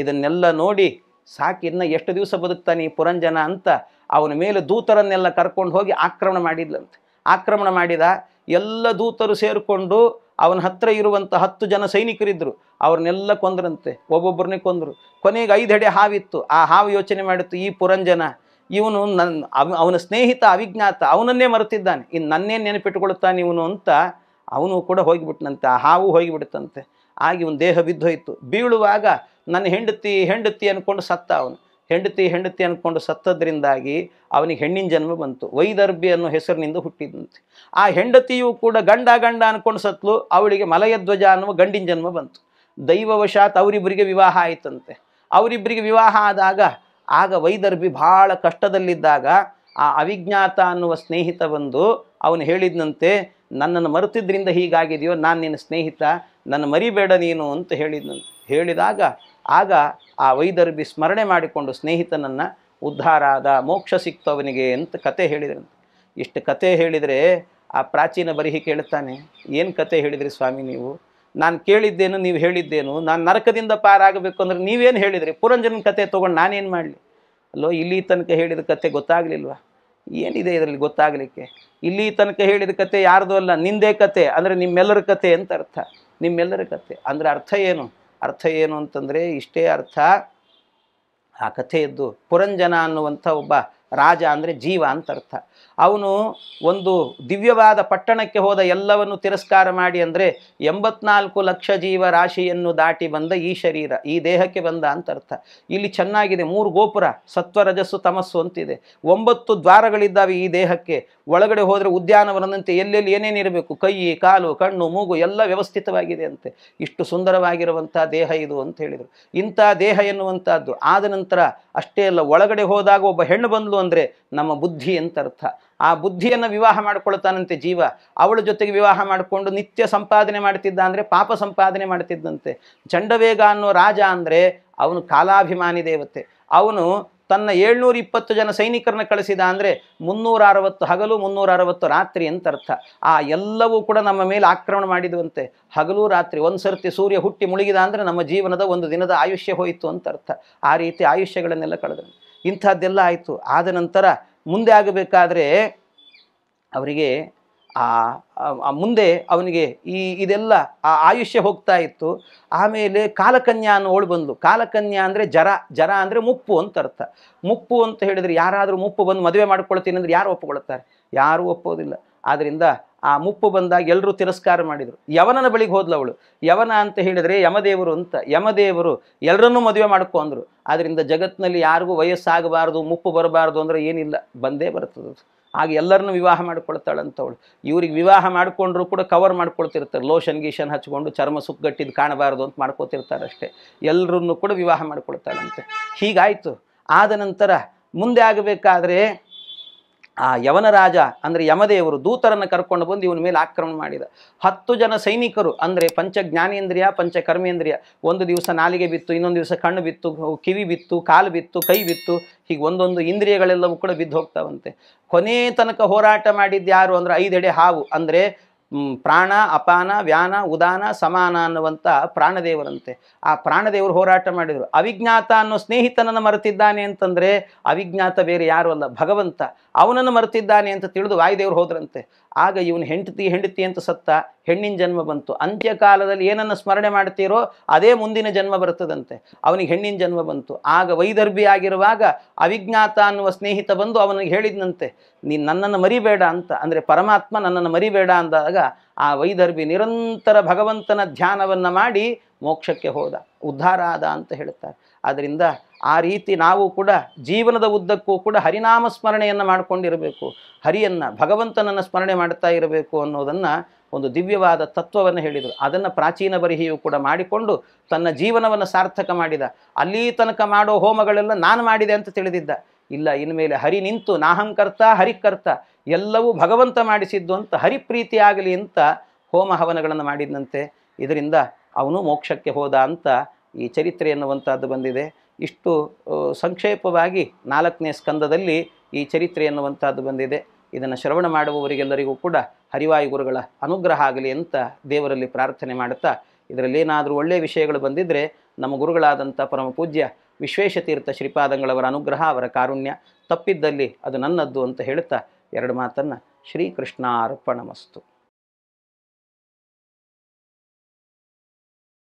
[SPEAKER 1] ಇದನ್ನೆಲ್ಲ ನೋಡಿ ಸಾಕು ಇನ್ನು ಎಷ್ಟು ದಿವಸ ಬದುಕ್ತಾನೆ ಈ ಪುರಂಜನ ಅಂತ ಅವನ ಮೇಲೆ ದೂತರನ್ನೆಲ್ಲ ಕರ್ಕೊಂಡು ಹೋಗಿ ಆಕ್ರಮಣ ಮಾಡಿದ್ಲಂತೆ ಆಕ್ರಮಣ ಮಾಡಿದ ಎಲ್ಲ ದೂತರು ಸೇರಿಕೊಂಡು ಅವನ ಹತ್ತಿರ ಇರುವಂಥ ಹತ್ತು ಜನ ಸೈನಿಕರಿದ್ದರು ಅವ್ರನ್ನೆಲ್ಲ ಕೊಂದ್ರಂತೆ ಒಬ್ಬೊಬ್ಬರನ್ನೇ ಕೊಂದರು ಕೊನೆಗೆ ಐದು ಹೆಡೆ ಹಾವಿತ್ತು ಆ ಹಾವು ಯೋಚನೆ ಮಾಡಿತ್ತು ಈ ಪುರಂಜನ ಇವನು ನನ್ನ ಅವನ ಸ್ನೇಹಿತ ಅವಿಜ್ಞಾತ ಅವನನ್ನೇ ಮರೆತಿದ್ದಾನೆ ಇನ್ನು ನನ್ನೇ ನೆನಪಿಟ್ಟುಕೊಳ್ತಾನೆ ಇವನು ಅಂತ ಅವನು ಕೂಡ ಹೋಗಿಬಿಟ್ಟನಂತೆ ಆ ಹಾವು ಹೋಗಿಬಿಡುತ್ತಂತೆ ಆಗಿ ಇವನು ದೇಹ ಬಿದ್ದೋಯ್ತು ಬೀಳುವಾಗ ನನ್ನ ಹೆಂಡತಿ ಹೆಂಡತಿ ಅಂದ್ಕೊಂಡು ಸತ್ತ ಅವನು ಹೆಂಡತಿ ಹೆಂಡತಿ ಅಂದ್ಕೊಂಡು ಸತ್ತದ್ರಿಂದಾಗಿ ಅವನಿಗೆ ಹೆಣ್ಣಿನ ಜನ್ಮ ಬಂತು ವೈದರ್ಭಿ ಅನ್ನೋ ಹೆಸರಿನಿಂದ ಹುಟ್ಟಿದಂತೆ ಆ ಹೆಂಡತಿಯು ಕೂಡ ಗಂಡ ಗಂಡ ಅಂದ್ಕೊಂಡು ಸತ್ಲು ಅವಳಿಗೆ ಮಲಯ ಧ್ವಜ ಅನ್ನುವ ಗಂಡಿನ ಜನ್ಮ ಬಂತು ದೈವವಶಾತ್ ಅವರಿಬ್ಬರಿಗೆ ವಿವಾಹ ಆಯಿತಂತೆ ಅವರಿಬ್ಬರಿಗೆ ವಿವಾಹ ಆದಾಗ ಆಗ ವೈದರ್ಭಿ ಭಾಳ ಕಷ್ಟದಲ್ಲಿದ್ದಾಗ ಆ ಅವಿಜ್ಞಾತ ಅನ್ನುವ ಸ್ನೇಹಿತ ಬಂದು ಅವನು ಹೇಳಿದಂತೆ ನನ್ನನ್ನು ಮರೆತಿದ್ದರಿಂದ ಹೀಗಾಗಿದೆಯೋ ನಾನು ನಿನ್ನ ಸ್ನೇಹಿತ ನನ್ನ ಮರಿಬೇಡ ನೀನು ಅಂತ ಹೇಳಿದಂತೆ ಹೇಳಿದಾಗ ಆಗ ಆ ವೈದರ್ಭಿ ಸ್ಮರಣೆ ಮಾಡಿಕೊಂಡು ಸ್ನೇಹಿತನನ್ನು ಉದ್ಧಾರ ಆದ ಮೋಕ್ಷ ಸಿಕ್ತವನಿಗೆ ಅಂತ ಕತೆ ಹೇಳಿದ್ರಂತೆ ಇಷ್ಟು ಕತೆ ಹೇಳಿದರೆ ಆ ಪ್ರಾಚೀನ ಬರಿಹಿ ಕೇಳ್ತಾನೆ ಏನು ಕತೆ ಹೇಳಿದ್ರಿ ಸ್ವಾಮಿ ನೀವು ನಾನು ಕೇಳಿದ್ದೇನು ನೀವು ಹೇಳಿದ್ದೇನು ನಾನು ನರಕದಿಂದ ಪಾರಾಗಬೇಕು ಅಂದರೆ ನೀವೇನು ಹೇಳಿದ್ರಿ ಪುರಂಜನ ಕತೆ ತೊಗೊಂಡು ನಾನೇನು ಮಾಡಲಿ ಅಲ್ಲೋ ಇಲ್ಲಿ ತನಕ ಹೇಳಿದ ಕತೆ ಗೊತ್ತಾಗಲಿಲ್ವಾ ಏನಿದೆ ಇದರಲ್ಲಿ ಗೊತ್ತಾಗಲಿಕ್ಕೆ ಇಲ್ಲಿ ತನಕ ಹೇಳಿದ ಕತೆ ಯಾರ್ದು ಅಲ್ಲ ನಿಂದೇ ಕತೆ ಅಂದರೆ ನಿಮ್ಮೆಲ್ಲರ ಕತೆ ಅಂತ ಅರ್ಥ ನಿಮ್ಮೆಲ್ಲರ ಕತೆ ಅಂದರೆ ಅರ್ಥ ಏನು ಅರ್ಥ ಏನು ಅಂತಂದರೆ ಇಷ್ಟೇ ಅರ್ಥ ಆ ಕಥೆಯದ್ದು ಪುರಂಜನ ಅನ್ನುವಂಥ ಒಬ್ಬ ರಾಜ ಅಂದರೆ ಜೀವ ಅಂತ ಅರ್ಥ ಅವನು ಒಂದು ದಿವ್ಯವಾದ ಪಟ್ಟಣಕ್ಕೆ ಹೋದ ಎಲ್ಲವನ್ನು ತಿರಸ್ಕಾರ ಮಾಡಿ ಅಂದರೆ ಎಂಬತ್ನಾಲ್ಕು ಲಕ್ಷ ಜೀವ ರಾಶಿಯನ್ನು ದಾಟಿ ಬಂದ ಈ ಶರೀರ ಈ ದೇಹಕ್ಕೆ ಬಂದ ಅಂತ ಅರ್ಥ ಇಲ್ಲಿ ಚೆನ್ನಾಗಿದೆ ಮೂರು ಗೋಪುರ ಸತ್ವರಜಸ್ಸು ತಮಸ್ಸು ಅಂತಿದೆ ಒಂಬತ್ತು ದ್ವಾರಗಳಿದ್ದಾವೆ ಈ ದೇಹಕ್ಕೆ ಒಳಗಡೆ ಹೋದರೆ ಉದ್ಯಾನವನದಂತೆ ಎಲ್ಲೆಲ್ಲಿ ಏನೇನಿರಬೇಕು ಇರಬೇಕು ಕೈ ಕಾಲು ಕಣ್ಣು ಮೂಗು ಎಲ್ಲ ವ್ಯವಸ್ಥಿತವಾಗಿದೆ ಅಂತೆ ಇಷ್ಟು ಸುಂದರವಾಗಿರುವಂಥ ದೇಹ ಇದು ಅಂತ ಹೇಳಿದರು ಇಂಥ ದೇಹ ಎನ್ನುವಂಥದ್ದು ಆದ ನಂತರ ಅಷ್ಟೇ ಅಲ್ಲ ಒಳಗಡೆ ಹೋದಾಗ ಒಬ್ಬ ಹೆಣ್ಣು ಬಂದಲು ಅಂದರೆ ನಮ್ಮ ಬುದ್ಧಿ ಅಂತ ಅರ್ಥ ಆ ಬುದ್ಧಿಯನ್ನು ವಿವಾಹ ಮಾಡಿಕೊಳ್ತಾನಂತೆ ಜೀವ ಅವಳ ಜೊತೆಗೆ ವಿವಾಹ ಮಾಡಿಕೊಂಡು ನಿತ್ಯ ಸಂಪಾದನೆ ಮಾಡ್ತಿದ್ದ ಅಂದರೆ ಪಾಪ ಸಂಪಾದನೆ ಮಾಡ್ತಿದ್ದಂತೆ ಚಂಡವೇಗ ಅನ್ನೋ ರಾಜ ಅಂದರೆ ಅವನು ಕಾಲಾಭಿಮಾನಿ ದೇವತೆ ಅವನು ತನ್ನ ಏಳ್ನೂರ ಇಪ್ಪತ್ತು ಜನ ಸೈನಿಕರನ್ನ ಕಳಿಸಿದ ಅಂದರೆ ಮುನ್ನೂರ ಅರವತ್ತು ಹಗಲು ಮುನ್ನೂರ ಅರವತ್ತು ರಾತ್ರಿ ಅಂತ ಅರ್ಥ ಆ ಎಲ್ಲವೂ ಕೂಡ ನಮ್ಮ ಮೇಲೆ ಆಕ್ರಮಣ ಮಾಡಿದುವಂತೆ ಹಗಲು ರಾತ್ರಿ ಒಂದು ಸರ್ತಿ ಸೂರ್ಯ ಹುಟ್ಟಿ ಮುಳುಗಿದ ಅಂದರೆ ನಮ್ಮ ಜೀವನದ ಒಂದು ದಿನದ ಆಯುಷ್ಯ ಹೋಯಿತು ಅಂತ ಅರ್ಥ ಆ ರೀತಿ ಆಯುಷ್ಯಗಳನ್ನೆಲ್ಲ ಕಳೆದ್ರು ಇಂಥದ್ದೆಲ್ಲ ಆಯಿತು ಆದ ನಂತರ ಮುಂದೆ ಆಗಬೇಕಾದ್ರೆ ಅವರಿಗೆ ಆ ಮುಂದೆ ಅವನಿಗೆ ಈ ಇದೆಲ್ಲ ಆ ಆಯುಷ್ಯ ಹೋಗ್ತಾ ಇತ್ತು ಆಮೇಲೆ ಕಾಲಕನ್ಯಾ ಅನ್ನೋಳು ಬಂದಳು ಕಾಲಕನ್ಯಾ ಅಂದರೆ ಜರ ಜರ ಅಂದರೆ ಮುಪ್ಪು ಅಂತ ಅರ್ಥ ಮುಪ್ಪು ಅಂತ ಹೇಳಿದರೆ ಯಾರಾದರೂ ಮುಪ್ಪು ಬಂದು ಮದುವೆ ಮಾಡ್ಕೊಳ್ತೀನಿ ಅಂದರೆ ಯಾರು ಒಪ್ಪಿಕೊಳ್ತಾರೆ ಯಾರೂ ಒಪ್ಪೋದಿಲ್ಲ ಆದ್ದರಿಂದ ಆ ಮುಪ್ಪು ಬಂದಾಗ ಎಲ್ಲರೂ ತಿರಸ್ಕಾರ ಮಾಡಿದರು ಯವನನ ಬಳಿಗೆ ಹೋದ್ಲು ಅವಳು ಯವನ ಅಂತ ಹೇಳಿದರೆ ಯಮದೇವರು ಅಂತ ಯಮದೇವರು ಎಲ್ಲರನ್ನೂ ಮದುವೆ ಮಾಡ್ಕೊ ಅಂದರು ಆದ್ದರಿಂದ ಜಗತ್ತಿನಲ್ಲಿ ಯಾರಿಗೂ ವಯಸ್ಸಾಗಬಾರ್ದು ಮುಪ್ಪು ಬರಬಾರ್ದು ಅಂದರೆ ಏನಿಲ್ಲ ಬಂದೇ ಬರ್ತದೆ ಆಗ ಎಲ್ಲರನ್ನೂ ವಿವಾಹ ಮಾಡ್ಕೊಳ್ತಾಳಂತವಳು ಇವ್ರಿಗೆ ವಿವಾಹ ಮಾಡಿಕೊಂಡ್ರು ಕೂಡ ಕವರ್ ಮಾಡ್ಕೊಳ್ತಿರ್ತಾರೆ ಲೋಷನ್ ಗೀಷನ್ ಹಚ್ಕೊಂಡು ಚರ್ಮ ಸುಕ್ಕಗಟ್ಟಿದ್ದು ಕಾಣಬಾರ್ದು ಅಂತ ಮಾಡ್ಕೊತಿರ್ತಾರೆ ಅಷ್ಟೇ ಎಲ್ಲರನ್ನೂ ಕೂಡ ವಿವಾಹ ಮಾಡ್ಕೊಳ್ತಾಳಂತೆ ಹೀಗಾಯಿತು ಆದ ನಂತರ ಮುಂದೆ ಆಗಬೇಕಾದ್ರೆ ಆ ಯವನ ರಾಜ ಅಂದರೆ ಯಮದೇವರು ದೂತರನ್ನು ಕರ್ಕೊಂಡು ಬಂದು ಇವನ ಮೇಲೆ ಆಕ್ರಮಣ ಮಾಡಿದ ಹತ್ತು ಜನ ಸೈನಿಕರು ಅಂದರೆ ಪಂಚ ಜ್ಞಾನೇಂದ್ರಿಯ ಪಂಚ ಕರ್ಮೇಂದ್ರಿಯ ಒಂದು ದಿವಸ ನಾಲಿಗೆ ಬಿತ್ತು ಇನ್ನೊಂದು ದಿವಸ ಕಣ್ಣು ಬಿತ್ತು ಕಿವಿ ಬಿತ್ತು ಕಾಲು ಬಿತ್ತು ಕೈ ಬಿತ್ತು ಹೀಗೆ ಒಂದೊಂದು ಇಂದ್ರಿಯಗಳೆಲ್ಲವೂ ಕೂಡ ಬಿದ್ದು ಹೋಗ್ತಾವಂತೆ ಕೊನೆ ತನಕ ಹೋರಾಟ ಮಾಡಿದ್ದು ಯಾರು ಅಂದರೆ ಐದೆಡೆ ಹಾವು ಅಂದರೆ ಪ್ರಾಣ ಅಪಾನ ವ್ಯಾನ ಉದಾನ ಸಮಾನ ಅನ್ನುವಂಥ ಪ್ರಾಣದೇವರಂತೆ ಆ ಪ್ರಾಣದೇವರು ಹೋರಾಟ ಮಾಡಿದರು ಅವಿಜ್ಞಾತ ಅನ್ನೋ ಸ್ನೇಹಿತನನ್ನು ಮರೆತಿದ್ದಾನೆ ಅಂತಂದರೆ ಅವಿಜ್ಞಾತ ಬೇರೆ ಯಾರು ಅಲ್ಲ ಭಗವಂತ ಅವನನ್ನು ಮರೆತಿದ್ದಾನೆ ಅಂತ ತಿಳಿದು ವಾಯುದೇವರು ಹೋದ್ರಂತೆ ಆಗ ಇವನು ಹೆಂಡತಿ ಹೆಂಡತಿ ಅಂತ ಸತ್ತ ಹೆಣ್ಣಿನ ಜನ್ಮ ಬಂತು ಅಂತ್ಯಕಾಲದಲ್ಲಿ ಏನನ್ನು ಸ್ಮರಣೆ ಮಾಡ್ತೀರೋ ಅದೇ ಮುಂದಿನ ಜನ್ಮ ಬರ್ತದಂತೆ ಅವನಿಗೆ ಹೆಣ್ಣಿನ ಜನ್ಮ ಬಂತು ಆಗ ವೈದರ್ಭಿ ಆಗಿರುವಾಗ ಅವಿಜ್ಞಾತ ಅನ್ನುವ ಸ್ನೇಹಿತ ಬಂದು ಅವನಿಗೆ ಹೇಳಿದ್ನಂತೆ ನೀನು ನನ್ನನ್ನು ಮರಿಬೇಡ ಅಂತ ಅಂದರೆ ಪರಮಾತ್ಮ ನನ್ನನ್ನು ಮರಿಬೇಡ ಅಂದಾಗ ಆ ವೈದರ್ಭಿ ನಿರಂತರ ಭಗವಂತನ ಧ್ಯಾನವನ್ನು ಮಾಡಿ ಮೋಕ್ಷಕ್ಕೆ ಹೋದ ಉದ್ಧಾರ ಆದ ಅಂತ ಹೇಳುತ್ತಾರೆ ಆದ್ದರಿಂದ ಆ ರೀತಿ ನಾವು ಕೂಡ ಜೀವನದ ಉದ್ದಕ್ಕೂ ಕೂಡ ಹರಿನಾಮ ಸ್ಮರಣೆಯನ್ನು ಮಾಡಿಕೊಂಡಿರಬೇಕು ಹರಿಯನ್ನು ಭಗವಂತನನ್ನು ಸ್ಮರಣೆ ಮಾಡ್ತಾ ಇರಬೇಕು ಅನ್ನೋದನ್ನು ಒಂದು ದಿವ್ಯವಾದ ತತ್ವವನ್ನು ಹೇಳಿದರು ಅದನ್ನು ಪ್ರಾಚೀನ ಬರಿಹಿಯು ಕೂಡ ಮಾಡಿಕೊಂಡು ತನ್ನ ಜೀವನವನ್ನು ಸಾರ್ಥಕ ಮಾಡಿದ ಅಲ್ಲಿ ತನಕ ಮಾಡೋ ಹೋಮಗಳೆಲ್ಲ ನಾನು ಮಾಡಿದೆ ಅಂತ ತಿಳಿದಿದ್ದ ಇಲ್ಲ ಇನ್ಮೇಲೆ ಹರಿ ನಿಂತು ನಾಹಂಕರ್ತ ಹರಿಕರ್ತ ಎಲ್ಲವೂ ಭಗವಂತ ಮಾಡಿಸಿದ್ದು ಅಂತ ಹರಿಪ್ರೀತಿ ಆಗಲಿ ಅಂತ ಹೋಮ ಹವನಗಳನ್ನು ಮಾಡಿದಂತೆ ಇದರಿಂದ ಅವನು ಮೋಕ್ಷಕ್ಕೆ ಹೋದ ಅಂತ ಈ ಚರಿತ್ರೆ ಎನ್ನುವಂಥದ್ದು ಬಂದಿದೆ ಇಷ್ಟು ಸಂಕ್ಷೇಪವಾಗಿ ನಾಲ್ಕನೇ ಸ್ಕಂದದಲ್ಲಿ ಈ ಚರಿತ್ರೆ ಎನ್ನುವಂಥದ್ದು ಬಂದಿದೆ ಇದನ್ನು ಶ್ರವಣ ಮಾಡುವವರಿಗೆಲ್ಲರಿಗೂ ಕೂಡ ಹರಿವಾಯು ಗುರುಗಳ ಅನುಗ್ರಹ ಆಗಲಿ ಅಂತ ದೇವರಲ್ಲಿ ಪ್ರಾರ್ಥನೆ ಮಾಡುತ್ತಾ ಇದರಲ್ಲಿ ಏನಾದರೂ ಒಳ್ಳೆಯ ವಿಷಯಗಳು ಬಂದಿದ್ದರೆ ನಮ್ಮ ಗುರುಗಳಾದಂಥ ಪರಮ ಪೂಜ್ಯ ವಿಶ್ವೇಶತೀರ್ಥ ಶ್ರೀಪಾದಂಗಳವರ ಅನುಗ್ರಹ ಅವರ ಕಾರುಣ್ಯ ತಪ್ಪಿದ್ದಲ್ಲಿ ಅದು ನನ್ನದ್ದು ಅಂತ ಹೇಳುತ್ತಾ ಎರಡು ಮಾತನ್ನು ಮಸ್ತು